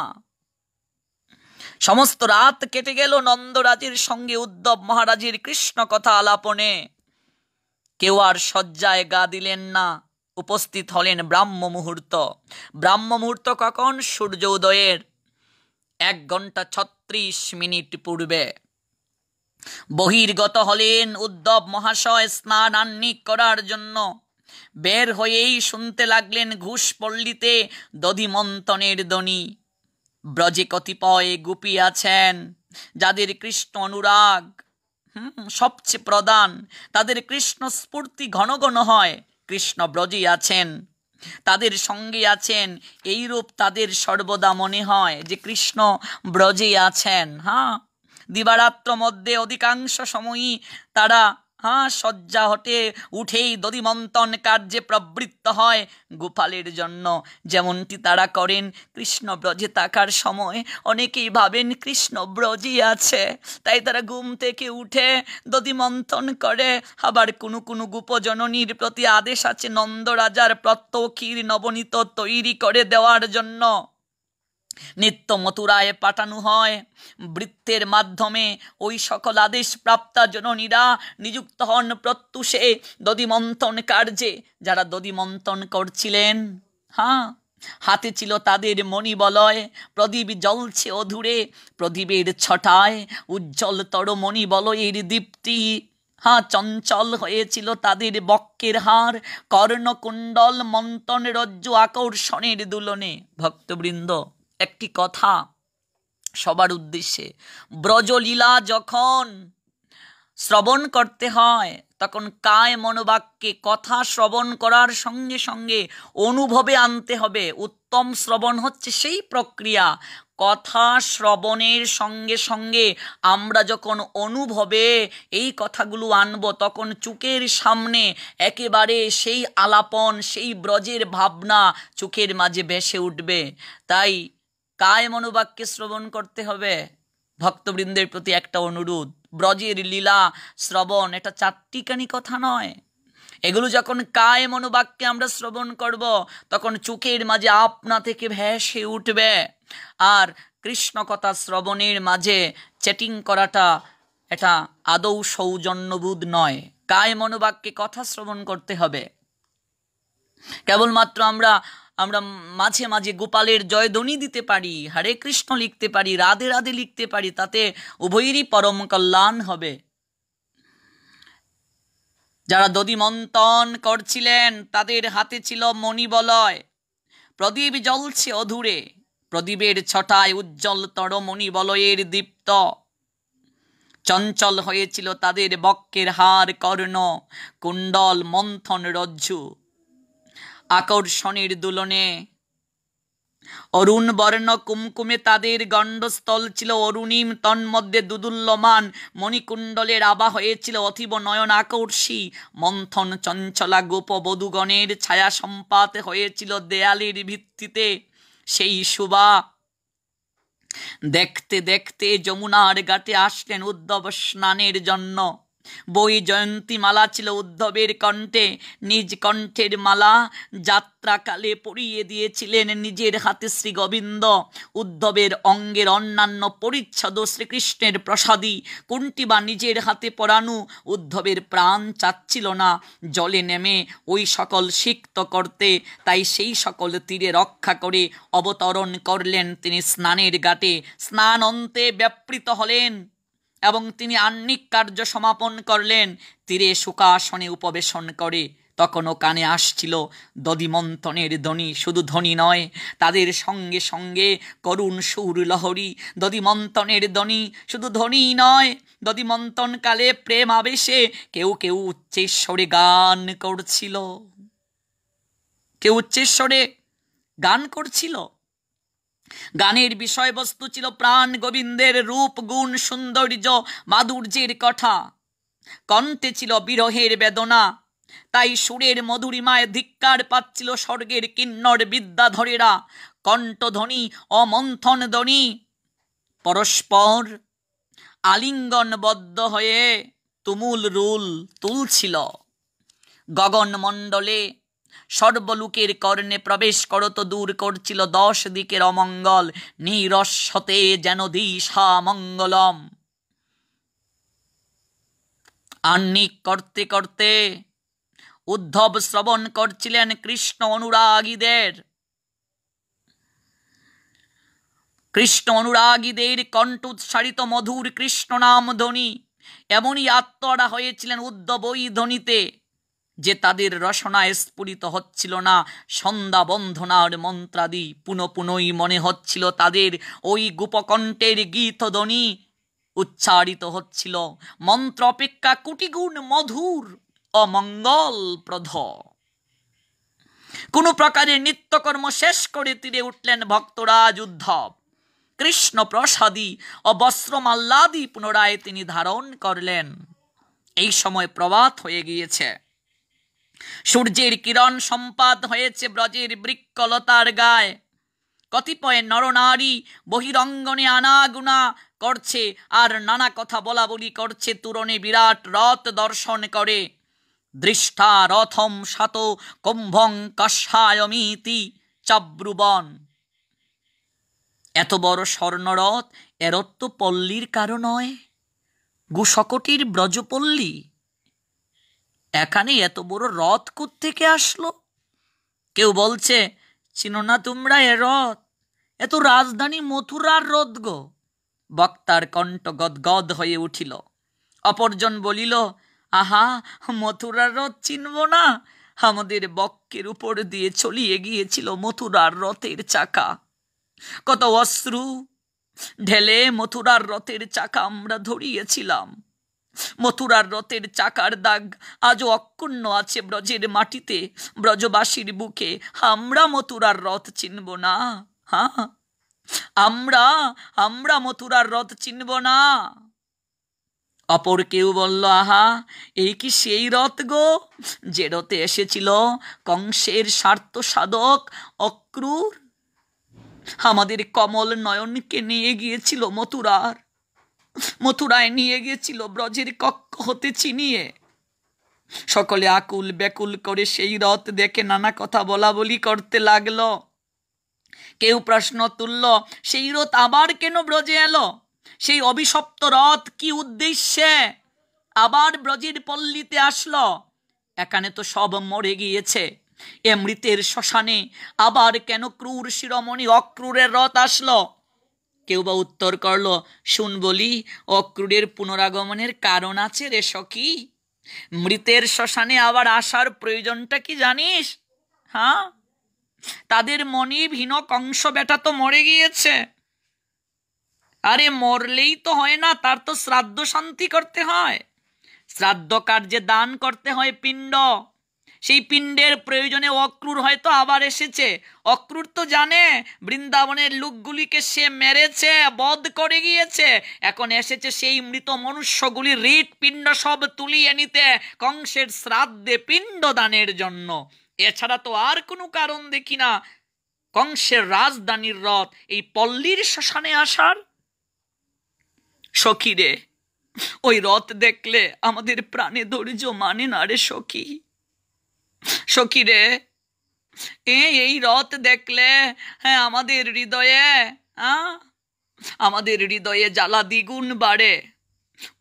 সমস্ত রাত কেটে গেল নন্দরাজির সঙ্গে উদ্ধব মহারাজির কৃষ্ণ কথা আলাপনে কেউ আর শয্যায় গা দিলেন না উপস্থিত হলেন ব্রাহ্ম মুহূর্ত ব্রাহ্ম মুহূর্ত কখন সূর্য উদয়ের এক ঘন্টা ছত্রিশ মিনিট পূর্বে বহির্গত হলেন উদ্ধব মহাশয় স্নানান্নিক করার জন্য বের হয়েই শুনতে লাগলেন ঘুষ পল্লিতে দধিমন্থনের দনি ব্রজে কতিপয় গুপি আছেন যাদের কৃষ্ণ অনুরাগ সবচেয়ে প্রধান তাদের কৃষ্ণ স্ফূর্তি ঘন ঘন হয় কৃষ্ণ কৃষ্ণব্রজী আছেন তাদের সঙ্গে আছেন এইরূপ তাদের সর্বদা মনে হয় যে কৃষ্ণ ব্রজে আছেন হ্যাঁ দিবারাত্র মধ্যে অধিকাংশ সময়ই তারা শয্যা হটে উঠেই দদিমন্থন কার্যে প্রবৃত্ত হয় গোপালের জন্য যেমনটি তারা করেন কৃষ্ণ ব্রজে থাকার সময় অনেকেই ভাবেন কৃষ্ণ ব্রজই আছে তাই তারা ঘুম থেকে উঠে দধিমন্থন করে আবার কোনো কোনো গোপজননীর প্রতি আদেশ আছে নন্দরাজার প্রত্যক্ষীর নবনীত তৈরি করে দেওয়ার জন্য নিত্য মথুরায় পাঠানো হয় বৃত্তের মাধ্যমে ওই সকল আদেশ প্রাপ্তা জননীরা নিযুক্ত হন প্রত্যুষে দদিমন্থন কার্যে যারা দদিমন্থন করছিলেন হ্যাঁ হাতে ছিল তাদের মণিবলয় প্রদীপ জ্বলছে অধুরে প্রদীপের ছটায় উজ্জ্বলতর তর মণিবলয়ের দীপ্তি হা চঞ্চল হয়েছিল তাদের বক্কের হার কর্ণকুণ্ডল মন্তন রজ্জু আকর্ষণের দুলনে ভক্তবৃন্দ একটি কথা সবার উদ্দেশ্যে ব্রজলীলা যখন শ্রবণ করতে হয় তখন কায় মনোবাক্যে কথা শ্রবণ করার সঙ্গে সঙ্গে অনুভবে আনতে হবে উত্তম শ্রবণ হচ্ছে সেই প্রক্রিয়া কথা শ্রবণের সঙ্গে সঙ্গে আমরা যখন অনুভবে এই কথাগুলো আনব তখন চুকের সামনে একেবারে সেই আলাপন সেই ব্রজের ভাবনা চোখের মাঝে ভেসে উঠবে তাই কায় মনোবাক্যে শ্রবণ করতে হবে ভক্তবৃন্দের প্রতি একটা অনুরোধ ব্রজের লীলা শ্রবণ এটা চারটিকানি কথা নয় এগুলো যখন কায় মনোবাক্যে আমরা শ্রবণ করব তখন চোখের মাঝে আপনা থেকে ভেসে উঠবে আর কৃষ্ণ কথা শ্রবণের মাঝে চ্যাটিং করাটা এটা আদৌ সৌজন্যবোধ নয় কায় মনোবাক্যে কথা শ্রবণ করতে হবে কেবলমাত্র আমরা আমরা মাঝে মাঝে গোপালের জয়ধ্বনি দিতে পারি হরে কৃষ্ণ লিখতে পারি রাধে রাধে লিখতে পারি তাতে উভয়েরই পরম কল্যাণ হবে যারা মন্তন করছিলেন তাদের হাতে ছিল মণিবলয় প্রদীপ জ্বলছে অধুরে প্রদীপের ছটায় উজ্জ্বল তর মণিবলয়ের দীপ্ত চঞ্চল হয়েছিল তাদের বক্কের হার কর্ণ কুণ্ডল মন্থন রজ্জু আকর্ষণের দুলনে অরুণ বর্ণ কুমকুমে তাদের গণ্ডস্থল ছিল অরুণিম তন্মধ্যে দুদুল্যমান মণিকুণ্ডলের আবা হয়েছিল অথিব নয়ন আকর্ষী মন্থন চঞ্চলা গোপ বধুগণের ছায়া সম্পাত হয়েছিল দেয়ালের ভিত্তিতে সেই শুভা দেখতে দেখতে যমুনার গাতে আসলেন উদ্ধব স্নানের জন্য বই জয়ন্তীমালা ছিল উদ্ধবের কণ্ঠে নিজ কণ্ঠের মালা যাত্রাকালে পরিয়ে দিয়েছিলেন নিজের হাতে শ্রী গোবিন্দ উদ্ধবের অঙ্গের অন্যান্য পরিচ্ছদ শ্রীকৃষ্ণের প্রসাদী কোনটি বা নিজের হাতে পরানু উদ্ধবের প্রাণ চাচ্ছিল না জলে নেমে ওই সকল সিক্ত করতে তাই সেই সকল তীরে রক্ষা করে অবতরণ করলেন তিনি স্নানের ঘাটে স্নান অন্তে ব্যাপৃত হলেন এবং তিনি আহ্নিক কার্য সমাপন করলেন তীরে সুকাসনে উপবেশন করে তখনও কানে আসছিল দদিমন্থনের ধ্বনি শুধু ধ্বনি নয় তাদের সঙ্গে সঙ্গে করুণ সুর লহরী দদিমন্থনের ধ্বনি শুধু ধ্বনি নয় দদিমন্থনকালে প্রেম আবেশে কেউ কেউ উচ্চেশ্বরে গান করছিল কেউ উচ্চেশ্বরে গান করছিল গানের বিষয়বস্তু ছিল প্রাণ গোবিন্দের রূপ গুণ সৌন্দর্য মাধুর্যের কথা কণ্ঠে ছিল বিরহের বেদনা তাই সুরের মধুরিমায় ধিক্কার পাচ্ছিল স্বর্গের কিন্নর বিদ্যাধরেরা কণ্ঠধ্বনি অমন্থন ধ্বনি পরস্পর আলিঙ্গনবদ্ধ হয়ে তুমুল রুল তুলছিল গগনমণ্ডলে সর্বলোকের কর্ণে প্রবেশ করত দূর করছিল দশ দিকের অমঙ্গল নিরস্বতে যেন দিশা মঙ্গলম আন্নিক করতে করতে উদ্ধব শ্রবণ করছিলেন কৃষ্ণ অনুরাগীদের কৃষ্ণ অনুরাগীদের কণ্ঠ উৎসারিত মধুর কৃষ্ণ নাম ধ্বনি এমনই আত্মরা হয়েছিলেন উদ্ধব ওই ধ্বনিতে যে তাদের রসনায় স্ফুরিত হচ্ছিল না সন্ধ্যা বন্ধনার মন্ত্রাদি পুনঃ পুনই মনে হচ্ছিল তাদের ওই গোপকণ্ঠের গীতধ্বনি উচ্চারিত হচ্ছিল মন্ত্র অপেক্ষা কুটিগুণ মধুর অমঙ্গলপ্রধ কোনো প্রকারে নিত্যকর্ম শেষ করে তীরে উঠলেন ভক্তরাজ উদ্ধব কৃষ্ণ প্রসাদী ও বস্ত্রমাল্লাদি পুনরায় তিনি ধারণ করলেন এই সময় প্রবাদ হয়ে গিয়েছে সূর্যের কিরণ সম্পাদ হয়েছে ব্রজের বৃক্ষলতার গায়ে কতিপয় নরনারী বহিরঙ্গনে আনাগুনা করছে আর নানা কথা বলা বলি করছে তুরনে বিরাট রথ দর্শন করে দৃষ্টা রথম সাত কুম্ভং কষায়মিতি চব্রুবন এত বড় স্বর্ণরথ এরত্ব পল্লীর নয় গুসকটির ব্রজপল্লী এখানে এত বড় রথ থেকে আসলো কেউ বলছে চিনো না তোমরা এ রথ এত রাজধানী মথুরার রথ গো বক্তার কণ্ঠ গদগদ হয়ে উঠিল অপরজন বলিল আহা মথুরার রথ চিনব না আমাদের বক্কের উপর দিয়ে চলিয়ে গিয়েছিল মথুরার রথের চাকা কত অশ্রু ঢেলে মথুরার রথের চাকা আমরা ধরিয়েছিলাম মথুরার রথের চাকার দাগ আজও অক্ষুণ্ণ আছে ব্রজের মাটিতে ব্রজবাসীর বুকে আমরা মথুরার রথ চিনব না হ্যাঁ আমরা আমরা মথুরার রথ চিনব না অপর কেউ বলল আহা এই কি সেই রথ গো যে রথে এসেছিল কংসের স্বার্থ সাধক অক্রুর আমাদের কমল নয়নকে নিয়ে গিয়েছিল মথুরার মথুরায় নিয়ে গেছিল ব্রজের কক্ষ হতে চিনিয়ে সকলে আকুল ব্যাকুল করে সেই রথ দেখে নানা কথা বলা বলি করতে লাগল কেউ প্রশ্ন তুলল সেই রথ আবার কেন ব্রজে এলো সেই অভিশপ্ত রথ কি উদ্দেশ্যে আবার ব্রজের পল্লীতে আসল এখানে তো সব মরে গিয়েছে এ মৃতের শ্মশানে আবার কেন ক্রূর শিরোমণি অক্রূরের রথ আসলো কেউ বা উত্তর করল শুন বলি অক্রূরের পুনরাগমনের কারণ আছে রে সকি মৃতের শ্মশানে আবার আসার প্রয়োজনটা কি জানিস হ্যাঁ তাদের মনে ভিন কংস বেটা তো মরে গিয়েছে আরে মরলেই তো হয় না তার তো শ্রাদ্ধ শান্তি করতে হয় শ্রাদ্ধ কার্যে দান করতে হয় পিণ্ড সেই পিণ্ডের প্রয়োজনে অক্রুর হয়তো আবার এসেছে অক্রুর তো জানে বৃন্দাবনের লোকগুলিকে সে মেরেছে বধ করে গিয়েছে এখন এসেছে সেই মৃত মনুষ্যগুলি রিট পিণ্ড সব তুলিয়ে নিতে কংসের শ্রাদ্ধে পিণ্ড দানের জন্য এছাড়া তো আর কোনো কারণ দেখি না কংসের রাজধানীর রথ এই পল্লীর শ্মশানে আসার সখী রে ওই রথ দেখলে আমাদের প্রাণে ধৈর্য মানে না রে সখী সখী রে এই রথ দেখলে হ্যাঁ আমাদের হৃদয়ে আমাদের হৃদয়ে জ্বালা দ্বিগুণ বাড়ে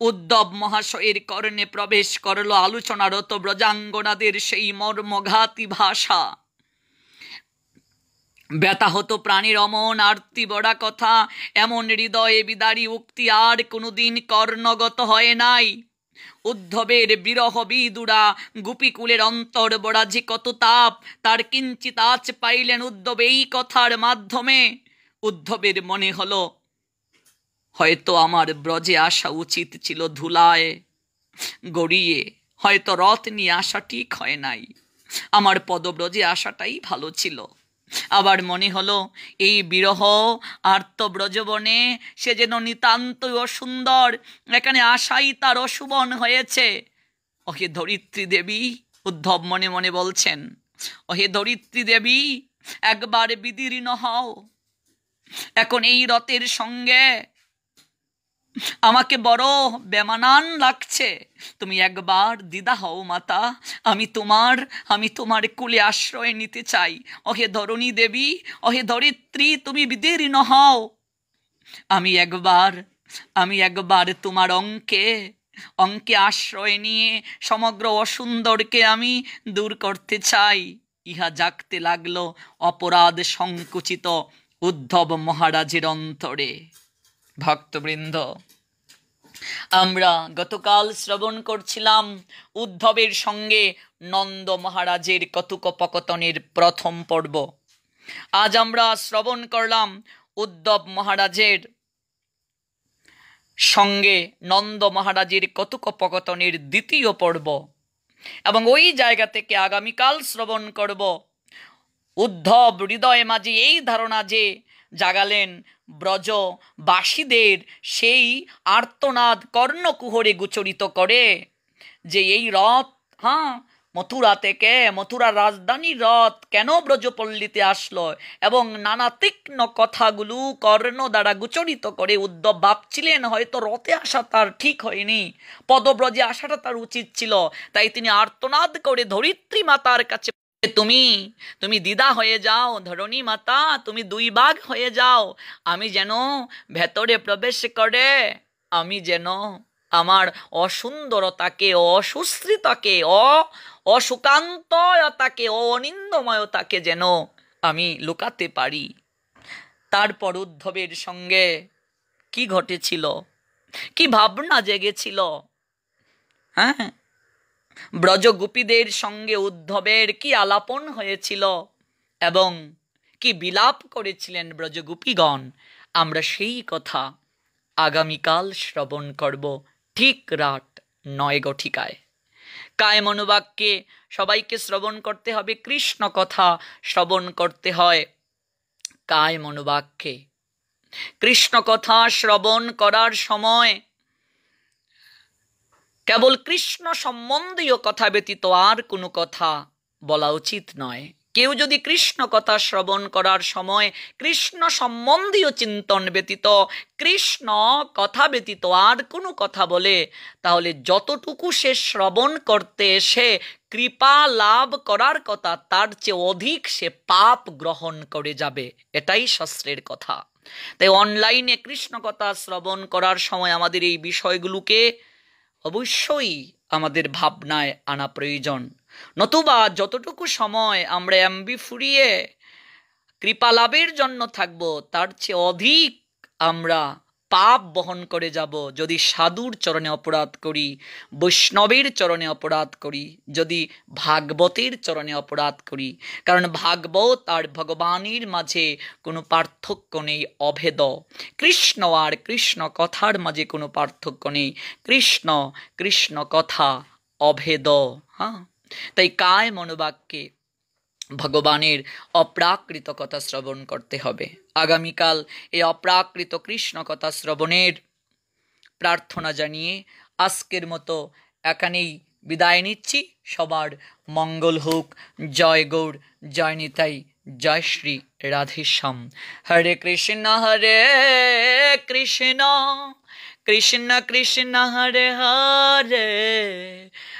উদ্ধব মহাশয়ের কর্ণে প্রবেশ করল আলোচনারত ব্রজাঙ্গনাদের সেই মর্মঘাতী ভাষা ব্যথাহত প্রাণীর অমন আরতি বড়া কথা এমন হৃদয়ে বিদারী উক্তি আর কোনোদিন কর্ণগত হয় নাই উদ্ধবের বিরহ বিদুরা গোপীকুলের অন্তর যে কত তাপ তার কিঞ্চিত আচ পাইলেন উদ্ধব এই কথার মাধ্যমে উদ্ধবের মনে হল হয়তো আমার ব্রজে আসা উচিত ছিল ধুলায় গড়িয়ে হয়তো রথ নিয়ে আসা ঠিক হয় নাই আমার পদব্রজে আসাটাই ভালো ছিল আবার মনে হলো এই বিরহ আর্তব্রজবনে সে যেন নিতান্তই অসুন্দর এখানে আশাই তার অশুবন হয়েছে ওকে ধরিত্রী দেবী উদ্ধব মনে মনে বলছেন ওহে ধরিত্রী দেবী একবার বিদীর্ণ হও এখন এই রথের সঙ্গে আমাকে বড় বেমানান লাগছে তুমি একবার দিদা হও মাতা আমি তোমার আমি তোমার কুলে আশ্রয় নিতে চাই অহে ধরণী দেবী অহে ধরিত্রী তুমি বিদীর্ণ হও আমি একবার আমি একবার তোমার অঙ্কে অঙ্কে আশ্রয় নিয়ে সমগ্র অসুন্দরকে আমি দূর করতে চাই ইহা জাগতে লাগলো অপরাধ সংকুচিত উদ্ধব মহারাজের অন্তরে ভক্তবৃন্দ আমরা গতকাল শ্রবণ করছিলাম উদ্ধবের সঙ্গে নন্দ মহারাজের কতুকপকতনের প্রথম পর্ব আজ আমরা শ্রবণ করলাম উদ্ধব মহারাজের সঙ্গে নন্দ মহারাজের কতুকপকতনের দ্বিতীয় পর্ব এবং ওই জায়গা থেকে আগামীকাল শ্রবণ করব উদ্ধব হৃদয় মাঝে এই ধারণা যে জাগালেন ব্রজ বাসীদের সেই আর্তনাদ কর্ণকুহরে গুচরিত করে যে এই রথ হ্যাঁ মথুরা থেকে মথুরার রাজধানী রথ কেন ব্রজপল্লীতে আসলো এবং নানা তীক্ষ্ণ কথাগুলো কর্ণ দ্বারা গুচরিত করে উদ্ধব ভাবছিলেন হয়তো রথে আসা তার ঠিক হয়নি পদব্রজে আসাটা তার উচিত ছিল তাই তিনি আর্তনাদ করে ধরিত্রী মাতার কাছে তুমি তুমি দিদা হয়ে যাও ধরণী মাতা তুমি দুই বাঘ হয়ে যাও আমি যেন ভেতরে প্রবেশ করে আমি যেন আমার অসুন্দরতাকে অসুস্থিতাকে অ অসুকান্তয়তাকে অনিন্দময়তাকে যেন আমি লুকাতে পারি তারপর উদ্ধবের সঙ্গে কি ঘটেছিল কি ভাবনা জেগেছিল হ্যাঁ ব্রজগোপীদের সঙ্গে উদ্ধবের কি আলাপন হয়েছিল এবং কি বিলাপ করেছিলেন ব্রজগোপীগণ আমরা সেই কথা আগামীকাল শ্রবণ করব ঠিক রাত নয় গঠিকায় কায় মনোবাক্যে সবাইকে শ্রবণ করতে হবে কৃষ্ণ কথা শ্রবণ করতে হয় কায় মনোবাক্যে কৃষ্ণ কথা শ্রবণ করার সময় কেবল কৃষ্ণ সম্বন্ধীয় কথা ব্যতীত আর কোনো কথা বলা উচিত নয় কেউ যদি কৃষ্ণ কথা শ্রবণ করার সময় কৃষ্ণ সম্বন্ধীয় চিন্তন ব্যতীত কৃষ্ণ কথা ব্যতীত আর কোনো কথা বলে তাহলে যতটুকু সে শ্রবণ করতে এসে কৃপা লাভ করার কথা তার চেয়ে অধিক সে পাপ গ্রহণ করে যাবে এটাই শাস্ত্রের কথা তাই অনলাইনে কৃষ্ণ কথা শ্রবণ করার সময় আমাদের এই বিষয়গুলোকে অবশ্যই আমাদের ভাবনায় আনা প্রয়োজন নতুবা যতটুকু সময় আমরা অ্যাম্বি ফুরিয়ে কৃপালাভের জন্য থাকব তার চেয়ে অধিক আমরা পাপ বহন করে যাব যদি সাধুর চরণে অপরাধ করি বৈষ্ণবের চরণে অপরাধ করি যদি ভাগবতের চরণে অপরাধ করি কারণ ভাগবত আর ভগবানের মাঝে কোনো পার্থক্য নেই অভেদ কৃষ্ণ আর কৃষ্ণ কথার মাঝে কোনো পার্থক্য নেই কৃষ্ণ কৃষ্ণ কথা অভেদ হ্যাঁ তাই কায় মনোবাক্যে ভগবানের অপ্রাকৃত কথা শ্রবণ করতে হবে আগামীকাল এ অপ্রাকৃত কৃষ্ণকথা শ্রবণের প্রার্থনা জানিয়ে আজকের মতো এখানেই বিদায় নিচ্ছি সবার মঙ্গল হোক জয় গৌর জয় নিতাই জয় শ্রী রাধেশ্যাম হরে কৃষ্ণ হরে কৃষ্ণ কৃষ্ণ কৃষ্ণ হরে হরে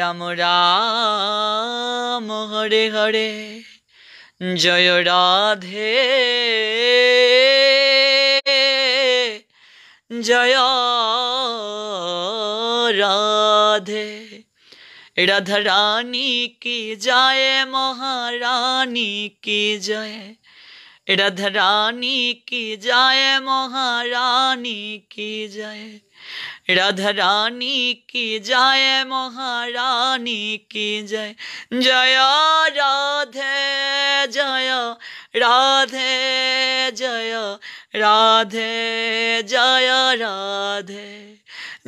রাম রাম হরে হরে জয় রাধে জয় রাধে রাধারানী কি জয় মহারানী কি জয় राध रानी की जय महारानी की जय राधा रानी की जय महारानी की जय जय राधे जय राधे जय राधे जय राधे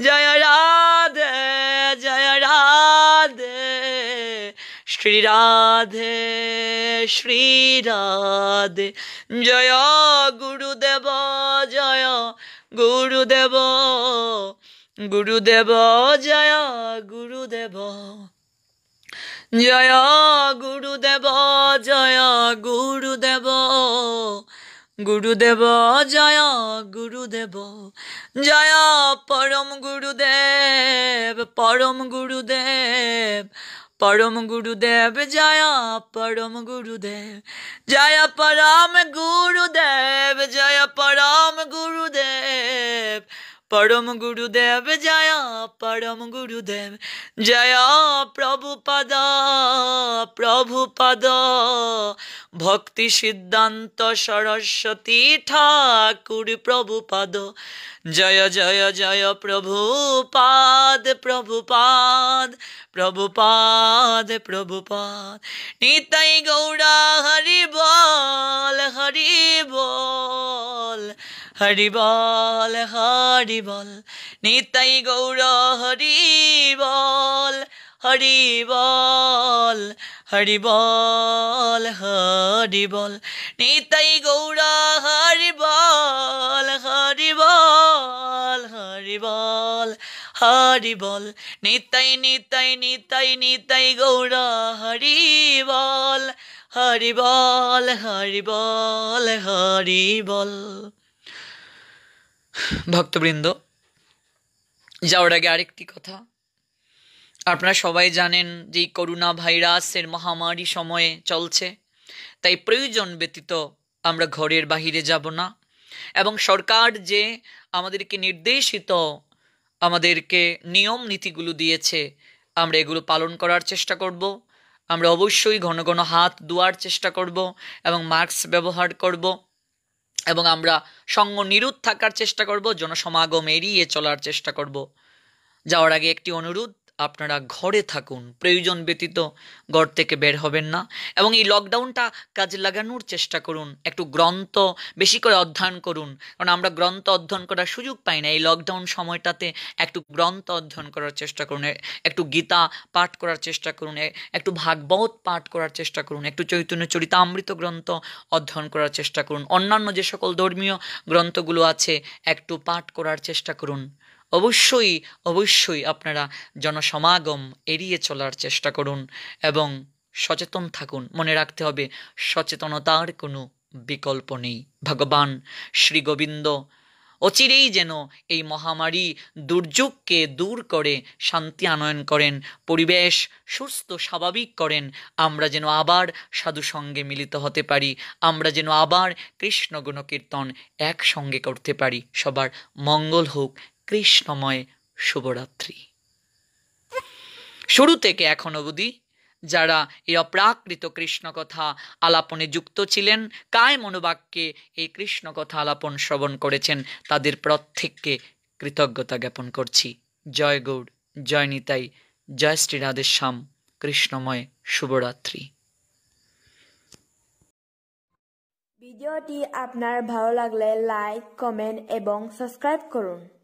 जय राधे जय राधे শ্রীরাধে শ্রীরাধে জয় গুরুদেব জয় গুরুদেব গুরুদেব জয় গুরুদেব জয় গুরুদেব জয় গুরুদেব গুরুদেব জয় গুরুদেব জয় পরম গুরুদেব পরম গুরুদেব परम गुरुदेव जया परम गुरुदेव जया परम गुरुदेव जया परम गुरुदेव পরম গুরুদেব জয়া পরম গুরুদেব জয়া প্রভুপদ প্রভুপদ ভক্তি সিদ্ধান্ত সরস্বতী ঠাকুর প্রভুপদ জয় জয় জয় প্রভুপাদ প্রভুপাদ প্রভুপাদ প্রভুপাদ নিতাই গৌরা হরি বল হরি বল হৰি হৰিবল হৰিবল নিতাই গৌৰ হৰিবল হৰিবল হৰিবল হৰিবল নিতাই গৌৰ হৰি হৰিবল হৰিবল হৰিবল হৰিবল নিতাই নিতাই নিতাই নিতাই গৌৰ হৰি হৰি বল হৰি বল হৰি বল ভক্তবৃন্দ যাওয়ার আগে আরেকটি কথা আপনারা সবাই জানেন যে এই করোনা ভাইরাসের মহামারী সময়ে চলছে তাই প্রয়োজন ব্যতীত আমরা ঘরের বাহিরে যাব না এবং সরকার যে আমাদেরকে নির্দেশিত আমাদেরকে নিয়ম নীতিগুলো দিয়েছে আমরা এগুলো পালন করার চেষ্টা করব আমরা অবশ্যই ঘন ঘন হাত ধোয়ার চেষ্টা করব এবং মাস্ক ব্যবহার করব এবং আমরা সঙ্গ নিরুদ থাকার চেষ্টা করব জনসমাগম এড়িয়ে চলার চেষ্টা করব যাওয়ার আগে একটি অনুরোধ আপনারা ঘরে থাকুন প্রয়োজন ব্যতীত ঘর থেকে বের হবেন না এবং এই লকডাউনটা কাজে লাগানোর চেষ্টা করুন একটু গ্রন্থ বেশি করে অধ্যয়ন করুন কারণ আমরা গ্রন্থ অধ্যয়ন করার সুযোগ পাই না এই লকডাউন সময়টাতে একটু গ্রন্থ অধ্যয়ন করার চেষ্টা করুন একটু গীতা পাঠ করার চেষ্টা করুন একটু ভাগবত পাঠ করার চেষ্টা করুন একটু চৈতন্য চরিতামৃত গ্রন্থ অধ্যয়ন করার চেষ্টা করুন অন্যান্য যে সকল ধর্মীয় গ্রন্থগুলো আছে একটু পাঠ করার চেষ্টা করুন অবশ্যই অবশ্যই আপনারা জনসমাগম এড়িয়ে চলার চেষ্টা করুন এবং সচেতন থাকুন মনে রাখতে হবে সচেতনতার কোনো বিকল্প নেই ভগবান শ্রী গোবিন্দ অচিরেই যেন এই মহামারী দুর্যোগকে দূর করে শান্তি আনয়ন করেন পরিবেশ সুস্থ স্বাভাবিক করেন আমরা যেন আবার সাধু সঙ্গে মিলিত হতে পারি আমরা যেন আবার কৃষ্ণ কীর্তন একসঙ্গে করতে পারি সবার মঙ্গল হোক কৃষ্ণময় শুভরাত্রি শুরু থেকে এখন অবধি যারা এই অপ্রাকৃত কৃষ্ণ কথা আলাপনে যুক্ত ছিলেন কায় মনোবাক্যে এই কৃষ্ণ কথা আলাপন শ্রবণ করেছেন তাদের প্রত্যেককে কৃতজ্ঞতা জ্ঞাপন করছি জয় গৌড় জয় নিতাই জয় শ্রী রাধেশ্যাম কৃষ্ণময় শুভরাত্রি ভিডিওটি আপনার ভালো লাগলে লাইক কমেন্ট এবং সাবস্ক্রাইব করুন